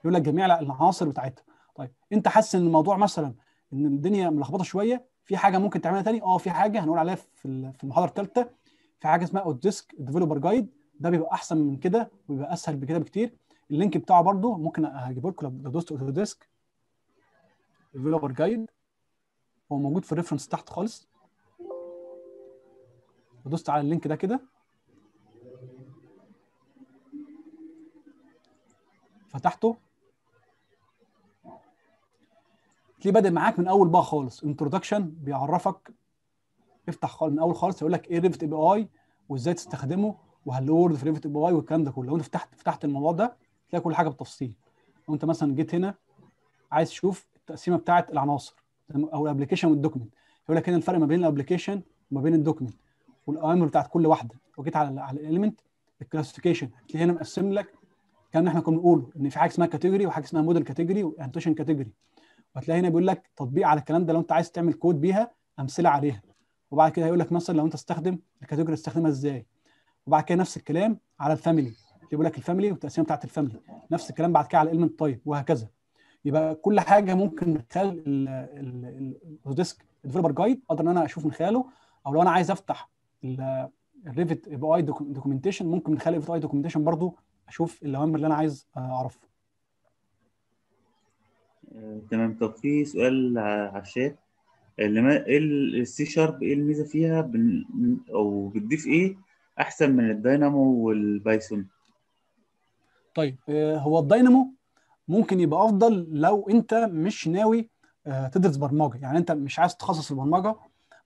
يقول لك جميع العناصر بتاعتها طيب انت حاسس ان الموضوع مثلا ان الدنيا ملخبطه شويه في حاجه ممكن تعملها ثاني اه في حاجه هنقول عليها في في المحاضره الثالثه في حاجه اسمها اوت ديسك ديفلوبر جايد ده بيبقى احسن من كده وبيبقى اسهل بكده بكتير اللينك بتاعه برضو ممكن هجيبه لكم لو دوست اوتو ديسك ديفلوبر جايد هو موجود في الريفرنس تحت خالص دوست على اللينك ده كده فتحته تلاقيه بادئ معاك من اول بقى خالص انتروداكشن بيعرفك افتح خالص من اول خالص يقول لك ايه ريفت اي بي اي وازاي تستخدمه وهل وورد في ريفت اي بي اي والكلام ده كله لو انت فتحت فتحت الموضوع ده تلاقي كل حاجه بالتفصيل لو انت مثلا جيت هنا عايز تشوف التقسيمه بتاعه العناصر او الابلكيشن والدوكمنت يقول لك هنا الفرق ما بين الابلكيشن وما بين الدوكمنت والاوامر بتاعت كل واحده لو جيت على على الاليمنت الكلاسيفيكيشن هتلاقي هنا مقسم لك الكلام اللي احنا كنا بنقوله ان في حاجه اسمها كاتيجوري وحاجه اسمها موديل كاتيجوري وانتشن كاتيجوري وهتلاقي هنا بيقول لك تطبيق على الكلام ده لو انت عايز تعمل كود بيها امثله عليها وبعد كده هيقول لك مثلا لو انت استخدم الكاتيجوري تستخدمها ازاي وبعد كده نفس الكلام على الفاميلي يقول لك الفاميلي والتقسيمه بتاعت الفاميلي نفس الكلام بعد كده على الالمنت تايب وهكذا يبقى كل حاجه ممكن من خلال الديسك ديفلوبر جايد اقدر ان انا اشوف من خلاله او لو انا عايز افتح الريفت اي بي اي دوكيومنتيشن ممكن من خلال الريفت اي دوكيومنتيشن برضو اشوف الاوامر اللي انا عايز آه، اعرفها
آه، تمام طب في سؤال على الشات لما السي شارب ايه الميزه فيها او بتضيف ايه احسن من الداينامو والبايثون
طيب آه، هو الداينامو ممكن يبقى افضل لو انت مش ناوي آه، تدرس برمجه يعني انت مش عايز تخصص البرمجه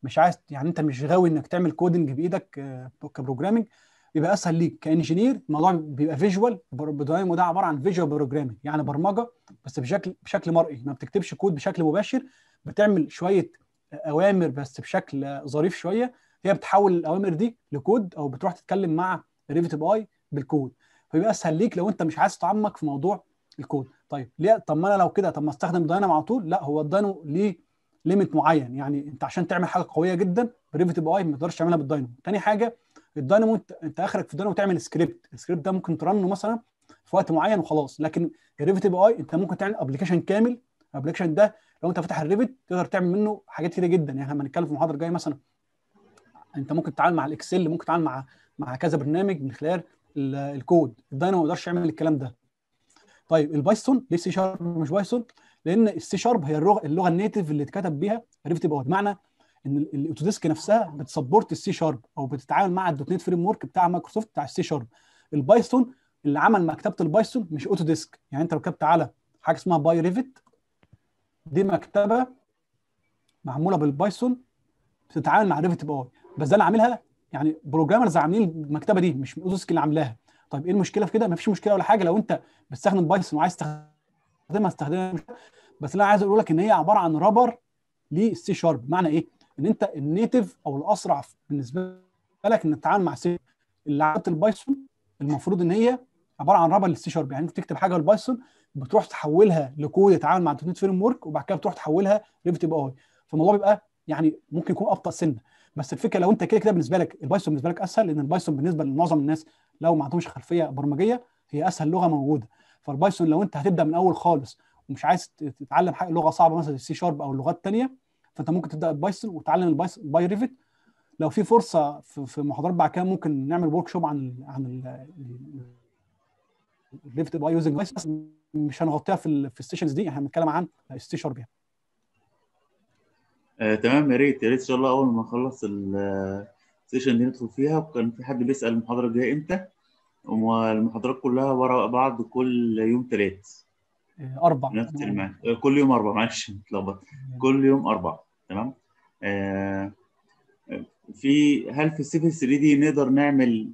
مش عايز يعني انت مش غاوي انك تعمل كودنج بايدك آه، كبروجرامنج بيبقى اسهل ليك كانجينير الموضوع بيبقى فيجوال الداينامو ده عباره عن فيجوال بروجرامنج يعني برمجه بس بشكل بشكل مرئي ما بتكتبش كود بشكل مباشر بتعمل شويه اوامر بس بشكل ظريف شويه هي بتحول الاوامر دي لكود او بتروح تتكلم مع ديريفيتيف اي بالكود فبيبقى اسهل ليك لو انت مش عايز تتعمق في موضوع الكود طيب ليه طب ما انا لو كده طب ما استخدم داينامو على طول لا هو الداينامو ليه ليميت معين يعني انت عشان تعمل حاجه قويه جدا بي اي ما تقدرش تعملها بالداينامو تاني حاجه الداينامو انت, انت اخرك في الداينامو تعمل سكريبت السكريبت ده ممكن ترنه مثلا في وقت معين وخلاص لكن الريفت بي اي انت ممكن تعمل ابلكيشن كامل الابلكيشن ده لو انت فاتح الريفت تقدر تعمل منه حاجات كتيره جدا يعني لما نتكلم في المحاضره الجايه مثلا انت ممكن تتعامل مع الاكسل ممكن تتعامل مع مع كذا برنامج من خلال الكود الداينو ما يقدرش يعمل الكلام ده طيب البايثون ليه سي شارب مش بايثون لان السي شارب هي اللغه اللغه النيتف اللي اتكتب بيها ريفت باي بمعنى ان الاوتوديسك نفسها بتسبورت السي شارب او بتتعامل مع الدوت نت فريم ورك بتاع مايكروسوفت بتاع السي شارب البايثون اللي عمل مكتبه البايثون مش اوتوديسك يعني انت لو كتبت على حاجه اسمها باي ريفت دي مكتبه معموله بالبايثون بتتعامل مع ريفت باي بس ده انا عاملها يعني بروجرامرز عاملين المكتبه دي مش اوزوسك اللي عاملاها طيب ايه المشكله في كده مفيش مشكله ولا حاجه لو انت بتستخدم بايثون وعايز تستخدمها استخدمها بس اللي انا عايز اقول لك ان هي عباره عن رابر للسي شارب بمعنى ايه ان انت النيتف او الاسرع بالنسبه لك ان تتعامل مع سي اللي عملت البايثون المفروض ان هي عباره عن رابر للسي شارب يعني انت بتكتب حاجه بالبايثون بتروح تحولها لكود يتعامل مع دوت نت فريم ورك وبعد كده بتروح تحولها ريفت بي اي فالموضوع بيبقى يعني ممكن يكون ابطا سنه بس الفكره لو انت كده كده بالنسبه لك البايثون بالنسبه لك اسهل لان البايثون بالنسبه لمعظم الناس لو ما عندهمش خلفيه برمجيه هي اسهل لغه موجوده فالبايثون لو انت هتبدا من اول خالص ومش عايز تتعلم حاجه لغه صعبه مثلا السي شارب او لغات الثانيه فانت ممكن تبدا بايثون وتتعلم الباي ريفت لو في فرصه في محاضرات بعد كده ممكن نعمل ورك شوب عن عن الريفت باي يوزنج مش هنغطيها في السيشنز دي احنا بنتكلم عن السي شارب يعني
آه تمام يا ريت يا ريت ان شاء الله اول ما نخلص السيشن دي ندخل فيها وكان في حد بيسال المحاضره الجايه امتى والمحاضرات كلها ورا بعض كل يوم ثلاث
آه، اربع نفس المعنى
آه، كل يوم اربع معلش متلخبط كل يوم اربع تمام آه, آه، في هل في السيفل 3 دي نقدر نعمل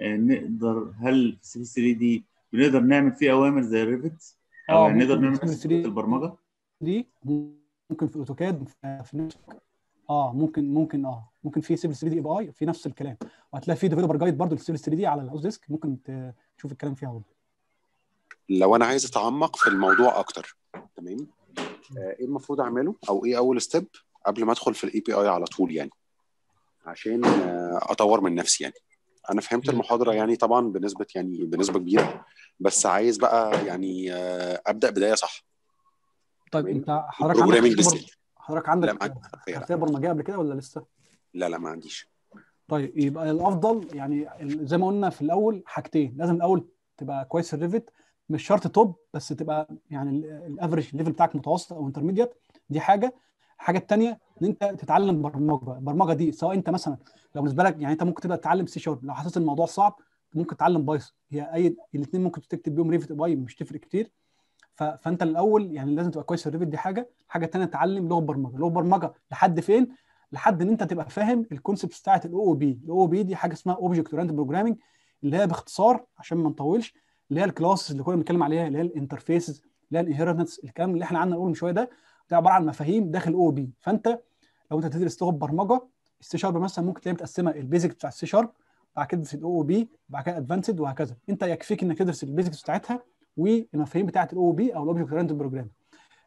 نقدر هل في السيفل 3 دي بنقدر نعمل فيه اوامر زي الريفت او يعني نقدر نعمل في البرمجه
دي ممكن في اوتوكاد في نفس اه ممكن ممكن اه ممكن في سيفل 3 دي اي بي اي في نفس الكلام وهتلاقي في ديفلوبر جايد برضه للسيفل 3 دي على الهاوس ديسك ممكن تشوف الكلام فيها برضه لو انا عايز اتعمق في الموضوع اكتر تمام آه ايه المفروض اعمله او ايه اول ستيب قبل ما ادخل في الاي بي اي على طول يعني عشان آه اطور من نفسي يعني انا فهمت المحاضره يعني طبعا بنسبه يعني بنسبه كبيره بس عايز بقى يعني آه ابدا بدايه صح طيب انت حضرتك بروجرامينج حضرتك عندك خلفيه برمجيه قبل كده ولا لسه؟ لا لا ما عنديش طيب يبقى الافضل يعني زي ما قلنا في الاول حاجتين لازم الاول تبقى كويس في الريفت مش شرط توب بس تبقى يعني الافرج الليفل بتاعك متوسط او انترميديت دي حاجه الحاجه الثانيه ان انت تتعلم برمجه البرمجه دي سواء انت مثلا لو بالنسبه لك يعني انت ممكن تبدا تتعلم سي شارب لو حسيت الموضوع صعب ممكن تتعلم بايثون هي اي الاثنين ممكن تكتب بيهم ريفت باي مش تفرق كتير فانت الاول يعني لازم تبقى كويس في الريفت دي حاجه حاجه الثانيه اتعلم لغه برمجه لغه برمجه لحد فين لحد ان انت تبقى فاهم الكونسبت بتاعت الاو او بي الاو او بي دي حاجه اسمها اوبجكت اورينت بروجرامنج اللي هي باختصار عشان ما نطولش اللي هي الكلاسز اللي كنا بنتكلم عليها اللي هي الانترفيسز اللي هي الانهيرتنس الكلام اللي احنا قعدنا نقوله من شويه ده ده عباره عن مفاهيم داخل او بي فانت لو انت تدرس لغه برمجه السي شارب مثلا ممكن تلاقيها متقسمه البيزك بتاع السي شارب بعد كده تدرس الاو او بي بعد كده ادفانسد وهكذا انت يكفيك انك تدرس البيزكس بتاعتها والمفاهيم بتاعه الاو بي او الاوبجكت اورينت بروجرام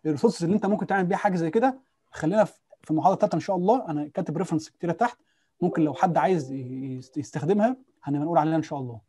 الريسورسز اللي انت ممكن تعمل بيها حاجه زي كده خلينا في المحاضره الثالثه ان شاء الله انا كاتب ريفرنس كتيره تحت ممكن لو حد عايز يستخدمها هنبقى نقول عليها ان شاء الله